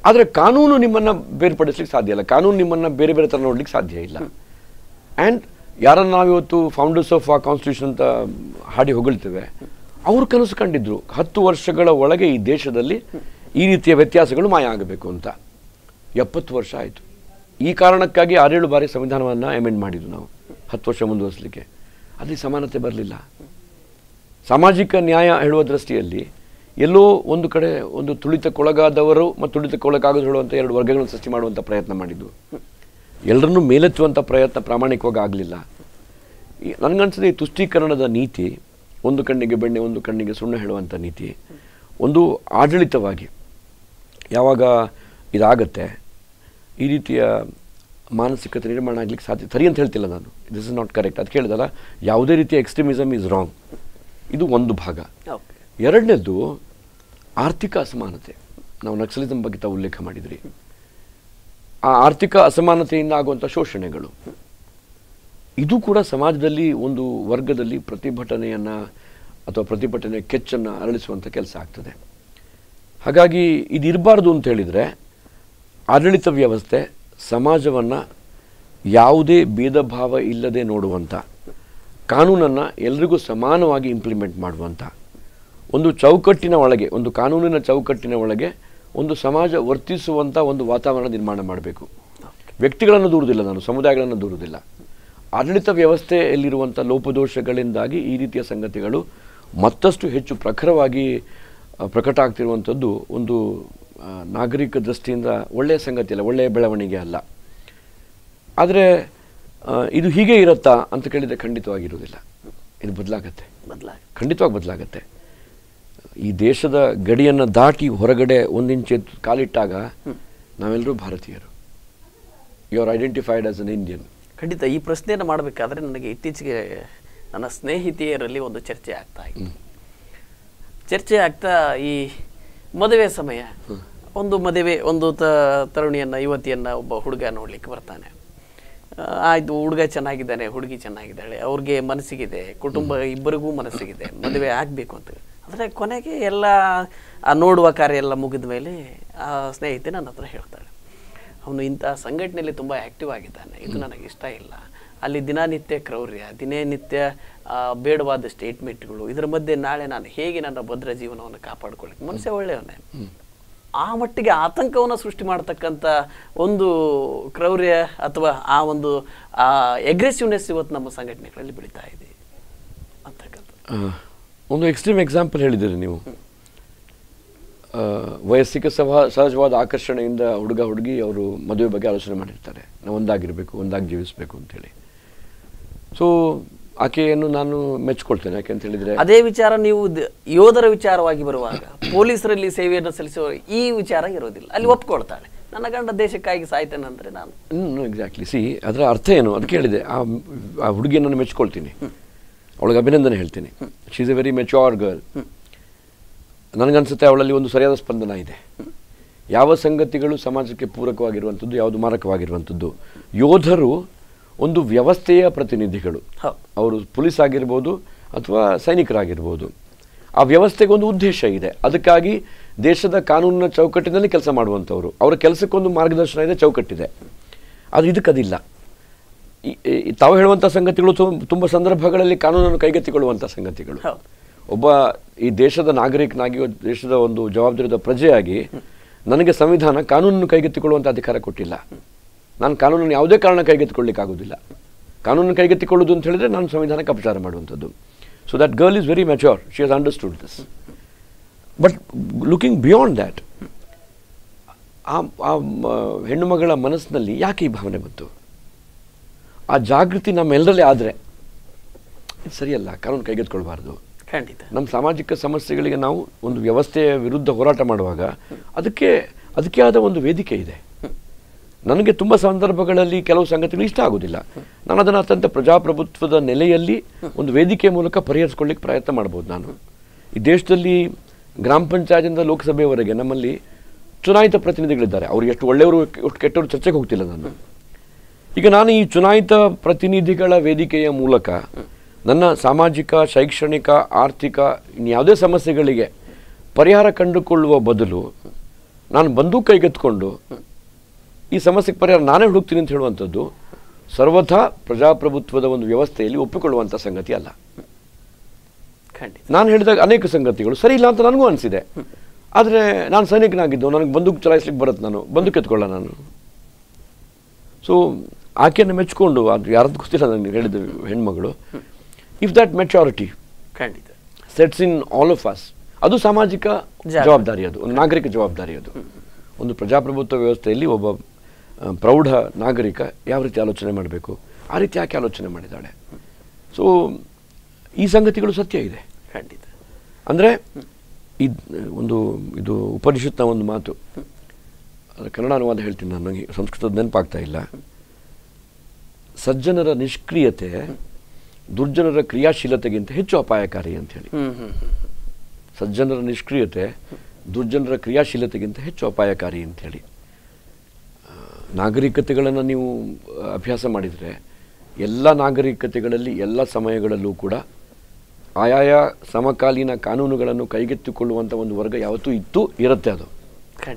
ಆದರೆ ಕಾನೂನು ನಿಮ್ಮನ್ನು ಬೇರ್ಪಡಿಸ್ಲಿಕ್ಕೆ ಸಾಧ್ಯ ಇಲ್ಲ ಕಾನೂನು ನಿಮ್ಮನ್ನು ಬೇರೆ ಬೇರೆ ಥರ ನೋಡ್ಲಿಕ್ಕೆ ಸಾಧ್ಯ ಇಲ್ಲ ಆ್ಯಂಡ್ ಯಾರನ್ನು ನಾವಿವತ್ತು ಫೌಂಡರ್ಸ್ ಆಫ್ ಆ ಕಾನ್ಸ್ಟಿಟ್ಯೂಷನ್ ಅಂತ ಹಾಡಿ ಹೊಗಳ್ತೇವೆ ಅವ್ರ ಕನಸು ಕಂಡಿದ್ರು ಹತ್ತು ವರ್ಷಗಳ ಒಳಗೆ ಈ ದೇಶದಲ್ಲಿ ಈ ರೀತಿಯ ವ್ಯತ್ಯಾಸಗಳು ಮಾಯ ಆಗಬೇಕು ಅಂತ ಎಪ್ಪತ್ತು ವರ್ಷ ಆಯಿತು ಈ ಕಾರಣಕ್ಕಾಗಿ ಆರೇಳು ಬಾರಿ ಸಂವಿಧಾನವನ್ನು ಅಮೆಂಡ್ ಮಾಡಿದ್ರು ನಾವು ಹತ್ತು ವರ್ಷ ಮುಂದುವರಿಸಲಿಕ್ಕೆ ಅಲ್ಲಿ ಸಮಾನತೆ ಬರಲಿಲ್ಲ ಸಾಮಾಜಿಕ ನ್ಯಾಯ ಹೇಳುವ ದೃಷ್ಟಿಯಲ್ಲಿ ಎಲ್ಲೋ ಒಂದು ಕಡೆ ಒಂದು ತುಳಿತಕ್ಕೊಳಗಾದವರು ಮತ್ತು ಹೇಳುವಂಥ ಎರಡು ವರ್ಗಗಳನ್ನು ಸೃಷ್ಟಿ ಮಾಡುವಂಥ ಪ್ರಯತ್ನ ಮಾಡಿದ್ದು ಎಲ್ಲರನ್ನೂ ಮೇಲೆತ್ತುವಂಥ ಪ್ರಯತ್ನ ಪ್ರಾಮಾಣಿಕವಾಗಿ ಆಗಲಿಲ್ಲ ನನಗನ್ಸದೆ ಈ ತುಷ್ಟೀಕರಣದ ನೀತಿ ಒಂದು ಕಣ್ಣಿಗೆ ಬೆಣ್ಣೆ ಒಂದು ಕಣ್ಣಿಗೆ ಸುಣ್ಣ ಹೇಳುವಂಥ ನೀತಿ ಒಂದು ಆಡಳಿತವಾಗಿ ಯಾವಾಗ ಇದಾಗತ್ತೆ ಈ ರೀತಿಯ ಮಾನಸಿಕತೆ ನಿರ್ಮಾಣ ಆಗಲಿಕ್ಕೆ ಸಾಧ್ಯ ಸರಿ ಅಂತ ಹೇಳ್ತಿಲ್ಲ ನಾನು ದಿಸ್ ಇಸ್ ನಾಟ್ ಕರೆಕ್ಟ್ ಅದು ಕೇಳಿದಲ್ಲ ಯಾವುದೇ ರೀತಿಯ ಎಕ್ಸ್ಟ್ರೀಮಿಸಮ್ ಈಸ್ ರಾಂಗ್ ಇದು ಒಂದು ಭಾಗ ಎರಡನೇದು ಆರ್ಥಿಕ ಅಸಮಾನತೆ ನಾವು ನಕ್ಸಲಿಸಂ ಬಗ್ಗೆ ತಾವು ಉಲ್ಲೇಖ ಮಾಡಿದ್ರಿ ಆ ಆರ್ಥಿಕ ಅಸಮಾನತೆಯಿಂದ ಆಗುವಂಥ ಶೋಷಣೆಗಳು ಇದು ಕೂಡ ಸಮಾಜದಲ್ಲಿ ಒಂದು ವರ್ಗದಲ್ಲಿ ಪ್ರತಿಭಟನೆಯನ್ನು ಅಥವಾ ಪ್ರತಿಭಟನೆ ಕೆಚ್ಚನ್ನು ಅರಳಿಸುವಂಥ ಕೆಲಸ ಆಗ್ತದೆ ಹಾಗಾಗಿ ಇದು ಅಂತ ಹೇಳಿದರೆ ಆಡಳಿತ ವ್ಯವಸ್ಥೆ ಸಮಾಜವನ್ನು ಯಾವುದೇ ಭೇದ ಭಾವ ಇಲ್ಲದೆ ನೋಡುವಂಥ ಕಾನೂನನ್ನು ಎಲ್ರಿಗೂ ಸಮಾನವಾಗಿ ಇಂಪ್ಲಿಮೆಂಟ್ ಮಾಡುವಂಥ ಒಂದು ಚೌಕಟ್ಟಿನ ಒಳಗೆ ಒಂದು ಕಾನೂನಿನ ಚೌಕಟ್ಟಿನ ಒಳಗೆ ಒಂದು ಸಮಾಜ ವರ್ತಿಸುವಂಥ ಒಂದು ವಾತಾವರಣ ನಿರ್ಮಾಣ ಮಾಡಬೇಕು ವ್ಯಕ್ತಿಗಳನ್ನು ದೂರುವುದಿಲ್ಲ ನಾನು ಸಮುದಾಯಗಳನ್ನು ದೂರುವುದಿಲ್ಲ ಆಡಳಿತ ವ್ಯವಸ್ಥೆಯಲ್ಲಿರುವಂಥ ಲೋಪದೋಷಗಳಿಂದಾಗಿ ಈ ರೀತಿಯ ಸಂಗತಿಗಳು ಮತ್ತಷ್ಟು ಹೆಚ್ಚು ಪ್ರಖರವಾಗಿ ಪ್ರಕಟ ಆಗ್ತಿರುವಂಥದ್ದು ಒಂದು ನಾಗರಿಕ ದೃಷ್ಟಿಯಿಂದ ಒಳ್ಳೆಯ ಸಂಗತಿ ಅಲ್ಲ ಒಳ್ಳೆಯ ಬೆಳವಣಿಗೆ ಅಲ್ಲ ಆದರೆ ಇದು ಹೀಗೆ ಇರುತ್ತಾ ಅಂತ ಕೇಳಿದರೆ ಖಂಡಿತವಾಗಿರುವುದಿಲ್ಲ ಇದು ಬದಲಾಗತ್ತೆ ಬದಲಾಗ ಖಂಡಿತವಾಗಿ ಬದಲಾಗತ್ತೆ ಈ ದೇಶದ ಗಡಿಯನ್ನು ದಾಟಿ ಹೊರಗಡೆ ಒಂದಿಂಚೆ ಕಾಲಿಟ್ಟಾಗ ನಾವೆಲ್ಲರೂ ಭಾರತೀಯರು you are identified as an Indian ಖಂಡಿತ ಈ ಪ್ರಶ್ನೆಯನ್ನು ಮಾಡಬೇಕಾದ್ರೆ ನನಗೆ ಇತ್ತೀಚೆಗೆ ನನ್ನ ಸ್ನೇಹಿತೆಯರಲ್ಲಿ ಒಂದು ಚರ್ಚೆ ಆಗ್ತಾ ಇತ್ತು ಚರ್ಚೆ ಆಗ್ತಾ ಈ ಮದುವೆ ಸಮಯ ಒಂದು ಮದುವೆ ಒಂದು ತ ತರುಣಿಯನ್ನು ಯುವತಿಯನ್ನು ಒಬ್ಬ ಹುಡುಗ ನೋಡಲಿಕ್ಕೆ ಬರ್ತಾನೆ ಆಯಿತು ಹುಡುಗ ಚೆನ್ನಾಗಿದ್ದಾನೆ ಹುಡುಗಿ ಚೆನ್ನಾಗಿದ್ದಾಳೆ ಅವ್ರಿಗೆ ಮನಸ್ಸಿಗಿದೆ ಕುಟುಂಬ ಇಬ್ಬರಿಗೂ ಮನಸ್ಸಿಗಿದೆ ಮದುವೆ ಆಗಬೇಕು ಅಂತ ಆದರೆ ಕೊನೆಗೆ ಎಲ್ಲ ನೋಡುವ ಕಾರ್ಯ ಎಲ್ಲ ಮುಗಿದ ಮೇಲೆ ಆ ಸ್ನೇಹಿತೆ ನನ್ನ ಹತ್ರ ಹೇಳ್ತಾಳೆ ಅವನು ಇಂಥ ಸಂಘಟನೆಯಲ್ಲಿ ತುಂಬ ಆ್ಯಕ್ಟಿವ್ ಆಗಿದ್ದಾನೆ ಇದು ನನಗೆ ಇಷ್ಟ ಇಲ್ಲ ಅಲ್ಲಿ ದಿನನಿತ್ಯ ಕ್ರೌರ್ಯ ದಿನನಿತ್ಯ ಬೇಡವಾದ ಸ್ಟೇಟ್ಮೆಂಟ್ಗಳು ಇದರ ಮಧ್ಯೆ ನಾಳೆ ನಾನು ಹೇಗೆ ನನ್ನ ಭದ್ರ ಜೀವನವನ್ನು ಕಾಪಾಡ್ಕೊಳ್ಳಿ ಮನಸ್ಸೆ ಒಳ್ಳೆಯವನೇ ಆ ಮಟ್ಟಿಗೆ ಆತಂಕವನ್ನು ಸೃಷ್ಟಿ ಮಾಡ್ತಕ್ಕಂಥ ಒಂದು ಕ್ರೌರ್ಯ ಅಥವಾ ಆ ಒಂದು ಎಗ್ರೆಸಿವ್ನೆಸ್ ಇವತ್ತು ನಮ್ಮ ಸಂಘಟನೆಗಳಲ್ಲಿ ಬೆಳೀತಾ ಇದೆ ಅಂತಕ್ಕಂಥ ಒಂದು ಎಕ್ಸ್ಟ್ರೀಮ್ ಎಕ್ಸಾಂಪಲ್ ಹೇಳಿದ್ದೀರಿ ನೀವು ವಯಸ್ಸಿಕ ಸಹ ಸಹಜವಾದ ಆಕರ್ಷಣೆಯಿಂದ ಹುಡುಗ ಹುಡುಗಿ ಅವರು ಮದುವೆ ಬಗ್ಗೆ ಆಲೋಚನೆ ಮಾಡಿರ್ತಾರೆ ನಾವು ಒಂದಾಗಿರಬೇಕು ಒಂದಾಗಿ ಜೀವಿಸಬೇಕು ಅಂತೇಳಿ ಸೊ ಆಕೆಯನ್ನು ನಾನು ಮೆಚ್ಚಿಕೊಳ್ತೇನೆ ಯಾಕೆ ಅಂತ ಹೇಳಿದರೆ ಅದೇ ವಿಚಾರ ನೀವು ಯೋಧರ ವಿಚಾರವಾಗಿ ಬರುವಾಗ ಪೊಲೀಸರಲ್ಲಿ ಸೇವೆಯನ್ನು ಸಲ್ಲಿಸುವ ಈ ವಿಚಾರ ಇರೋದಿಲ್ಲ ಅಲ್ಲಿ ಒಪ್ಕೊಳ್ತಾಳೆ ನನ್ನ ಗಂಡ ದೇಶಕ್ಕಾಗಿ ಸಾಯ್ತೇನೆ ಅಂದರೆ ನಾನು ಎಕ್ಸಾಕ್ಟ್ಲಿ ಸಿ ಅದರ ಅರ್ಥ ಏನು ಅದಕ್ಕೆ ಹೇಳಿದೆ ಆ ಹುಡುಗಿಯನ್ನು ನಾನು ಅವಳಿಗೆ ಅಭಿನಂದನೆ ಹೇಳ್ತೀನಿ she's is a very mature girl ನನಗನ್ಸುತ್ತೆ ಅವಳಲ್ಲಿ ಒಂದು ಸರಿಯಾದ ಸ್ಪಂದನ ಇದೆ ಯಾವ ಸಂಗತಿಗಳು ಸಮಾಜಕ್ಕೆ ಪೂರಕವಾಗಿರುವಂಥದ್ದು ಯಾವುದು ಮಾರಕವಾಗಿರುವಂಥದ್ದು ಯೋಧರು ಒಂದು ವ್ಯವಸ್ಥೆಯ ಪ್ರತಿನಿಧಿಗಳು ಅವರು ಪೊಲೀಸ್ ಆಗಿರ್ಬೋದು ಅಥವಾ ಸೈನಿಕರಾಗಿರ್ಬೋದು ಆ ವ್ಯವಸ್ಥೆಗೆ ಒಂದು ಉದ್ದೇಶ ಇದೆ ಅದಕ್ಕಾಗಿ ದೇಶದ ಕಾನೂನಿನ ಚೌಕಟ್ಟಿನಲ್ಲಿ ಕೆಲಸ ಮಾಡುವಂಥವ್ರು ಅವರ ಕೆಲಸಕ್ಕೊಂದು ಮಾರ್ಗದರ್ಶನ ಇದೆ ಚೌಕಟ್ಟಿದೆ ಅದು ಇದಕ್ಕದಿಲ್ಲ ತಾವು ಹೇಳುವಂಥ ಸಂಗತಿಗಳು ತುಂಬ ಸಂದರ್ಭಗಳಲ್ಲಿ ಕಾನೂನನ್ನು ಕೈಗೆತ್ತಿಕೊಳ್ಳುವಂಥ ಸಂಗತಿಗಳು ಒಬ್ಬ ಈ ದೇಶದ ನಾಗರಿಕನಾಗಿ ದೇಶದ ಒಂದು ಜವಾಬ್ದಾರಿದ ಪ್ರಜೆಯಾಗಿ ನನಗೆ ಸಂವಿಧಾನ ಕಾನೂನನ್ನು ಕೈಗೆತ್ತಿಕೊಳ್ಳುವಂಥ ಅಧಿಕಾರ ಕೊಟ್ಟಿಲ್ಲ ನಾನು ಕಾನೂನನ್ನು ಯಾವುದೇ ಕಾರಣ ಕೈಗೆತ್ತಿಕೊಳ್ಳಿಕ್ಕಾಗೋದಿಲ್ಲ ಕಾನೂನನ್ನು ಕೈಗೆತ್ತಿಕೊಳ್ಳುವುದು ಅಂತ ಹೇಳಿದ್ರೆ ನಾನು ಸಂವಿಧಾನಕ್ಕೆ ಅಪಚಾರ ಮಾಡುವಂಥದ್ದು so that girl is very mature she has understood this but looking beyond that ಆ ಹೆಣ್ಣು ಮಗಳ ಮನಸ್ಸಿನಲ್ಲಿ ಯಾಕೆ ಈ ಭಾವನೆ ಬಂತು ಆ ಜಾಗೃತಿ ನಮ್ಮೆಲ್ಲರಲ್ಲಿ ಆದರೆ ಸರಿಯಲ್ಲ ಕಾನೂನು ಕೈಗೆತ್ಕೊಳ್ಬಾರ್ದು ಖಂಡಿತ ನಮ್ಮ ಸಾಮಾಜಿಕ ಸಮಸ್ಯೆಗಳಿಗೆ ನಾವು ಒಂದು ವ್ಯವಸ್ಥೆಯ ವಿರುದ್ಧ ಹೋರಾಟ ಮಾಡುವಾಗ ಅದಕ್ಕೆ ಅದಕ್ಕೆ ಆದ ಒಂದು ವೇದಿಕೆ ಇದೆ ನನಗೆ ತುಂಬ ಸಂದರ್ಭಗಳಲ್ಲಿ ಕೆಲವು ಸಂಗತಿಗಳು ಇಷ್ಟ ಆಗೋದಿಲ್ಲ ನಾನು ಅದನ್ನು ಅತ್ಯಂತ ಪ್ರಜಾಪ್ರಭುತ್ವದ ನೆಲೆಯಲ್ಲಿ ಒಂದು ವೇದಿಕೆ ಮೂಲಕ ಪರಿಹರಿಸ್ಕೊಳ್ಳಿಕ್ಕೆ ಪ್ರಯತ್ನ ಮಾಡ್ಬೋದು ನಾನು ಈ ದೇಶದಲ್ಲಿ ಗ್ರಾಮ ಪಂಚಾಯತಿಂದ ಲೋಕಸಭೆಯವರೆಗೆ ನಮ್ಮಲ್ಲಿ ಚುನಾಯಿತ ಪ್ರತಿನಿಧಿಗಳಿದ್ದಾರೆ ಅವ್ರು ಎಷ್ಟು ಒಳ್ಳೆಯವರು ಕೆಟ್ಟವರು ಚರ್ಚೆಗೆ ಹೋಗ್ತಿಲ್ಲ ನಾನು ಈಗ ನಾನು ಈ ಚುನಾಯಿತ ಪ್ರತಿನಿಧಿಗಳ ವೇದಿಕೆಯ ಮೂಲಕ ನನ್ನ ಸಾಮಾಜಿಕ ಶೈಕ್ಷಣಿಕ ಆರ್ಥಿಕ ಇನ್ಯಾವುದೇ ಸಮಸ್ಯೆಗಳಿಗೆ ಪರಿಹಾರ ಕಂಡುಕೊಳ್ಳುವ ಬದಲು ನಾನು ಬಂದು ಕೈಗೆತ್ಕೊಂಡು ಈ ಸಮಸ್ಯೆಗೆ ಪರಿಹಾರ ನಾನೇ ಹುಡುಕ್ತೀನಿ ಅಂತ ಹೇಳುವಂಥದ್ದು ಸರ್ವಥಾ ಪ್ರಜಾಪ್ರಭುತ್ವದ ಒಂದು ವ್ಯವಸ್ಥೆಯಲ್ಲಿ ಒಪ್ಪಿಕೊಳ್ಳುವಂಥ ಸಂಗತಿ ಅಲ್ಲ ನಾನು ಹೇಳಿದಾಗ ಅನೇಕ ಸಂಗತಿಗಳು ಸರಿ ಇಲ್ಲ ಅಂತ ನನಗೂ ಅನಿಸಿದೆ ಆದರೆ ನಾನು ಸೈನಿಕನಾಗಿದ್ದು ನನಗೆ ಬಂದೂಕು ಚಲಾಯಿಸ್ಲಿಕ್ಕೆ ಬರುತ್ತೆ ನಾನು ಬಂದೂಕು ಎತ್ಕೊಳ್ಳ ನಾನು ಸೊ ಆಕೆಯನ್ನು ಮೆಚ್ಚಿಕೊಂಡು ಅದು ಯಾರದ್ದು ಗೊತ್ತಿಲ್ಲ ನನಗೆ ಹೇಳಿದ ಹೆಣ್ಮಗಳು ಇಫ್ ದ್ಯಾಟ್ ಮೆಚ್ಯೂರಿಟಿ ಖಂಡಿತ sets in all of us ಅದು ಸಾಮಾಜಿಕ ಜವಾಬ್ದಾರಿ ಅದು ಒಂದು ನಾಗರಿಕ ಜವಾಬ್ದಾರಿ ಅದು ಒಂದು ಪ್ರಜಾಪ್ರಭುತ್ವ ವ್ಯವಸ್ಥೆಯಲ್ಲಿ ಒಬ್ಬ ಪ್ರೌಢ ನಾಗರಿಕ ಯಾವ ರೀತಿ ಆಲೋಚನೆ ಮಾಡಬೇಕು ಆ ರೀತಿ ಯಾಕೆ ಆಲೋಚನೆ ಮಾಡಿದ್ದಾಳೆ ಸೊ ಈ ಸಂಗತಿಗಳು ಸತ್ಯ ಇದೆ ಖಂಡಿತ ಅಂದರೆ ಇದು ಒಂದು ಇದು ಉಪನಿಷತ್ನ ಒಂದು ಮಾತು ಕನ್ನಡ ಅನುವಾದ ಹೇಳ್ತೀನಿ ನಾನು ಸಂಸ್ಕೃತದ ನೆನಪಾಗ್ತಾ ಇಲ್ಲ ಸಜ್ಜನರ ನಿಷ್ಕ್ರಿಯತೆ ದುರ್ಜನರ ಕ್ರಿಯಾಶೀಲತೆಗಿಂತ ಹೆಚ್ಚು ಅಪಾಯಕಾರಿ ಅಂತ ಹೇಳಿ ಸಜ್ಜನರ ನಿಷ್ಕ್ರಿಯತೆ ದುರ್ಜನರ ಕ್ರಿಯಾಶೀಲತೆಗಿಂತ ಹೆಚ್ಚು ಅಪಾಯಕಾರಿ ಅಂತ ಹೇಳಿ ನಾಗರಿಕತೆಗಳನ್ನು ನೀವು ಅಭ್ಯಾಸ ಮಾಡಿದರೆ ಎಲ್ಲ ನಾಗರಿಕತೆಗಳಲ್ಲಿ ಎಲ್ಲ ಸಮಯಗಳಲ್ಲೂ ಕೂಡ ಆಯಾಯ ಸಮಕಾಲೀನ ಕಾನೂನುಗಳನ್ನು ಕೈಗೆತ್ತಿಕೊಳ್ಳುವಂಥ ಒಂದು ವರ್ಗ ಯಾವತ್ತೂ ಇತ್ತು ಇರುತ್ತೆ ಅದು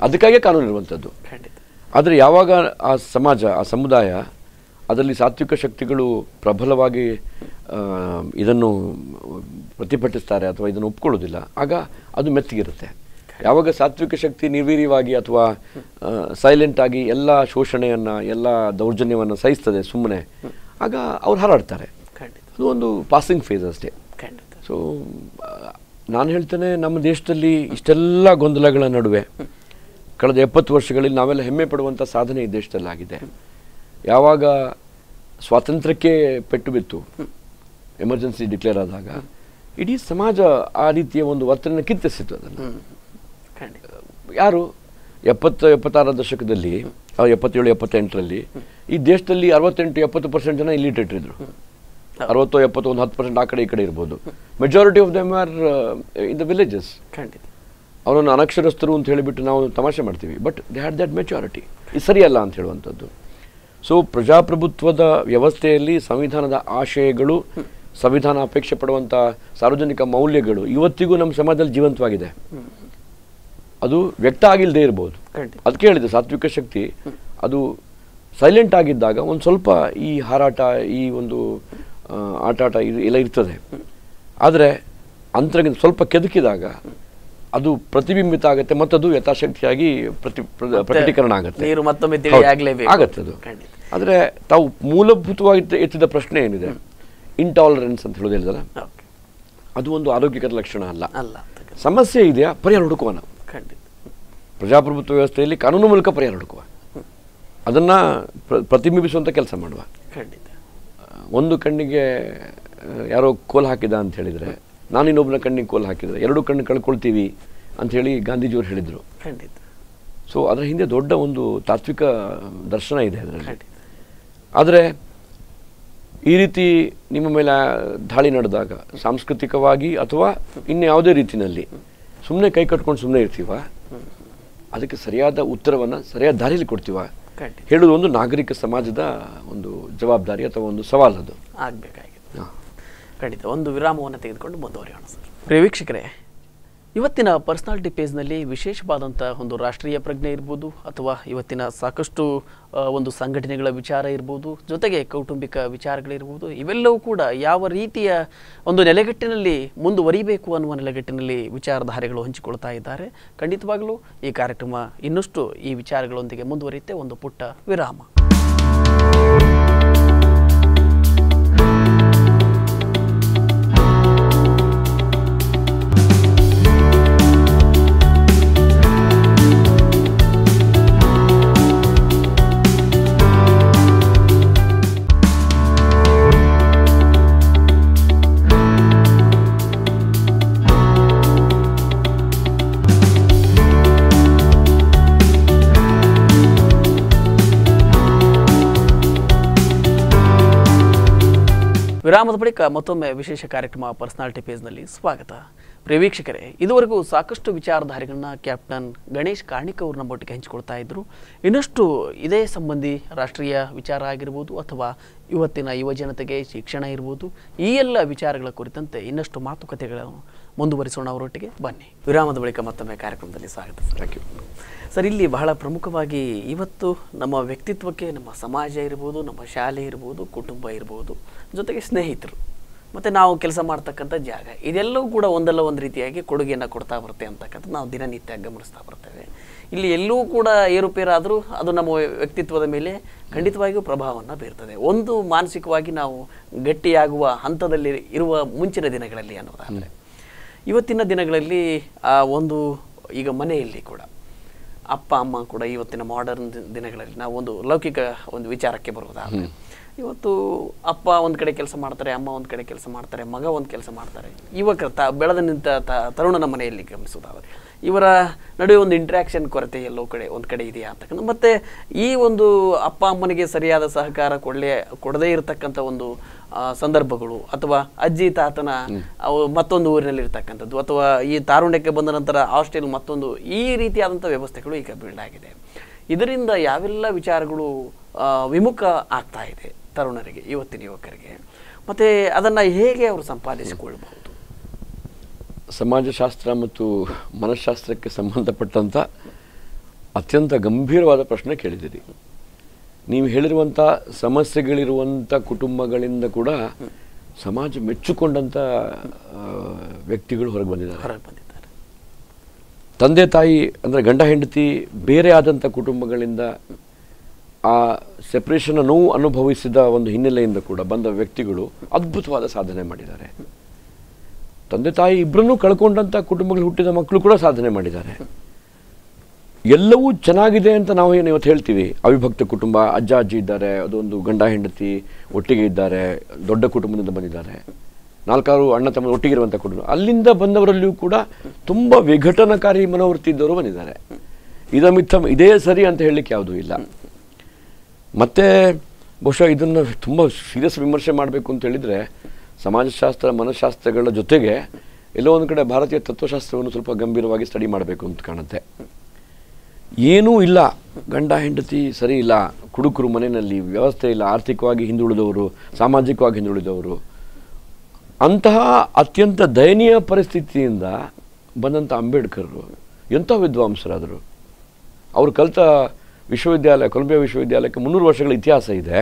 ಅದಕ್ಕಾಗೇ ಕಾನೂನು ಇರುವಂಥದ್ದು ಆದರೆ ಯಾವಾಗ ಆ ಸಮಾಜ ಆ ಸಮುದಾಯ ಅದರಲ್ಲಿ ಸಾತ್ವಿಕ ಶಕ್ತಿಗಳು ಪ್ರಬಲವಾಗಿ ಇದನ್ನು ಪ್ರತಿಭಟಿಸ್ತಾರೆ ಅಥವಾ ಇದನ್ನು ಒಪ್ಕೊಳ್ಳೋದಿಲ್ಲ ಆಗ ಅದು ಮೆತ್ತಗಿರುತ್ತೆ ಯಾವಾಗ ಸಾತ್ವಿಕ ಶಕ್ತಿ ನಿರ್ವೀರ್ಯವಾಗಿ ಅಥವಾ ಸೈಲೆಂಟ್ ಆಗಿ ಎಲ್ಲ ಶೋಷಣೆಯನ್ನು ಎಲ್ಲ ದೌರ್ಜನ್ಯವನ್ನು ಸಹಿಸ್ತದೆ ಸುಮ್ಮನೆ ಆಗ ಅವ್ರು ಹಾರಾಡ್ತಾರೆ ಅದು ಒಂದು ಪಾಸಿಂಗ್ ಫೇಸ್ ಅಷ್ಟೇ ಸೊ ನಾನು ಹೇಳ್ತೇನೆ ನಮ್ಮ ದೇಶದಲ್ಲಿ ಇಷ್ಟೆಲ್ಲ ಗೊಂದಲಗಳ ನಡುವೆ ಕಳೆದ ಎಪ್ಪತ್ತು ವರ್ಷಗಳಲ್ಲಿ ನಾವೆಲ್ಲ ಹೆಮ್ಮೆ ಪಡುವಂಥ ಸಾಧನೆ ಈ ದೇಶದಲ್ಲಾಗಿದೆ ಯಾವಾಗ ಸ್ವಾತಂತ್ರ್ಯಕ್ಕೆ ಪೆಟ್ಟು ಬಿತ್ತು ಎಮರ್ಜೆನ್ಸಿ ಡಿಕ್ಲೇರ್ ಆದಾಗ ಇಡೀ ಸಮಾಜ ಆ ರೀತಿಯ ಒಂದು ಒತ್ತಡನ ಕಿತ್ತಿಸಿತ್ತು ಅದನ್ನು ಯಾರು ಎಪ್ಪತ್ತು ಎಪ್ಪತ್ತಾರ ದಶಕದಲ್ಲಿ ಎಪ್ಪತ್ತೇಳು ಎಪ್ಪತ್ತೆಂಟರಲ್ಲಿ ಈ ದೇಶದಲ್ಲಿ ಅರವತ್ತೆಂಟು ಎಪ್ಪತ್ತು ಪರ್ಸೆಂಟ್ ಜನ ಇಲ್ಲಿಟೇಟ್ ಇದ್ರು ಅರವತ್ತು ಎಪ್ಪತ್ತೊಂದು ಹತ್ತು ಪರ್ಸೆಂಟ್ ಆ ಕಡೆ ಈ ಕಡೆ ಇರ್ಬೋದು majority of them are in the villages ಅವರನ್ನು ಅನಕ್ಷರಸ್ಥರು ಅಂತ ಹೇಳಿಬಿಟ್ಟು ನಾವು ತಮಾಷೆ ಮಾಡ್ತೀವಿ but they had that maturity ಇದು ಸರಿಯಲ್ಲ ಅಂತ ಹೇಳುವಂಥದ್ದು ಸೊ ಪ್ರಜಾಪ್ರಭುತ್ವದ ವ್ಯವಸ್ಥೆಯಲ್ಲಿ ಸಂವಿಧಾನದ ಆಶಯಗಳು ಸಂವಿಧಾನ ಅಪೇಕ್ಷೆ ಪಡುವಂಥ ಸಾರ್ವಜನಿಕ ಮೌಲ್ಯಗಳು ಇವತ್ತಿಗೂ ನಮ್ಮ ಸಮಾಜದಲ್ಲಿ ಜೀವಂತವಾಗಿದೆ ಅದು ವ್ಯಕ್ತ ಆಗಿಲ್ಲದೆ ಇರಬಹುದು ಅದಕ್ಕೆ ಹೇಳಿದೆ ಸಾತ್ವಿಕ ಶಕ್ತಿ ಅದು ಸೈಲೆಂಟ್ ಆಗಿದ್ದಾಗ ಒಂದು ಸ್ವಲ್ಪ ಈ ಹಾರಾಟ ಈ ಒಂದು ಆಟಾಟ ಇದು ಎಲ್ಲ ಇರ್ತದೆ ಆದರೆ ಅಂತರಗಿಂತ ಸ್ವಲ್ಪ ಕೆದಕಿದಾಗ ಅದು ಪ್ರತಿಬಿಂಬಿತ ಆಗುತ್ತೆ ಮತ್ತದು ಯಥಾಶಕ್ತಿಯಾಗಿ ಪ್ರತಿ ಪ್ರಕಟೀಕರಣ ಆಗುತ್ತೆ ಮತ್ತೊಮ್ಮೆ ಆಗತ್ತೆ ಅದು ಆದರೆ ತಾವು ಮೂಲಭೂತವಾಗಿ ಎತ್ತಿದ ಪ್ರಶ್ನೆ ಏನಿದೆ ಇಂಟಾಲರೆನ್ಸ್ ಅಂತ ಹೇಳೋದು ಹೇಳಿದಲ್ಲ ಅದು ಒಂದು ಆರೋಗ್ಯಕರ ಲಕ್ಷಣ ಅಲ್ಲ ಅಲ್ಲ ಸಮಸ್ಯೆ ಇದೆಯಾ ಪರಿಹಾರ ಹುಡುಕುವ ನಾವು ಖಂಡಿತ ಪ್ರಜಾಪ್ರಭುತ್ವ ವ್ಯವಸ್ಥೆಯಲ್ಲಿ ಕಾನೂನು ಮೂಲಕ ಪರಿಹಾರ ಹುಡುಕುವ ಅದನ್ನು ಪ್ರತಿಬಿಂಬಿಸುವಂಥ ಕೆಲಸ ಮಾಡುವ ಖಂಡಿತ ಒಂದು ಕಣ್ಣಿಗೆ ಯಾರೋ ಕೋಲ್ ಹಾಕಿದ ಅಂತ ಹೇಳಿದರೆ ನಾನಿನ್ನೊಬ್ಬನ ಕಣ್ಣಿಗೆ ಕೋಲ್ ಹಾಕಿದರೆ ಎರಡು ಕಣ್ಣು ಕಳ್ಕೊಳ್ತೀವಿ ಅಂಥೇಳಿ ಗಾಂಧೀಜಿಯವರು ಹೇಳಿದರು ಖಂಡಿತ ಸೊ ಅದರ ಹಿಂದೆ ದೊಡ್ಡ ಒಂದು ತಾತ್ವಿಕ ದರ್ಶನ ಇದೆ ಅದರಲ್ಲಿ ಆದರೆ ಈ ರೀತಿ ನಿಮ್ಮ ಮೇಲೆ ದಾಳಿ ನಡೆದಾಗ ಸಾಂಸ್ಕೃತಿಕವಾಗಿ ಅಥವಾ ಇನ್ಯಾವುದೇ ರೀತಿಯಲ್ಲಿ ಸುಮ್ಮನೆ ಕೈ ಕಟ್ಕೊಂಡು ಸುಮ್ಮನೆ ಇರ್ತೀವ ಅದಕ್ಕೆ ಸರಿಯಾದ ಉತ್ತರವನ್ನು ಸರಿಯಾದ ದಾರಿಯಲ್ಲಿ ಕೊಡ್ತೀವ ಹೇಳೋದು ಒಂದು ನಾಗರಿಕ ಸಮಾಜದ ಒಂದು ಜವಾಬ್ದಾರಿ ಅಥವಾ ಒಂದು ಸವಾಲದು ಆಗಬೇಕಾಗಿದೆ ಖಂಡಿತ ಒಂದು ವಿರಾಮವನ್ನು ತೆಗೆದುಕೊಂಡು ಮುಂದುವರಿಯೋಣ ಸರ್ ವೀಕ್ಷಕರೇ ಇವತ್ತಿನ ಪರ್ಸ್ನಾಲಿಟಿ ಪೇಜ್ನಲ್ಲಿ ವಿಶೇಷವಾದಂಥ ಒಂದು ರಾಷ್ಟ್ರೀಯ ಪ್ರಜ್ಞೆ ಇರ್ಬೋದು ಅಥವಾ ಇವತ್ತಿನ ಸಾಕಷ್ಟು ಒಂದು ಸಂಘಟನೆಗಳ ವಿಚಾರ ಇರ್ಬೋದು ಜೊತೆಗೆ ಕೌಟುಂಬಿಕ ವಿಚಾರಗಳಿರ್ಬೋದು ಇವೆಲ್ಲವೂ ಕೂಡ ಯಾವ ರೀತಿಯ ಒಂದು ನೆಲೆಗಟ್ಟಿನಲ್ಲಿ ಮುಂದುವರಿಬೇಕು ಅನ್ನುವ ನೆಲೆಗಟ್ಟಿನಲ್ಲಿ ವಿಚಾರಧಾರೆಗಳು ಹಂಚಿಕೊಳ್ತಾ ಇದ್ದಾರೆ ಖಂಡಿತವಾಗಲೂ ಈ ಕಾರ್ಯಕ್ರಮ ಇನ್ನಷ್ಟು ಈ ವಿಚಾರಗಳೊಂದಿಗೆ ಮುಂದುವರಿಯುತ್ತೆ ಒಂದು ಪುಟ್ಟ ವಿರಾಮ ವಿರಾಮದ ಬಳಿಕ ಮತ್ತೊಮ್ಮೆ ವಿಶೇಷ ಕಾರ್ಯಕ್ರಮ ಪರ್ಸನಾಲಿಟಿ ಪೇಜ್ನಲ್ಲಿ ಸ್ವಾಗತ ಪ್ರಿಯ ಇದುವರೆಗೂ ಸಾಕಷ್ಟು ವಿಚಾರಧಾರೆಗಳನ್ನ ಕ್ಯಾಪ್ಟನ್ ಗಣೇಶ್ ಕಾರ್ಣಿಕ್ ಅವರು ನಮ್ಮೊಟ್ಟಿಗೆ ಹಂಚಿಕೊಳ್ತಾ ಇದ್ದರು ಇನ್ನಷ್ಟು ಇದೇ ಸಂಬಂಧಿ ರಾಷ್ಟ್ರೀಯ ವಿಚಾರ ಆಗಿರ್ಬೋದು ಅಥವಾ ಇವತ್ತಿನ ಯುವಜನತೆಗೆ ಶಿಕ್ಷಣ ಇರ್ಬೋದು ಈ ಎಲ್ಲ ವಿಚಾರಗಳ ಕುರಿತಂತೆ ಇನ್ನಷ್ಟು ಮಾತುಕತೆಗಳನ್ನು ಮುಂದುವರಿಸೋಣ ಅವರೊಟ್ಟಿಗೆ ಬನ್ನಿ ವಿರಾಮದ ಬಳಿಕ ಮತ್ತೊಮ್ಮೆ ಕಾರ್ಯಕ್ರಮದಲ್ಲಿ ಸ್ವಾಗತ ಥ್ಯಾಂಕ್ ಯು ಸರ್ ಇಲ್ಲಿ ಬಹಳ ಪ್ರಮುಖವಾಗಿ ಇವತ್ತು ನಮ್ಮ ವ್ಯಕ್ತಿತ್ವಕ್ಕೆ ನಮ್ಮ ಸಮಾಜ ಇರ್ಬೋದು ನಮ್ಮ ಶಾಲೆ ಇರ್ಬೋದು ಕುಟುಂಬ ಇರ್ಬೋದು ಜೊತೆಗೆ ಸ್ನೇಹಿತರು ಮತ್ತು ನಾವು ಕೆಲಸ ಮಾಡ್ತಕ್ಕಂಥ ಜಾಗ ಇದೆಲ್ಲವೂ ಕೂಡ ಒಂದಲ್ಲ ಒಂದು ರೀತಿಯಾಗಿ ಕೊಡುಗೆಯನ್ನು ಕೊಡ್ತಾ ಬರುತ್ತೆ ಅಂತಕ್ಕಂಥ ನಾವು ದಿನನಿತ್ಯ ಗಮನಿಸ್ತಾ ಬರ್ತೇವೆ ಇಲ್ಲಿ ಎಲ್ಲೂ ಕೂಡ ಏರುಪೇರಾದರೂ ಅದು ನಮ್ಮ ವ್ಯಕ್ತಿತ್ವದ ಮೇಲೆ ಖಂಡಿತವಾಗಿಯೂ ಪ್ರಭಾವವನ್ನು ಬೀರ್ತದೆ ಒಂದು ಮಾನಸಿಕವಾಗಿ ನಾವು ಗಟ್ಟಿಯಾಗುವ ಹಂತದಲ್ಲಿ ಇರುವ ಮುಂಚಿನ ದಿನಗಳಲ್ಲಿ ಅನ್ನೋದಾದರೆ ಇವತ್ತಿನ ದಿನಗಳಲ್ಲಿ ಆ ಒಂದು ಈಗ ಮನೆಯಲ್ಲಿ ಕೂಡ ಅಪ್ಪ ಅಮ್ಮ ಕೂಡ ಇವತ್ತಿನ ಮಾಡರ್ನ್ ದಿನಗಳಲ್ಲಿ ನಾವು ಒಂದು ಲೌಕಿಕ ಒಂದು ವಿಚಾರಕ್ಕೆ ಬರುವುದಾದ್ರೆ ಇವತ್ತು ಅಪ್ಪ ಒಂದು ಕಡೆ ಕೆಲಸ ಮಾಡ್ತಾರೆ ಅಮ್ಮ ಒಂದು ಕಡೆ ಕೆಲಸ ಮಾಡ್ತಾರೆ ಮಗ ಒಂದು ಕೆಲಸ ಮಾಡ್ತಾರೆ ಯುವಕ ತ ಬೆಳೆದ ನಿಂತ ತರುಣನ ಮನೆಯಲ್ಲಿ ಗಮನಿಸುವುದಾದ್ರೆ ಇವರ ನಡುವೆ ಒಂದು ಇಂಟ್ರ್ಯಾಕ್ಷನ್ ಕೊರತೆ ಎಲ್ಲೋ ಕಡೆ ಒಂದು ಕಡೆ ಇದೆಯಾ ಅಂತಕ್ಕಂಥ ಮತ್ತು ಈ ಒಂದು ಅಪ್ಪ ಅಮ್ಮನಿಗೆ ಸರಿಯಾದ ಸಹಕಾರ ಕೊಡಲೇ ಕೊಡದೇ ಇರತಕ್ಕಂಥ ಒಂದು ಸಂದರ್ಭಗಳು ಅಥವಾ ಅಜ್ಜಿ ತಾತನ ಮತ್ತೊಂದು ಊರಿನಲ್ಲಿ ಇರ್ತಕ್ಕಂಥದ್ದು ಅಥವಾ ಈ ತಾರುಣ್ಯಕ್ಕೆ ಬಂದ ನಂತರ ಹಾಸ್ಟೆಲ್ ಮತ್ತೊಂದು ಈ ರೀತಿಯಾದಂಥ ವ್ಯವಸ್ಥೆಗಳು ಈಗ ಬಿಲ್ಡ್ ಆಗಿದೆ ಇದರಿಂದ ಯಾವೆಲ್ಲ ವಿಚಾರಗಳು ವಿಮುಖ ಆಗ್ತಾ ಇದೆ ತರುಣರಿಗೆ ಇವತ್ತಿನ ಯುವಕರಿಗೆ ಮತ್ತು ಅದನ್ನು ಹೇಗೆ ಅವರು ಸಂಪಾದಿಸಿಕೊಳ್ಳಬಹುದು ಸಮಾಜಶಾಸ್ತ್ರ ಮತ್ತು ಮನಃಶಾಸ್ತ್ರಕ್ಕೆ ಸಂಬಂಧಪಟ್ಟಂಥ ಅತ್ಯಂತ ಗಂಭೀರವಾದ ಪ್ರಶ್ನೆ ಕೇಳಿದ್ದೀರಿ ನೀವು ಹೇಳಿರುವಂಥ ಸಮಸ್ಯೆಗಳಿರುವಂಥ ಕುಟುಂಬಗಳಿಂದ ಕೂಡ ಸಮಾಜ ಮೆಚ್ಚುಕೊಂಡಂಥ ವ್ಯಕ್ತಿಗಳು ಹೊರಗೆ ಬಂದಿದ್ದಾರೆ ಹೊರಗೆ ಬಂದಿದ್ದಾರೆ ತಂದೆ ತಾಯಿ ಅಂದರೆ ಗಂಡ ಹೆಂಡತಿ ಬೇರೆ ಆದಂಥ ಕುಟುಂಬಗಳಿಂದ ಆ ಸೆಪ್ರೇಷನ್ ನೋವು ಅನುಭವಿಸಿದ ಒಂದು ಹಿನ್ನೆಲೆಯಿಂದ ಕೂಡ ಬಂದ ವ್ಯಕ್ತಿಗಳು ಅದ್ಭುತವಾದ ಸಾಧನೆ ಮಾಡಿದ್ದಾರೆ ತಂದೆ ತಾಯಿ ಇಬ್ಬರನ್ನೂ ಕಳ್ಕೊಂಡಂಥ ಕುಟುಂಬಗಳು ಹುಟ್ಟಿದ ಮಕ್ಕಳು ಕೂಡ ಸಾಧನೆ ಮಾಡಿದ್ದಾರೆ ಎಲ್ಲವೂ ಚೆನ್ನಾಗಿದೆ ಅಂತ ನಾವು ಏನು ಇವತ್ತು ಹೇಳ್ತೀವಿ ಅವಿಭಕ್ತ ಕುಟುಂಬ ಅಜ್ಜ ಅಜ್ಜಿ ಇದ್ದಾರೆ ಅದೊಂದು ಗಂಡ ಹೆಂಡತಿ ಒಟ್ಟಿಗೆ ಇದ್ದಾರೆ ದೊಡ್ಡ ಕುಟುಂಬದಿಂದ ಬಂದಿದ್ದಾರೆ ನಾಲ್ಕಾರು ಅಣ್ಣ ತಮ್ಮ ಒಟ್ಟಿಗೆ ಇರುವಂಥ ಕುಟುಂಬ ಅಲ್ಲಿಂದ ಬಂದವರಲ್ಲಿಯೂ ಕೂಡ ತುಂಬ ವಿಘಟನಕಾರಿ ಮನೋವೃತ್ತಿ ಇದ್ದವರು ಬಂದಿದ್ದಾರೆ ಮಿಥ ಇದೇ ಸರಿ ಅಂತ ಹೇಳಲಿಕ್ಕೆ ಯಾವುದೂ ಇಲ್ಲ ಮತ್ತು ಬಹುಶಃ ಇದನ್ನು ತುಂಬ ಸೀರಿಯಸ್ ವಿಮರ್ಶೆ ಮಾಡಬೇಕು ಅಂತ ಹೇಳಿದರೆ ಸಮಾಜಶಾಸ್ತ್ರ ಮನಃಶಾಸ್ತ್ರಗಳ ಜೊತೆಗೆ ಎಲ್ಲೋ ಒಂದು ಕಡೆ ಭಾರತೀಯ ತತ್ವಶಾಸ್ತ್ರವನ್ನು ಸ್ವಲ್ಪ ಗಂಭೀರವಾಗಿ ಸ್ಟಡಿ ಮಾಡಬೇಕು ಅಂತ ಕಾಣುತ್ತೆ ಏನೂ ಇಲ್ಲ ಗಂಡ ಹೆಂಡತಿ ಸರಿ ಇಲ್ಲ ಕುಡುಕರು ಮನೆಯಲ್ಲಿ ವ್ಯವಸ್ಥೆ ಇಲ್ಲ ಆರ್ಥಿಕವಾಗಿ ಹಿಂದುಳಿದವರು ಸಾಮಾಜಿಕವಾಗಿ ಹಿಂದುಳಿದವರು ಅಂತಹ ಅತ್ಯಂತ ದಯನೀಯ ಪರಿಸ್ಥಿತಿಯಿಂದ ಬಂದಂಥ ಅಂಬೇಡ್ಕರ್ರು ಎಂಥ ವಿದ್ವಾಂಸರಾದರು ಅವರು ಕಲಿತ ವಿಶ್ವವಿದ್ಯಾಲಯ ಕೊಲಂಬಿಯಾ ವಿಶ್ವವಿದ್ಯಾಲಯಕ್ಕೆ ಮುನ್ನೂರು ವರ್ಷಗಳ ಇತಿಹಾಸ ಇದೆ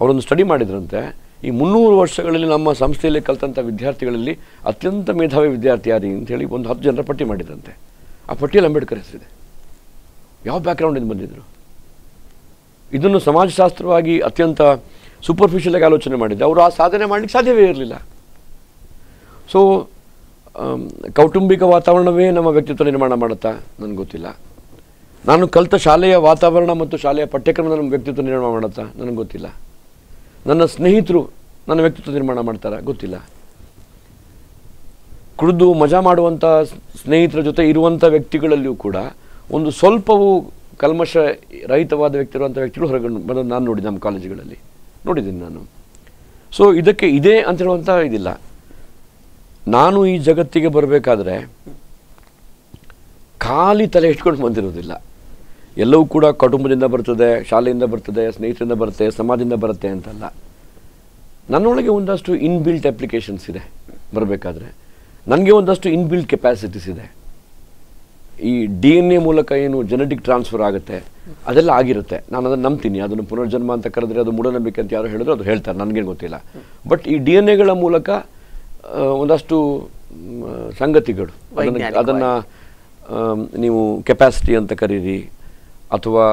ಅವರೊಂದು ಸ್ಟಡಿ ಮಾಡಿದ್ರಂತೆ ಈ ಮುನ್ನೂರು ವರ್ಷಗಳಲ್ಲಿ ನಮ್ಮ ಸಂಸ್ಥೆಯಲ್ಲಿ ಕಲಿತಂಥ ವಿದ್ಯಾರ್ಥಿಗಳಲ್ಲಿ ಅತ್ಯಂತ ಮೇಧಾವಿ ವಿದ್ಯಾರ್ಥಿ ಯಾರಿ ಅಂತೇಳಿ ಒಂದು ಹತ್ತು ಜನರ ಪಟ್ಟಿ ಮಾಡಿದ್ರಂತೆ ಆ ಪಟ್ಟಿಯಲ್ಲಿ ಅಂಬೇಡ್ಕರ್ ಹೆಸರಿದೆ ಯಾವ ಬ್ಯಾಕ್ಗ್ರೌಂಡಿಂದ ಬಂದಿದ್ದರು ಇದನ್ನು ಸಮಾಜಶಾಸ್ತ್ರವಾಗಿ ಅತ್ಯಂತ ಸೂಪರ್ಫಿಷಿಯಲಾಗಿ ಆಲೋಚನೆ ಮಾಡಿದ್ದೆ ಅವರು ಆ ಸಾಧನೆ ಮಾಡಲಿಕ್ಕೆ ಸಾಧ್ಯವೇ ಇರಲಿಲ್ಲ ಸೊ um, ಕೌಟುಂಬಿಕ ವಾತಾವರಣವೇ ನಮ್ಮ ವ್ಯಕ್ತಿತ್ವ ನಿರ್ಮಾಣ ಮಾಡುತ್ತಾ ನನಗೆ ಗೊತ್ತಿಲ್ಲ ನಾನು ಕಲಿತ ಶಾಲೆಯ ವಾತಾವರಣ ಮತ್ತು ಶಾಲೆಯ ಪಠ್ಯಕ್ರಮದ ನಮ್ಮ ವ್ಯಕ್ತಿತ್ವ ನಿರ್ಮಾಣ ಮಾಡುತ್ತಾ ನನಗೆ ಗೊತ್ತಿಲ್ಲ ನನ್ನ ಸ್ನೇಹಿತರು ನನ್ನ ವ್ಯಕ್ತಿತ್ವ ನಿರ್ಮಾಣ ಮಾಡ್ತಾರ ಗೊತ್ತಿಲ್ಲ ಕುಡಿದು ಮಜಾ ಮಾಡುವಂಥ ಸ್ನೇಹಿತರ ಜೊತೆ ಇರುವಂಥ ವ್ಯಕ್ತಿಗಳಲ್ಲಿಯೂ ಕೂಡ ಒಂದು ಸ್ವಲ್ಪವೂ ಕಲ್ಮಶ ರಹಿತವಾದ ವ್ಯಕ್ತಿರುವಂಥ ವ್ಯಕ್ತಿಗಳು ಹೊರಗೆ ಬಂದು ನಾನು ನೋಡಿ ನಮ್ಮ ಕಾಲೇಜುಗಳಲ್ಲಿ ನೋಡಿದ್ದೀನಿ ನಾನು ಸೊ ಇದಕ್ಕೆ ಇದೇ ಅಂತ ಹೇಳುವಂಥ ಇದಿಲ್ಲ ನಾನು ಈ ಜಗತ್ತಿಗೆ ಬರಬೇಕಾದ್ರೆ ಖಾಲಿ ತಲೆ ಇಟ್ಕೊಂಡು ಬಂದಿರೋದಿಲ್ಲ ಎಲ್ಲವೂ ಕೂಡ ಕುಟುಂಬದಿಂದ ಬರ್ತದೆ ಶಾಲೆಯಿಂದ ಬರ್ತದೆ ಸ್ನೇಹಿತರಿಂದ ಬರುತ್ತೆ ಸಮಾಜದಿಂದ ಬರುತ್ತೆ ಅಂತಲ್ಲ ನನ್ನೊಳಗೆ ಒಂದಷ್ಟು ಇನ್ಬಿಲ್ಟ್ ಅಪ್ಲಿಕೇಶನ್ಸ್ ಇದೆ ಬರಬೇಕಾದ್ರೆ ನನಗೆ ಒಂದಷ್ಟು ಇನ್ಬಿಲ್ಟ್ ಕೆಪಾಸಿಟೀಸ್ ಇದೆ ಈ ಡಿ ಎನ್ ಎ ಮೂಲಕ ಏನು ಜೆನೆಟಿಕ್ ಟ್ರಾನ್ಸ್ಫರ್ ಆಗುತ್ತೆ ಅದೆಲ್ಲ ಆಗಿರುತ್ತೆ ನಾನು ಅದನ್ನು ನಂಬ್ತೀನಿ ಅದನ್ನು ಪುನರ್ಜನ್ಮ ಅಂತ ಕರೆದ್ರೆ ಅದು ಮೂಢನಂಬಿಕೆ ಅಂತ ಯಾರು ಹೇಳಿದ್ರು ಅದು ಹೇಳ್ತಾರೆ ನನಗೇನು ಗೊತ್ತಿಲ್ಲ ಬಟ್ ಈ ಡಿ ಎನ್ ಎಗಳ ಮೂಲಕ ಒಂದಷ್ಟು ಸಂಗತಿಗಳು ಅದನ್ನು ನೀವು ಕೆಪಾಸಿಟಿ ಅಂತ ಕರೀರಿ ಅಥವಾ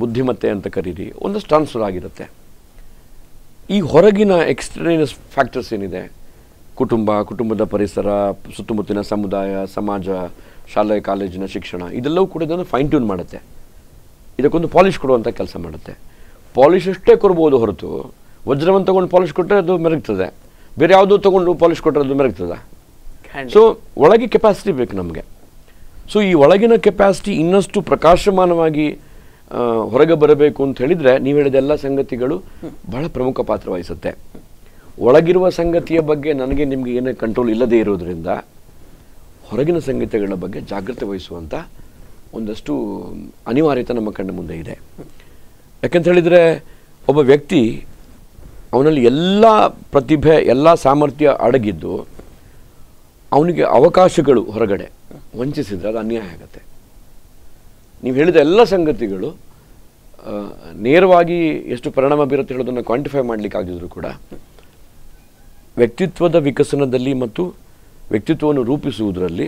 ಬುದ್ಧಿಮತ್ತೆ ಅಂತ ಕರೀರಿ ಒಂದಷ್ಟು ಟ್ರಾನ್ಸ್ಫರ್ ಆಗಿರುತ್ತೆ ಈ ಹೊರಗಿನ ಎಕ್ಸ್ಟ್ರೇನಿಯಸ್ ಫ್ಯಾಕ್ಟರ್ಸ್ ಏನಿದೆ ಕುಟುಂಬ ಕುಟುಂಬದ ಪರಿಸರ ಸುತ್ತಮುತ್ತಿನ ಸಮುದಾಯ ಸಮಾಜ ಶಾಲೆ ಕಾಲೇಜಿನ ಶಿಕ್ಷಣ ಇದೆಲ್ಲವೂ ಕೂಡ ಇದನ್ನು ಫೈನ್ ಟ್ಯೂನ್ ಮಾಡುತ್ತೆ ಇದಕ್ಕೊಂದು ಪಾಲಿಷ್ ಕೊಡುವಂಥ ಕೆಲಸ ಮಾಡುತ್ತೆ ಪಾಲಿಷ್ ಅಷ್ಟೇ ಕೊಡ್ಬೋದು ಹೊರತು ವಜ್ರವನ್ನು ತೊಗೊಂಡು ಪಾಲಿಷ್ ಕೊಟ್ಟರೆ ಅದು ಮೆರಗ್ತದೆ ಬೇರೆ ಯಾವುದೋ ತೊಗೊಂಡು ಪಾಲಿಷ್ ಕೊಟ್ಟರೆ ಅದು ಮೆರಗ್ತದೆ ಸೊ ಒಳಗೆ ಕೆಪಾಸಿಟಿ ಬೇಕು ನಮಗೆ ಸೊ ಈ ಒಳಗಿನ ಕೆಪಾಸಿಟಿ ಇನ್ನಷ್ಟು ಪ್ರಕಾಶಮಾನವಾಗಿ ಹೊರಗೆ ಬರಬೇಕು ಅಂತ ಹೇಳಿದರೆ ನೀವು ಹೇಳಿದ ಎಲ್ಲ ಸಂಗತಿಗಳು ಬಹಳ ಪ್ರಮುಖ ಪಾತ್ರ ವಹಿಸುತ್ತೆ ಒಳಗಿರುವ ಸಂಗತಿಯ ಬಗ್ಗೆ ನನಗೆ ನಿಮಗೆ ಏನೇ ಕಂಟ್ರೋಲ್ ಇಲ್ಲದೇ ಇರೋದ್ರಿಂದ ಹೊರಗಿನ ಸಂಗೀತಗಳ ಬಗ್ಗೆ ಜಾಗ್ರತೆ ವಹಿಸುವಂಥ ಒಂದಷ್ಟು ಅನಿವಾರ್ಯತೆ ನಮ್ಮ ಕಣ್ಣ ಮುಂದೆ ಇದೆ ಯಾಕಂತ ಹೇಳಿದರೆ ಒಬ್ಬ ವ್ಯಕ್ತಿ ಅವನಲ್ಲಿ ಎಲ್ಲ ಪ್ರತಿಭೆ ಎಲ್ಲ ಸಾಮರ್ಥ್ಯ ಅಡಗಿದ್ದು ಅವನಿಗೆ ಅವಕಾಶಗಳು ಹೊರಗಡೆ ವಂಚಿಸಿದರೆ ಅದು ಅನ್ಯಾಯ ಆಗುತ್ತೆ ನೀವು ಹೇಳಿದ ಎಲ್ಲ ಸಂಗತಿಗಳು ನೇರವಾಗಿ ಎಷ್ಟು ಪರಿಣಾಮ ಬೀರುತ್ತೆ ಹೇಳೋದನ್ನು ಕ್ವಾಂಟಿಫೈ ಮಾಡಲಿಕ್ಕಾಗಿದ್ರು ಕೂಡ ವ್ಯಕ್ತಿತ್ವದ ವಿಕಸನದಲ್ಲಿ ಮತ್ತು ವ್ಯಕ್ತಿತ್ವವನ್ನು ರೂಪಿಸುವುದರಲ್ಲಿ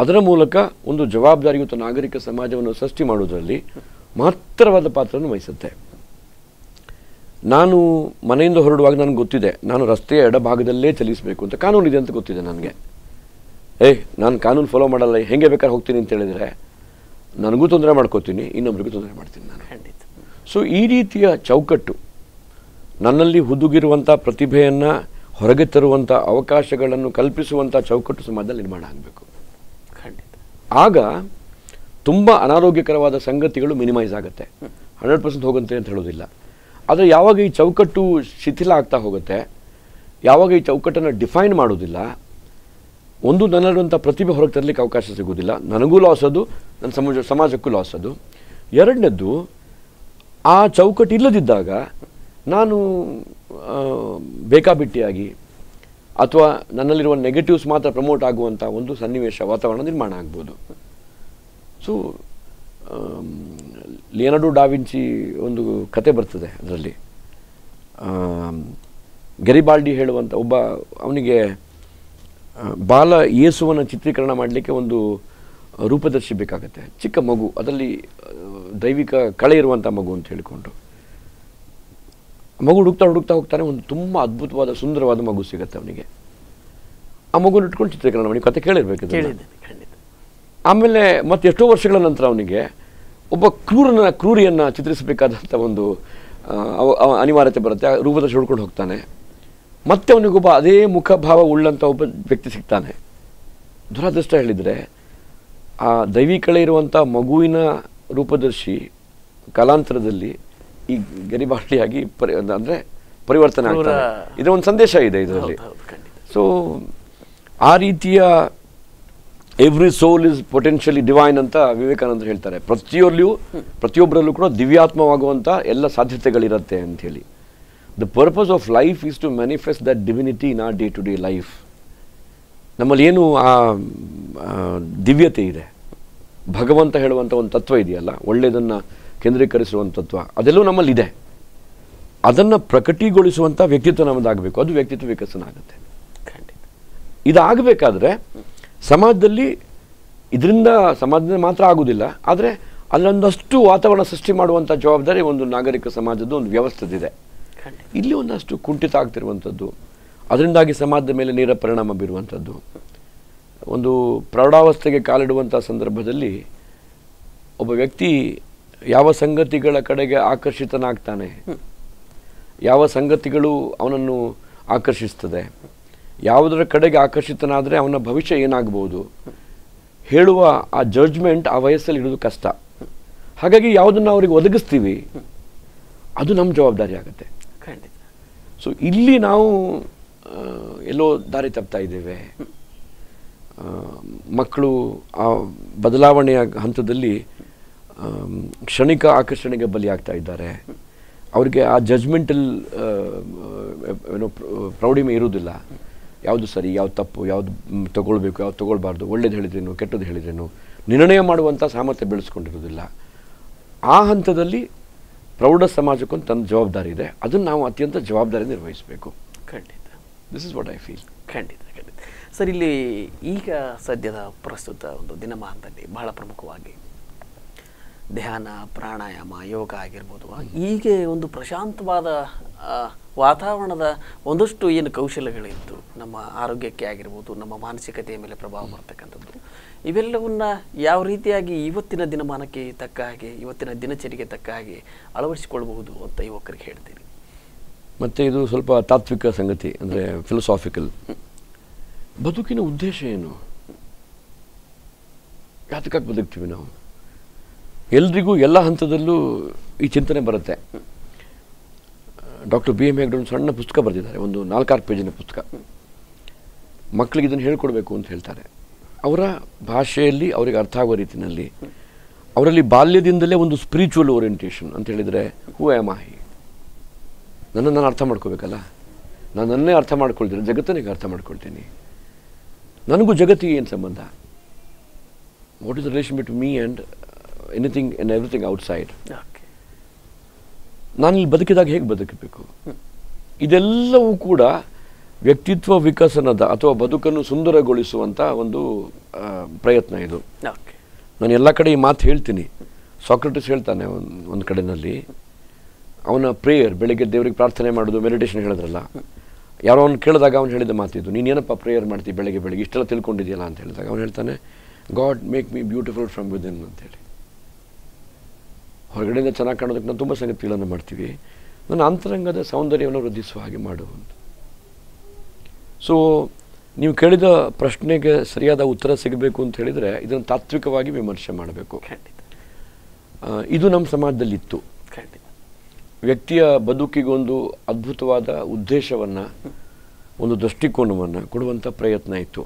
ಅದರ ಮೂಲಕ ಒಂದು ಜವಾಬ್ದಾರಿಯುತ ನಾಗರಿಕ ಸಮಾಜವನ್ನು ಸೃಷ್ಟಿ ಮಾಡುವುದರಲ್ಲಿ ಮಹತ್ತರವಾದ ಪಾತ್ರವನ್ನು ವಹಿಸುತ್ತೆ ನಾನು ಮನೆಯಿಂದ ಹೊರಡುವಾಗ ನನಗೆ ಗೊತ್ತಿದೆ ನಾನು ರಸ್ತೆಯ ಎಡಭಾಗದಲ್ಲೇ ಚಲಿಸಬೇಕು ಅಂತ ಕಾನೂನು ಇದೆ ಅಂತ ಗೊತ್ತಿದೆ ನನಗೆ ಏಯ್ ನಾನು ಕಾನೂನು ಫಾಲೋ ಮಾಡಲ್ಲ ಹೆಂಗೆ ಬೇಕಾದ್ರೆ ಹೋಗ್ತೀನಿ ಅಂತ ಹೇಳಿದರೆ ನನಗೂ ತೊಂದರೆ ಮಾಡ್ಕೋತೀನಿ ಇನ್ನೊಬ್ರಿಗೂ ತೊಂದರೆ ಮಾಡ್ತೀನಿ ನಾನು ಖಂಡಿತ ಸೊ ಈ ರೀತಿಯ ಚೌಕಟ್ಟು ನನ್ನಲ್ಲಿ ಹುದುಗಿರುವಂಥ ಪ್ರತಿಭೆಯನ್ನು ಹೊರಗೆ ತರುವಂಥ ಅವಕಾಶಗಳನ್ನು ಕಲ್ಪಿಸುವಂಥ ಚೌಕಟ್ಟು ಸಮಾಜದಲ್ಲಿ ನಿರ್ಮಾಣ ಆಗಬೇಕು ಖಂಡಿತ ಆಗ ತುಂಬ ಅನಾರೋಗ್ಯಕರವಾದ ಸಂಗತಿಗಳು ಮಿನಿಮೈಸ್ ಆಗುತ್ತೆ ಹಂಡ್ರೆಡ್ ಪರ್ಸೆಂಟ್ ಹೋಗುತ್ತೆ ಅಂತ ಹೇಳೋದಿಲ್ಲ ಆದರೆ ಯಾವಾಗ ಈ ಚೌಕಟ್ಟು ಶಿಥಿಲ ಆಗ್ತಾ ಹೋಗುತ್ತೆ ಯಾವಾಗ ಈ ಚೌಕಟ್ಟನ್ನು ಡಿಫೈನ್ ಮಾಡೋದಿಲ್ಲ ಒಂದು ನನ್ನಲ್ಲಿರುವಂಥ ಪ್ರತಿಭೆ ಹೊರಗೆ ತರಲಿಕ್ಕೆ ಅವಕಾಶ ಸಿಗೋದಿಲ್ಲ ನನಗೂ ಲಾಸ್ ಅದು ನನ್ನ ಸಮಾಜ ಸಮಾಜಕ್ಕೂ ಲಾಸ್ ಅದು ಎರಡನೇದ್ದು ಆ ಚೌಕಟ್ಟು ಇಲ್ಲದಿದ್ದಾಗ ನಾನು ಬೇಕಾಬಿಟ್ಟಿಯಾಗಿ ಅಥವಾ ನನ್ನಲ್ಲಿರುವ ನೆಗೆಟಿವ್ಸ್ ಮಾತ್ರ ಪ್ರಮೋಟ್ ಆಗುವಂಥ ಒಂದು ಸನ್ನಿವೇಶ ವಾತಾವರಣ ನಿರ್ಮಾಣ ಆಗ್ಬೋದು ಸೊ ಲಿಯನಡು ಡಾವಿಂಚಿ ಒಂದು ಕತೆ ಬರ್ತದೆ ಅದರಲ್ಲಿ ಗರಿಬಾಲ್ಡಿ ಹೇಳುವಂಥ ಒಬ್ಬ ಅವನಿಗೆ ಬಾಲ ಏಸುವನ್ನು ಚಿತ್ರೀಕರಣ ಮಾಡಲಿಕ್ಕೆ ಒಂದು ರೂಪದರ್ಶಿ ಬೇಕಾಗುತ್ತೆ ಚಿಕ್ಕ ಮಗು ಅದರಲ್ಲಿ ದೈವಿಕ ಕಳೆ ಇರುವಂಥ ಮಗು ಅಂತ ಹೇಳಿಕೊಂಡು ಮಗು ಹುಡುಕ್ತಾ ಹುಡುಕ್ತಾ ಹೋಗ್ತಾನೆ ಒಂದು ತುಂಬ ಅದ್ಭುತವಾದ ಸುಂದರವಾದ ಮಗು ಸಿಗುತ್ತೆ ಅವನಿಗೆ ಆ ಮಗುನ ಇಟ್ಕೊಂಡು ಚಿತ್ರೀಕರಣ ಮಾಡಿ ಕತೆ ಕೇಳಿರ್ಬೇಕು ಆಮೇಲೆ ಮತ್ತೆ ಎಷ್ಟೋ ವರ್ಷಗಳ ನಂತರ ಅವನಿಗೆ ಒಬ್ಬ ಕ್ರೂರನ ಕ್ರೂರಿಯನ್ನು ಚಿತ್ರಿಸಬೇಕಾದಂಥ ಒಂದು ಅನಿವಾರ್ಯತೆ ಬರುತ್ತೆ ಆ ರೂಪದಲ್ಲಿ ಹುಡ್ಕೊಂಡು ಹೋಗ್ತಾನೆ ಮತ್ತೆ ಅವನಿಗೊಬ್ಬ ಅದೇ ಮುಖಭಾವ ಉಳ್ಳಂಥ ಒಬ್ಬ ವ್ಯಕ್ತಿ ಸಿಗ್ತಾನೆ ದುರಾದೃಷ್ಟ ಹೇಳಿದರೆ ಆ ದೈವಿಕಳೆ ಇರುವಂಥ ಮಗುವಿನ ರೂಪದರ್ಶಿ ಕಲಾಂತರದಲ್ಲಿ ಈ ಅಂದ್ರೆ ಪರಿ ಅಂದರೆ ಪರಿವರ್ತನೆ ಆಗ್ತಾರೆ ಇದರ ಒಂದು ಸಂದೇಶ ಇದೆ ಇದರಲ್ಲಿ ಸೊ ಆ ರೀತಿಯ every soul is potentially divine ಅಂತ ವಿವೇಕಾನಂದರು ಹೇಳ್ತಾರೆ ಪ್ರತಿಯೊಲ್ಲಿಯೂ ಪ್ರತಿಯೊಬ್ಬರಲ್ಲೂ ಕೂಡ ದಿವ್ಯಾತ್ಮವಾಗುವಂಥ ಎಲ್ಲ ಸಾಧ್ಯತೆಗಳಿರುತ್ತೆ ಅಂಥೇಳಿ the purpose of life is to manifest that divinity in our day to day life ನಮ್ಮಲ್ಲಿ ಏನು ಆ ದಿವ್ಯತೆ ಇದೆ ಭಗವಂತ ಹೇಳುವಂಥ ಒಂದು ತತ್ವ ಇದೆಯಲ್ಲ ಒಳ್ಳೆಯದನ್ನು ಕೇಂದ್ರೀಕರಿಸುವಂಥತ್ವ ಅದೆಲ್ಲವೂ ನಮ್ಮಲ್ಲಿದೆ ಅದನ್ನು ಪ್ರಕಟಿಗೊಳಿಸುವಂಥ ವ್ಯಕ್ತಿತ್ವ ನಮ್ಮದಾಗಬೇಕು ಅದು ವ್ಯಕ್ತಿತ್ವ ವಿಕಸನ ಆಗುತ್ತೆ ಇದಾಗಬೇಕಾದ್ರೆ ಸಮಾಜದಲ್ಲಿ ಇದರಿಂದ ಸಮಾಜದಿಂದ ಮಾತ್ರ ಆಗೋದಿಲ್ಲ ಆದರೆ ಅಲ್ಲೊಂದಷ್ಟು ವಾತಾವರಣ ಸೃಷ್ಟಿ ಮಾಡುವಂಥ ಜವಾಬ್ದಾರಿ ಒಂದು ನಾಗರಿಕ ಸಮಾಜದ ಒಂದು ವ್ಯವಸ್ಥೆದಿದೆ ಇಲ್ಲಿ ಒಂದಷ್ಟು ಕುಂಠಿತ ಆಗ್ತಿರುವಂಥದ್ದು ಅದರಿಂದಾಗಿ ಸಮಾಜದ ಮೇಲೆ ನೇರ ಪರಿಣಾಮ ಬೀರುವಂಥದ್ದು ಒಂದು ಪ್ರೌಢಾವಸ್ಥೆಗೆ ಕಾಲಿಡುವಂಥ ಸಂದರ್ಭದಲ್ಲಿ ಒಬ್ಬ ವ್ಯಕ್ತಿ ಯಾವ ಸಂಗತಿಗಳ ಕಡೆಗೆ ಆಕರ್ಷಿತನಾಗ್ತಾನೆ ಯಾವ ಸಂಗತಿಗಳು ಅವನನ್ನು ಆಕರ್ಷಿಸ್ತದೆ ಯಾವುದರ ಕಡೆಗೆ ಆಕರ್ಷಿತನಾದರೆ ಅವನ ಭವಿಷ್ಯ ಏನಾಗ್ಬೋದು ಹೇಳುವ ಆ ಜಡ್ಜ್ಮೆಂಟ್ ಆ ವಯಸ್ಸಲ್ಲಿ ಇಡೋದು ಕಷ್ಟ ಹಾಗಾಗಿ ಯಾವುದನ್ನು ಅವ್ರಿಗೆ ಒದಗಿಸ್ತೀವಿ ಅದು ನಮ್ಮ ಜವಾಬ್ದಾರಿ ಆಗುತ್ತೆ ಸೊ ಇಲ್ಲಿ ನಾವು ಎಲ್ಲೋ ದಾರಿ ತಪ್ತಾ ಇದ್ದೇವೆ ಮಕ್ಕಳು ಆ ಬದಲಾವಣೆಯ ಹಂತದಲ್ಲಿ ಕ್ಷಣಿಕ ಆಕರ್ಷಣೆಗೆ ಬಲಿಯಾಗ್ತಾ ಇದ್ದಾರೆ ಅವರಿಗೆ ಆ ಜಜ್ಮೆಂಟಲ್ ಏನೋ ಪ್ರೌಢಿಮೆ ಇರುವುದಿಲ್ಲ ಯಾವುದು ಸರಿ ಯಾವ್ದು ತಪ್ಪು ಯಾವುದು ತಗೊಳ್ಬೇಕು ಯಾವ್ದು ತಗೊಳ್ಬಾರ್ದು ಒಳ್ಳೇದು ಹೇಳಿದ್ರೇನು ಕೆಟ್ಟದ್ದು ಹೇಳಿದ್ರೇನು ನಿರ್ಣಯ ಮಾಡುವಂಥ ಸಾಮರ್ಥ್ಯ ಬೆಳೆಸ್ಕೊಂಡಿರೋದಿಲ್ಲ ಆ ಹಂತದಲ್ಲಿ ಪ್ರೌಢ ಸಮಾಜಕ್ಕೊಂದು ತನ್ನ ಜವಾಬ್ದಾರಿ ಇದೆ ಅದನ್ನು ನಾವು ಅತ್ಯಂತ ಜವಾಬ್ದಾರಿ ನಿರ್ವಹಿಸಬೇಕು ಖಂಡಿತ this is what I feel ಖಂಡಿತ ಖಂಡಿತ ಸರ್ ಇಲ್ಲಿ ಈಗ ಸದ್ಯದ ಪ್ರಸ್ತುತ ಒಂದು ದಿನಮಾನದಲ್ಲಿ ಬಹಳ ಪ್ರಮುಖವಾಗಿ ಧ್ಯಾನ ಪ್ರಾಣಾಯಾಮ ಯೋಗ ಆಗಿರ್ಬೋದು ಹೀಗೆ ಒಂದು ಪ್ರಶಾಂತವಾದ ವಾತಾವರಣದ ಒಂದಷ್ಟು ಏನು ಕೌಶಲ್ಯಗಳಿತ್ತು ನಮ್ಮ ಆರೋಗ್ಯಕ್ಕೆ ಆಗಿರ್ಬೋದು ನಮ್ಮ ಮಾನಸಿಕತೆಯ ಮೇಲೆ ಪ್ರಭಾವ ಬರ್ತಕ್ಕಂಥದ್ದು ಇವೆಲ್ಲವನ್ನು ಯಾವ ರೀತಿಯಾಗಿ ಇವತ್ತಿನ ದಿನಮಾನಕ್ಕೆ ತಕ್ಕ ಹಾಗೆ ಇವತ್ತಿನ ದಿನಚರಿಗೆ ತಕ್ಕ ಹಾಗೆ ಅಳವಡಿಸಿಕೊಳ್ಬಹುದು ಅಂತ ಯುವಕರಿಗೆ ಹೇಳ್ತೀರಿ ಮತ್ತು ಇದು ಸ್ವಲ್ಪ ತಾತ್ವಿಕ ಸಂಗತಿ ಅಂದರೆ ಫಿಲಸಾಫಿಕಲ್ ಬದುಕಿನ ಉದ್ದೇಶ ಏನು ಯಾತಕ್ಕಾಗಿ ಬದುಕ್ತೀವಿ ನಾವು ಎಲ್ರಿಗೂ ಎಲ್ಲ ಹಂತದಲ್ಲೂ ಈ ಚಿಂತನೆ ಬರುತ್ತೆ ಡಾಕ್ಟರ್ ಬಿ ಎಮ್ ಹೆಗ್ಡೆ ಒಂದು ಸಣ್ಣ ಪುಸ್ತಕ ಬರೆದಿದ್ದಾರೆ ಒಂದು ನಾಲ್ಕಾರು ಪೇಜಿನ ಪುಸ್ತಕ ಮಕ್ಕಳಿಗೆ ಇದನ್ನು ಹೇಳ್ಕೊಡ್ಬೇಕು ಅಂತ ಹೇಳ್ತಾರೆ ಅವರ ಭಾಷೆಯಲ್ಲಿ ಅವರಿಗೆ ಅರ್ಥ ಆಗುವ ರೀತಿಯಲ್ಲಿ ಅವರಲ್ಲಿ ಬಾಲ್ಯದಿಂದಲೇ ಒಂದು ಸ್ಪಿರಿಚುವಲ್ ಓರಿಯೆಂಟೇಷನ್ ಅಂತ ಹೇಳಿದರೆ ಹೂ ಎ ಮಾಹಿ ನನ್ನನ್ನು ನಾನು ಅರ್ಥ ಮಾಡ್ಕೋಬೇಕಲ್ಲ ನಾನು ನನ್ನೇ ಅರ್ಥ ಮಾಡ್ಕೊಳ್ತೀನಿ ಜಗತ್ತನಿಗೆ ಅರ್ಥ ಮಾಡ್ಕೊಳ್ತೀನಿ ನನಗೂ ಜಗತ್ತಿಗೆ ಏನು ಸಂಬಂಧ what is relation between me and anything in everything outside ನಾನು ಇಲ್ಲಿ ಬದುಕಿದಾಗ ಹೇಗೆ ಬದುಕಬೇಕು ಇದೆಲ್ಲವೂ ಕೂಡ ವ್ಯಕ್ತಿತ್ವ ವಿಕಸನದ ಅಥವಾ ಬದುಕನ್ನು ಸುಂದರಗೊಳಿಸುವಂಥ ಒಂದು ಪ್ರಯತ್ನ ಇದು ನಾನು ಎಲ್ಲ ಕಡೆ ಈ ಮಾತು ಹೇಳ್ತೀನಿ ಸಾಕ್ರೆಟಿಸ್ ಹೇಳ್ತಾನೆ ಒಂದು ಕಡೆಯಲ್ಲಿ ಅವನ ಪ್ರೇಯರ್ ಬೆಳಿಗ್ಗೆ ದೇವರಿಗೆ ಪ್ರಾರ್ಥನೆ ಮಾಡೋದು ಮೆಡಿಟೇಷನ್ ಹೇಳಿದ್ರಲ್ಲ ಯಾರೋ ಅವ್ನು ಕೇಳಿದಾಗ ಅವ್ನು ಹೇಳಿದ ಮಾತಿದ್ದು ನೀನೇನಪ್ಪ ಪ್ರೇಯರ್ ಮಾಡ್ತೀವಿ ಬೆಳಗ್ಗೆ ಬೆಳಗ್ಗೆ ಇಷ್ಟೆಲ್ಲ ತಿಳ್ಕೊಂಡಿದೆಯಲ್ಲ ಅಂತ ಹೇಳಿದಾಗ ಅವನು ಹೇಳ್ತಾನೆ God make me beautiful from within ಅಂತೇಳಿ ಹೊರಗಡೆಯಿಂದ ಚೆನ್ನಾಗಿ ಕಾಣೋದಕ್ಕೆ ನಾವು ತುಂಬ ಸಂಗತಿಗಳನ್ನು ಮಾಡ್ತೀವಿ ನನ್ನ ಅಂತರಂಗದ ಸೌಂದರ್ಯವನ್ನು ವೃದ್ಧಿಸುವ ಹಾಗೆ ಮಾಡುವಂಥ ಸೊ ನೀವು ಕೇಳಿದ ಪ್ರಶ್ನೆಗೆ ಸರಿಯಾದ ಉತ್ತರ ಸಿಗಬೇಕು ಅಂತ ಹೇಳಿದರೆ ಇದನ್ನು ತಾತ್ವಿಕವಾಗಿ ವಿಮರ್ಶೆ ಮಾಡಬೇಕು ಖಂಡಿತ ಇದು ನಮ್ಮ ಸಮಾಜದಲ್ಲಿತ್ತು ಖಂಡಿತ ವ್ಯಕ್ತಿಯ ಬದುಕಿಗೊಂದು ಅದ್ಭುತವಾದ ಉದ್ದೇಶವನ್ನು ಒಂದು ದೃಷ್ಟಿಕೋನವನ್ನು ಕೊಡುವಂಥ ಪ್ರಯತ್ನ ಇತ್ತು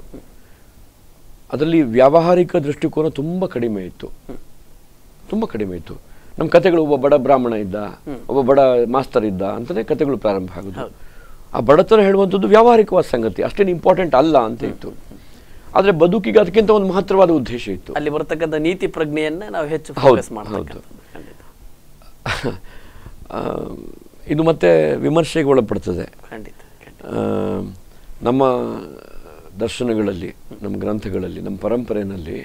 ಅದರಲ್ಲಿ ವ್ಯಾವಹಾರಿಕ ದೃಷ್ಟಿಕೋನ ತುಂಬ ಕಡಿಮೆ ಇತ್ತು ತುಂಬ ಕಡಿಮೆ ಇತ್ತು ನಮ್ಮ ಕತೆಗಳು ಒಬ್ಬ ಬಡ ಬ್ರಾಹ್ಮಣ ಇದ್ದ ಒಬ್ಬ ಬಡ ಮಾಸ್ತರ್ ಇದ್ದ ಅಂತಲೇ ಕತೆಗಳು ಪ್ರಾರಂಭ ಆಗೋದು ಆ ಬಡತನ ಹೇಳುವಂಥದ್ದು ವ್ಯಾವಹಾರಿಕವಾದ ಸಂಗತಿ ಅಷ್ಟೇನು ಇಂಪಾರ್ಟೆಂಟ್ ಅಲ್ಲ ಅಂತ ಇತ್ತು ಆದರೆ ಬದುಕಿಗೆ ಅದಕ್ಕಿಂತ ಒಂದು ಮಹತ್ವವಾದ ಉದ್ದೇಶ ಇತ್ತು ಅಲ್ಲಿ ಬರತಕ್ಕಂಥ ನೀತಿ ಪ್ರಜ್ಞೆಯನ್ನು ನಾವು ಹೆಚ್ಚು ಹೌದು ಇದು ಮತ್ತೆ ವಿಮರ್ಶೆಗೆ ಒಳಪಡ್ತದೆ ನಮ್ಮ ದರ್ಶನಗಳಲ್ಲಿ ನಮ್ಮ ಗ್ರಂಥಗಳಲ್ಲಿ ನಮ್ಮ ಪರಂಪರೆಯಲ್ಲಿ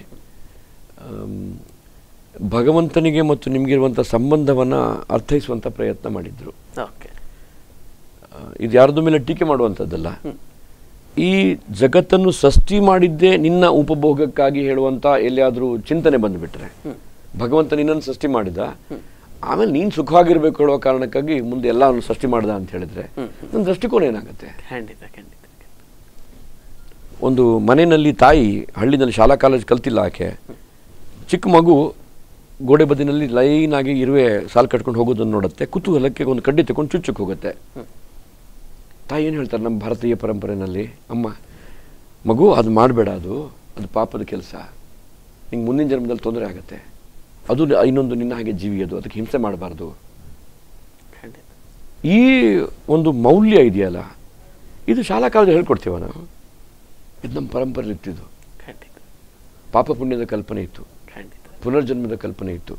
ಭಗವಂತನಿಗೆ ಮತ್ತು ನಿಮಗಿರುವಂಥ ಸಂಬಂಧವನ್ನು ಅರ್ಥೈಸುವಂಥ ಪ್ರಯತ್ನ ಓಕೆ ಇದು ಯಾರ್ದು ಮೇಲೆ ಟೀಕೆ ಮಾಡುವಂಥದ್ದಲ್ಲ ಈ ಜಗತ್ತನ್ನು ಸೃಷ್ಟಿ ಮಾಡಿದ್ದೇ ನಿನ್ನ ಉಪಭೋಗಕ್ಕಾಗಿ ಹೇಳುವಂಥ ಎಲ್ಲಿಯಾದರೂ ಚಿಂತನೆ ಬಂದುಬಿಟ್ರೆ ಭಗವಂತ ನಿನ್ನನ್ನು ಸೃಷ್ಟಿ ಮಾಡಿದ ಆಮೇಲೆ ನೀನು ಸುಖವಾಗಿರ್ಬೇಕು ಹೇಳುವ ಕಾರಣಕ್ಕಾಗಿ ಮುಂದೆ ಎಲ್ಲ ಸೃಷ್ಟಿ ಮಾಡಿದ ಅಂತ ಹೇಳಿದ್ರೆ ನನ್ನ ದೃಷ್ಟಿಕೋನ ಏನಾಗುತ್ತೆ ಒಂದು ಮನೆಯಲ್ಲಿ ತಾಯಿ ಹಳ್ಳಿನಲ್ಲಿ ಶಾಲಾ ಕಾಲೇಜ್ ಕಲ್ತಿಲ್ಲ ಆಕೆ ಚಿಕ್ಕ ಮಗು ಗೋಡೆ ಬದಿನಲ್ಲಿ ಲೈನ್ ಆಗಿ ಇರುವೆ ಸಾಲು ಕಟ್ಕೊಂಡು ಹೋಗೋದನ್ನು ನೋಡುತ್ತೆ ಕುತೂಹಲಕ್ಕೆ ಒಂದು ಕಡ್ಡಿ ತಗೊಂಡು ಚುಚ್ಚಕ್ಕೆ ಹೋಗುತ್ತೆ ತಾಯಿ ಏನು ಹೇಳ್ತಾರೆ ನಮ್ಮ ಭಾರತೀಯ ಪರಂಪರೆಯಲ್ಲಿ ಅಮ್ಮ ಮಗು ಅದು ಮಾಡಬೇಡ ಅದು ಅದು ಪಾಪದ ಕೆಲಸ ನಿಂಗೆ ಮುಂದಿನ ಜನ್ಮದಲ್ಲಿ ತೊಂದರೆ ಆಗುತ್ತೆ ಅದು ಇನ್ನೊಂದು ನಿನ್ನ ಹಾಗೆ ಜೀವಿ ಅದು ಅದಕ್ಕೆ ಹಿಂಸೆ ಮಾಡಬಾರ್ದು ಈ ಒಂದು ಮೌಲ್ಯ ಇದೆಯಲ್ಲ ಇದು ಶಾಲಾ ಕಾಲದಲ್ಲಿ ಹೇಳ್ಕೊಡ್ತೀವ ನಾವು ಇದು ನಮ್ಮ ಪರಂಪರೆ ಇದು ಪಾಪ ಪುಣ್ಯದ ಕಲ್ಪನೆ ಇತ್ತು ಪುನರ್ಜನ್ಮದ ಕಲ್ಪನೆ ಇತ್ತು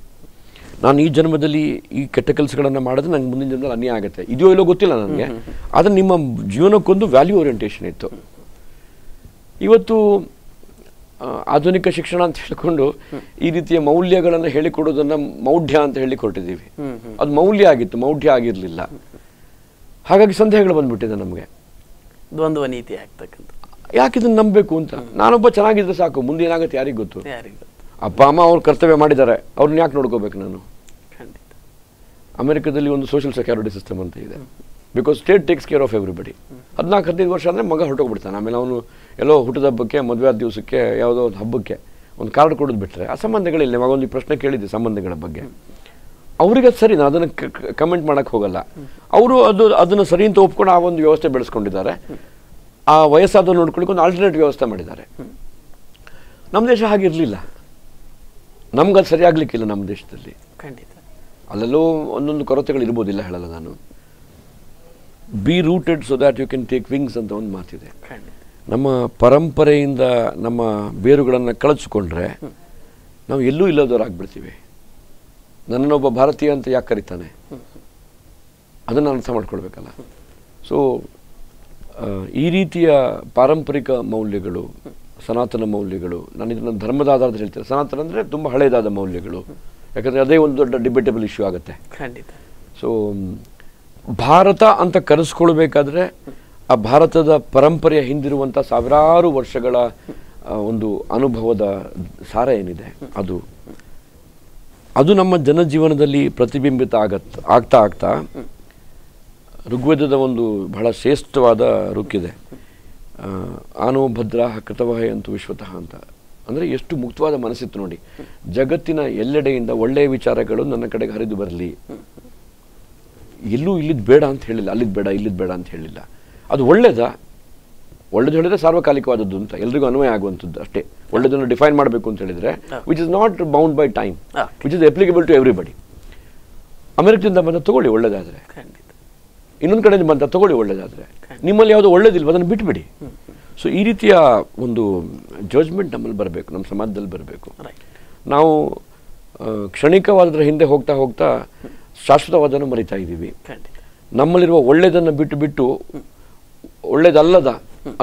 ನಾನು ಈ ಜನ್ಮದಲ್ಲಿ ಈ ಕೆಟ್ಟ ಕೆಲಸಗಳನ್ನು ಮಾಡಿದ್ರೆ ನಂಗೆ ಮುಂದಿನ ಜನ್ಮದಲ್ಲಿ ಅನ್ಯ ಆಗುತ್ತೆ ಇದೆಯೋ ಇಲ್ಲೋ ಗೊತ್ತಿಲ್ಲ ನನಗೆ ಆದರೆ ನಿಮ್ಮ ಜೀವನಕ್ಕೊಂದು ವ್ಯಾಲ್ಯೂ ಓರಿಯೆಂಟೇಷನ್ ಇತ್ತು ಇವತ್ತು ಆಧುನಿಕ ಶಿಕ್ಷಣ ಅಂತ ಹೇಳಿಕೊಂಡು ಈ ರೀತಿಯ ಮೌಲ್ಯಗಳನ್ನು ಹೇಳಿಕೊಡೋದನ್ನು ಮೌಢ್ಯ ಅಂತ ಹೇಳಿಕೊಟ್ಟಿದ್ದೀವಿ ಅದು ಮೌಲ್ಯ ಆಗಿತ್ತು ಮೌಢ್ಯ ಆಗಿರಲಿಲ್ಲ ಹಾಗಾಗಿ ಸಂದೇಹಗಳು ಬಂದ್ಬಿಟ್ಟಿದೆ ನಮಗೆ ದ್ವಂದ್ವ ನೀತಿ ಆಗ್ತಕ್ಕಂಥ ಯಾಕೆ ಇದನ್ನು ನಂಬಬೇಕು ಅಂತ ನಾನೊಬ್ಬ ಚೆನ್ನಾಗಿದ್ರೆ ಸಾಕು ಮುಂದೆ ಏನಾಗುತ್ತೆ ಯಾರಿಗೆ ಗೊತ್ತು ಅಪ್ಪ ಅಮ್ಮ ಅವ್ರು ಕರ್ತವ್ಯ ಮಾಡಿದ್ದಾರೆ ಅವ್ರನ್ನ ಯಾಕೆ ನೋಡ್ಕೋಬೇಕು ನಾನು ಅಮೆರಿಕದಲ್ಲಿ ಒಂದು ಸೋಷಿಯಲ್ ಸೆಕ್ಯೂರಿಟಿ ಸಿಸ್ಟಮ್ ಅಂತ ಇದೆ because state takes care of everybody ಹದಿನಾಲ್ಕು ಹದಿನೈದು ವರ್ಷ ಅಂದರೆ ಮಗ ಹೊರಟೋಗ್ಬಿಡ್ತಾನೆ ಆಮೇಲೆ ಅವನು ಎಲ್ಲೋ ಹುಟ್ಟಿದ ಹಬ್ಬಕ್ಕೆ ಮದುವೆ ಆದ ದಿವಸಕ್ಕೆ ಯಾವುದೋ ಒಂದು ಹಬ್ಬಕ್ಕೆ ಒಂದು ಕಾರ್ಡ್ ಕೊಡೋದು ಬಿಟ್ಟರೆ ಆ ಸಂಬಂಧಗಳಿಲ್ಲ ಮಗ ಒಂದು ಪ್ರಶ್ನೆ ಕೇಳಿದ್ದೆ ಸಂಬಂಧಗಳ ಬಗ್ಗೆ ಅವ್ರಿಗೆ ಅದು ಸರಿ ನಾನು ಅದನ್ನು ಕಮೆಂಟ್ ಮಾಡೋಕ್ಕೆ ಹೋಗಲ್ಲ ಅವರು ಅದು ಅದನ್ನು ಸರಿ ಅಂತ ಒಪ್ಕೊಂಡು ಆ ಒಂದು ವ್ಯವಸ್ಥೆ ಬೆಳೆಸ್ಕೊಂಡಿದ್ದಾರೆ ಆ ವಯಸ್ಸಾದ ನೋಡ್ಕೊಳ್ಳಿಕ್ಕೆ ಒಂದು ಆಲ್ಟರ್ನೇಟ್ ವ್ಯವಸ್ಥೆ ಮಾಡಿದ್ದಾರೆ ನಮ್ಮ ದೇಶ ಹಾಗೆ ಇರಲಿಲ್ಲ ನಮ್ಗದು ಸರಿಯಾಗಲಿಕ್ಕಿಲ್ಲ ನಮ್ಮ ದೇಶದಲ್ಲಿ ಖಂಡಿತ ಅಲ್ಲೆಲ್ಲೋ ಒಂದೊಂದು ಕೊರತೆಗಳು ಇರ್ಬೋದಿಲ್ಲ ಹೇಳಲ್ಲ ನಾನು be rooted so that you can take wings ಅಂತ ಒಂದು ಮಾತಿದೆ ನಮ್ಮ ಪರಂಪರೆಯಿಂದ ನಮ್ಮ ಬೇರುಗಳನ್ನು ಕಳಚಿಕೊಂಡ್ರೆ ನಾವು ಎಲ್ಲೂ ಇಲ್ಲದವರಾಗ್ಬಿಡ್ತೀವಿ ನನ್ನೊಬ್ಬ ಭಾರತೀಯ ಅಂತ ಯಾಕೆ ಕರಿತಾನೆ ಅದನ್ನು ಅರ್ಥ ಮಾಡ್ಕೊಳ್ಬೇಕಲ್ಲ ಸೊ ಈ ರೀತಿಯ ಪಾರಂಪರಿಕ ಮೌಲ್ಯಗಳು ಸನಾತನ ಮೌಲ್ಯಗಳು ನಾನು ಇದನ್ನು ಧರ್ಮದ ಆಧಾರದಲ್ಲಿ ಹೇಳ್ತೇನೆ ಸನಾತನ ಅಂದರೆ ತುಂಬ ಹಳೆಯದಾದ ಮೌಲ್ಯಗಳು ಯಾಕಂದರೆ ಅದೇ ಒಂದು ದೊಡ್ಡ ಡಿಬೇಟಬಲ್ ಇಶ್ಯೂ ಆಗುತ್ತೆ ಖಂಡಿತ ಸೊ ಭಾರತ ಅಂತ ಕರೆಸ್ಕೊಳ್ಬೇಕಾದ್ರೆ ಆ ಭಾರತದ ಪರಂಪರೆಯ ಹಿಂದಿರುವಂಥ ಸಾವಿರಾರು ವರ್ಷಗಳ ಒಂದು ಅನುಭವದ ಸಾರ ಏನಿದೆ ಅದು ಅದು ನಮ್ಮ ಜನಜೀವನದಲ್ಲಿ ಪ್ರತಿಬಿಂಬಿತ ಆಗತ್ತೆ ಆಗ್ತಾ ಆಗ್ತಾ ಋಗ್ವೇದದ ಒಂದು ಬಹಳ ಶ್ರೇಷ್ಠವಾದ ರುಕ್ಕಿದೆ ಆನೋ ಭದ್ರಾಹ ಕೃತವಹ ಅಂತು ವಿಶ್ವತಃ ಅಂತ ಅಂದರೆ ಎಷ್ಟು ಮುಕ್ತವಾದ ಮನಸ್ಸಿತ್ತು ನೋಡಿ ಜಗತ್ತಿನ ಎಲ್ಲೆಡೆಯಿಂದ ಒಳ್ಳೆಯ ವಿಚಾರಗಳು ನನ್ನ ಕಡೆಗೆ ಹರಿದು ಬರಲಿ ಎಲ್ಲೂ ಇಲ್ಲಿದ್ದು ಬೇಡ ಅಂತ ಹೇಳಿಲ್ಲ ಅಲ್ಲಿದ್ದು ಬೇಡ ಇಲ್ಲಿದ್ದು ಬೇಡ ಅಂತ ಹೇಳಿಲ್ಲ ಅದು ಒಳ್ಳೇದಾ ಒಳ್ಳೇದು ಹೇಳಿದರೆ ಸಾರ್ವಕಾಲಿಕವಾದದ್ದು ಅಂತ ಎಲ್ರಿಗೂ ಅನ್ವಯ ಆಗುವಂಥದ್ದು ಅಷ್ಟೇ ಒಳ್ಳೆದನ್ನು ಡಿಫೈನ್ ಮಾಡಬೇಕು ಅಂತ ಹೇಳಿದರೆ which is not bound by time which is applicable to everybody ಅಮೆರಿಕದಿಂದ ಬಂದ ತಗೊಳ್ಳಿ ಒಳ್ಳೇದಾದರೆ ಇನ್ನೊಂದು ಕಡೆಯಿಂದ ಬಂತ ತಗೊಳ್ಳಿ ಒಳ್ಳೇದಾದರೆ ನಿಮ್ಮಲ್ಲಿ ಯಾವುದು ಒಳ್ಳೇದಿಲ್ವ ಅದನ್ನು ಬಿಟ್ಬಿಡಿ ಸೊ ಈ ರೀತಿಯ ಒಂದು ಜಜ್ಮೆಂಟ್ ನಮ್ಮಲ್ಲಿ ಬರಬೇಕು ನಮ್ಮ ಸಮಾಜದಲ್ಲಿ ಬರಬೇಕು ನಾವು ಕ್ಷಣಿಕವಾದದ್ರ ಹಿಂದೆ ಹೋಗ್ತಾ ಹೋಗ್ತಾ ಶಾಶ್ವತವಾದನ್ನು ಮರಿತಾ ಇದ್ದೀವಿ ನಮ್ಮಲ್ಲಿರುವ ಒಳ್ಳೆಯದನ್ನು ಬಿಟ್ಟು ಬಿಟ್ಟು ಒಳ್ಳೇದಲ್ಲದ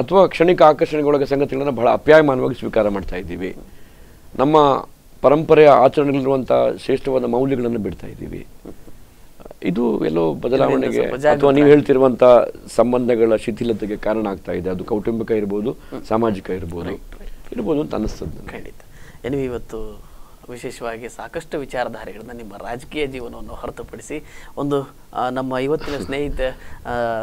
ಅಥವಾ ಕ್ಷಣಿಕ ಆಕರ್ಷಣೆಗೊಳಗೆ ಸಂಗತಿಗಳನ್ನು ಬಹಳ ಅಪ್ಯಾಯಮಾನವಾಗಿ ಸ್ವೀಕಾರ ಮಾಡ್ತಾ ಇದ್ದೀವಿ ನಮ್ಮ ಪರಂಪರೆಯ ಆಚರಣೆಗಳಿರುವಂಥ ಶ್ರೇಷ್ಠವಾದ ಮೌಲ್ಯಗಳನ್ನು ಬಿಡ್ತಾ ಇದ್ದೀವಿ ಇದು ಎಲ್ಲೋ ಬದಲಾವಣೆಗೆ ಅಥವಾ ನೀವು ಹೇಳ್ತಿರುವಂತ ಸಂಬಂಧಗಳ ಶಿಥಿಲತೆಗೆ ಕಾರಣ ಆಗ್ತಾ ಇದೆ ಅದು ಕೌಟುಂಬಿಕ ಇರ್ಬೋದು ಸಾಮಾಜಿಕ ಇರ್ಬೋದು ಇರ್ಬೋದು ಅಂತ ಅನಿಸ್ತದೆ ಖಂಡಿತ ಏನು ಇವತ್ತು ವಿಶೇಷವಾಗಿ ಸಾಕಷ್ಟು ವಿಚಾರಧಾರೆಗಳನ್ನು ನಿಮ್ಮ ರಾಜಕೀಯ ಜೀವನವನ್ನು ಹೊರತುಪಡಿಸಿ ಒಂದು ನಮ್ಮ ಇವತ್ತಿನ ಸ್ನೇಹಿತ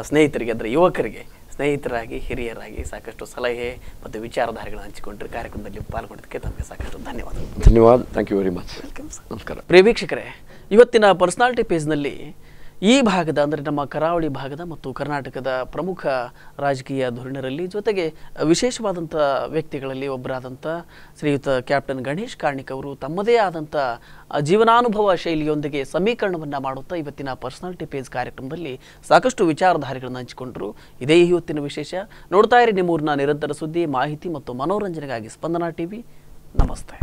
ಸ್ನೇಹಿತರಿಗೆ ಅಂದರೆ ಯುವಕರಿಗೆ ಸ್ನೇಹಿತರಾಗಿ ಹಿರಿಯರಾಗಿ ಸಾಕಷ್ಟು ಸಲಹೆ ಮತ್ತು ವಿಚಾರಧಾರೆಗಳನ್ನು ಹಂಚಿಕೊಂಡ್ರೆ ಕಾರ್ಯಕ್ರಮದಲ್ಲಿ ಪಾಲ್ಗೊಂಡಿದ್ದಕ್ಕೆ ತಮಗೆ ಸಾಕಷ್ಟು ಧನ್ಯವಾದಗಳು ಧನ್ಯವಾದ thank you very much welcome sir ನಮಸ್ಕಾರ ಪ್ರಿಯ ವೀಕ್ಷಕರೇ ಇವತ್ತಿನ ಪರ್ಸ್ನಾಲ್ಟಿ ಪೇಜ್ನಲ್ಲಿ ಈ ಭಾಗದ ಅಂದರೆ ನಮ್ಮ ಕರಾವಳಿ ಭಾಗದ ಮತ್ತು ಕರ್ನಾಟಕದ ಪ್ರಮುಖ ರಾಜಕೀಯ ಧೋರಣಿಯರಲ್ಲಿ ಜೊತೆಗೆ ವಿಶೇಷವಾದಂಥ ವ್ಯಕ್ತಿಗಳಲ್ಲಿ ಒಬ್ಬರಾದಂಥ ಶ್ರೀಯುತ ಕ್ಯಾಪ್ಟನ್ ಗಣೇಶ್ ಕಾರ್ಣಿಕ್ ಅವರು ತಮ್ಮದೇ ಆದಂಥ ಜೀವನಾನುಭವ ಶೈಲಿಯೊಂದಿಗೆ ಸಮೀಕರಣವನ್ನು ಮಾಡುತ್ತಾ ಇವತ್ತಿನ ಪರ್ಸ್ನಾಲ್ಟಿ ಪೇಜ್ ಕಾರ್ಯಕ್ರಮದಲ್ಲಿ ಸಾಕಷ್ಟು ವಿಚಾರಧಾರೆಗಳನ್ನು ಹಂಚಿಕೊಂಡರು ಇದೇ ಇವತ್ತಿನ ವಿಶೇಷ ನೋಡ್ತಾ ಇರಿ ನಿಮ್ಮೂರಿನ ನಿರಂತರ ಸುದ್ದಿ ಮಾಹಿತಿ ಮತ್ತು ಮನೋರಂಜನೆಗಾಗಿ ಸ್ಪಂದನಾ ಟಿವಿ ನಮಸ್ತೆ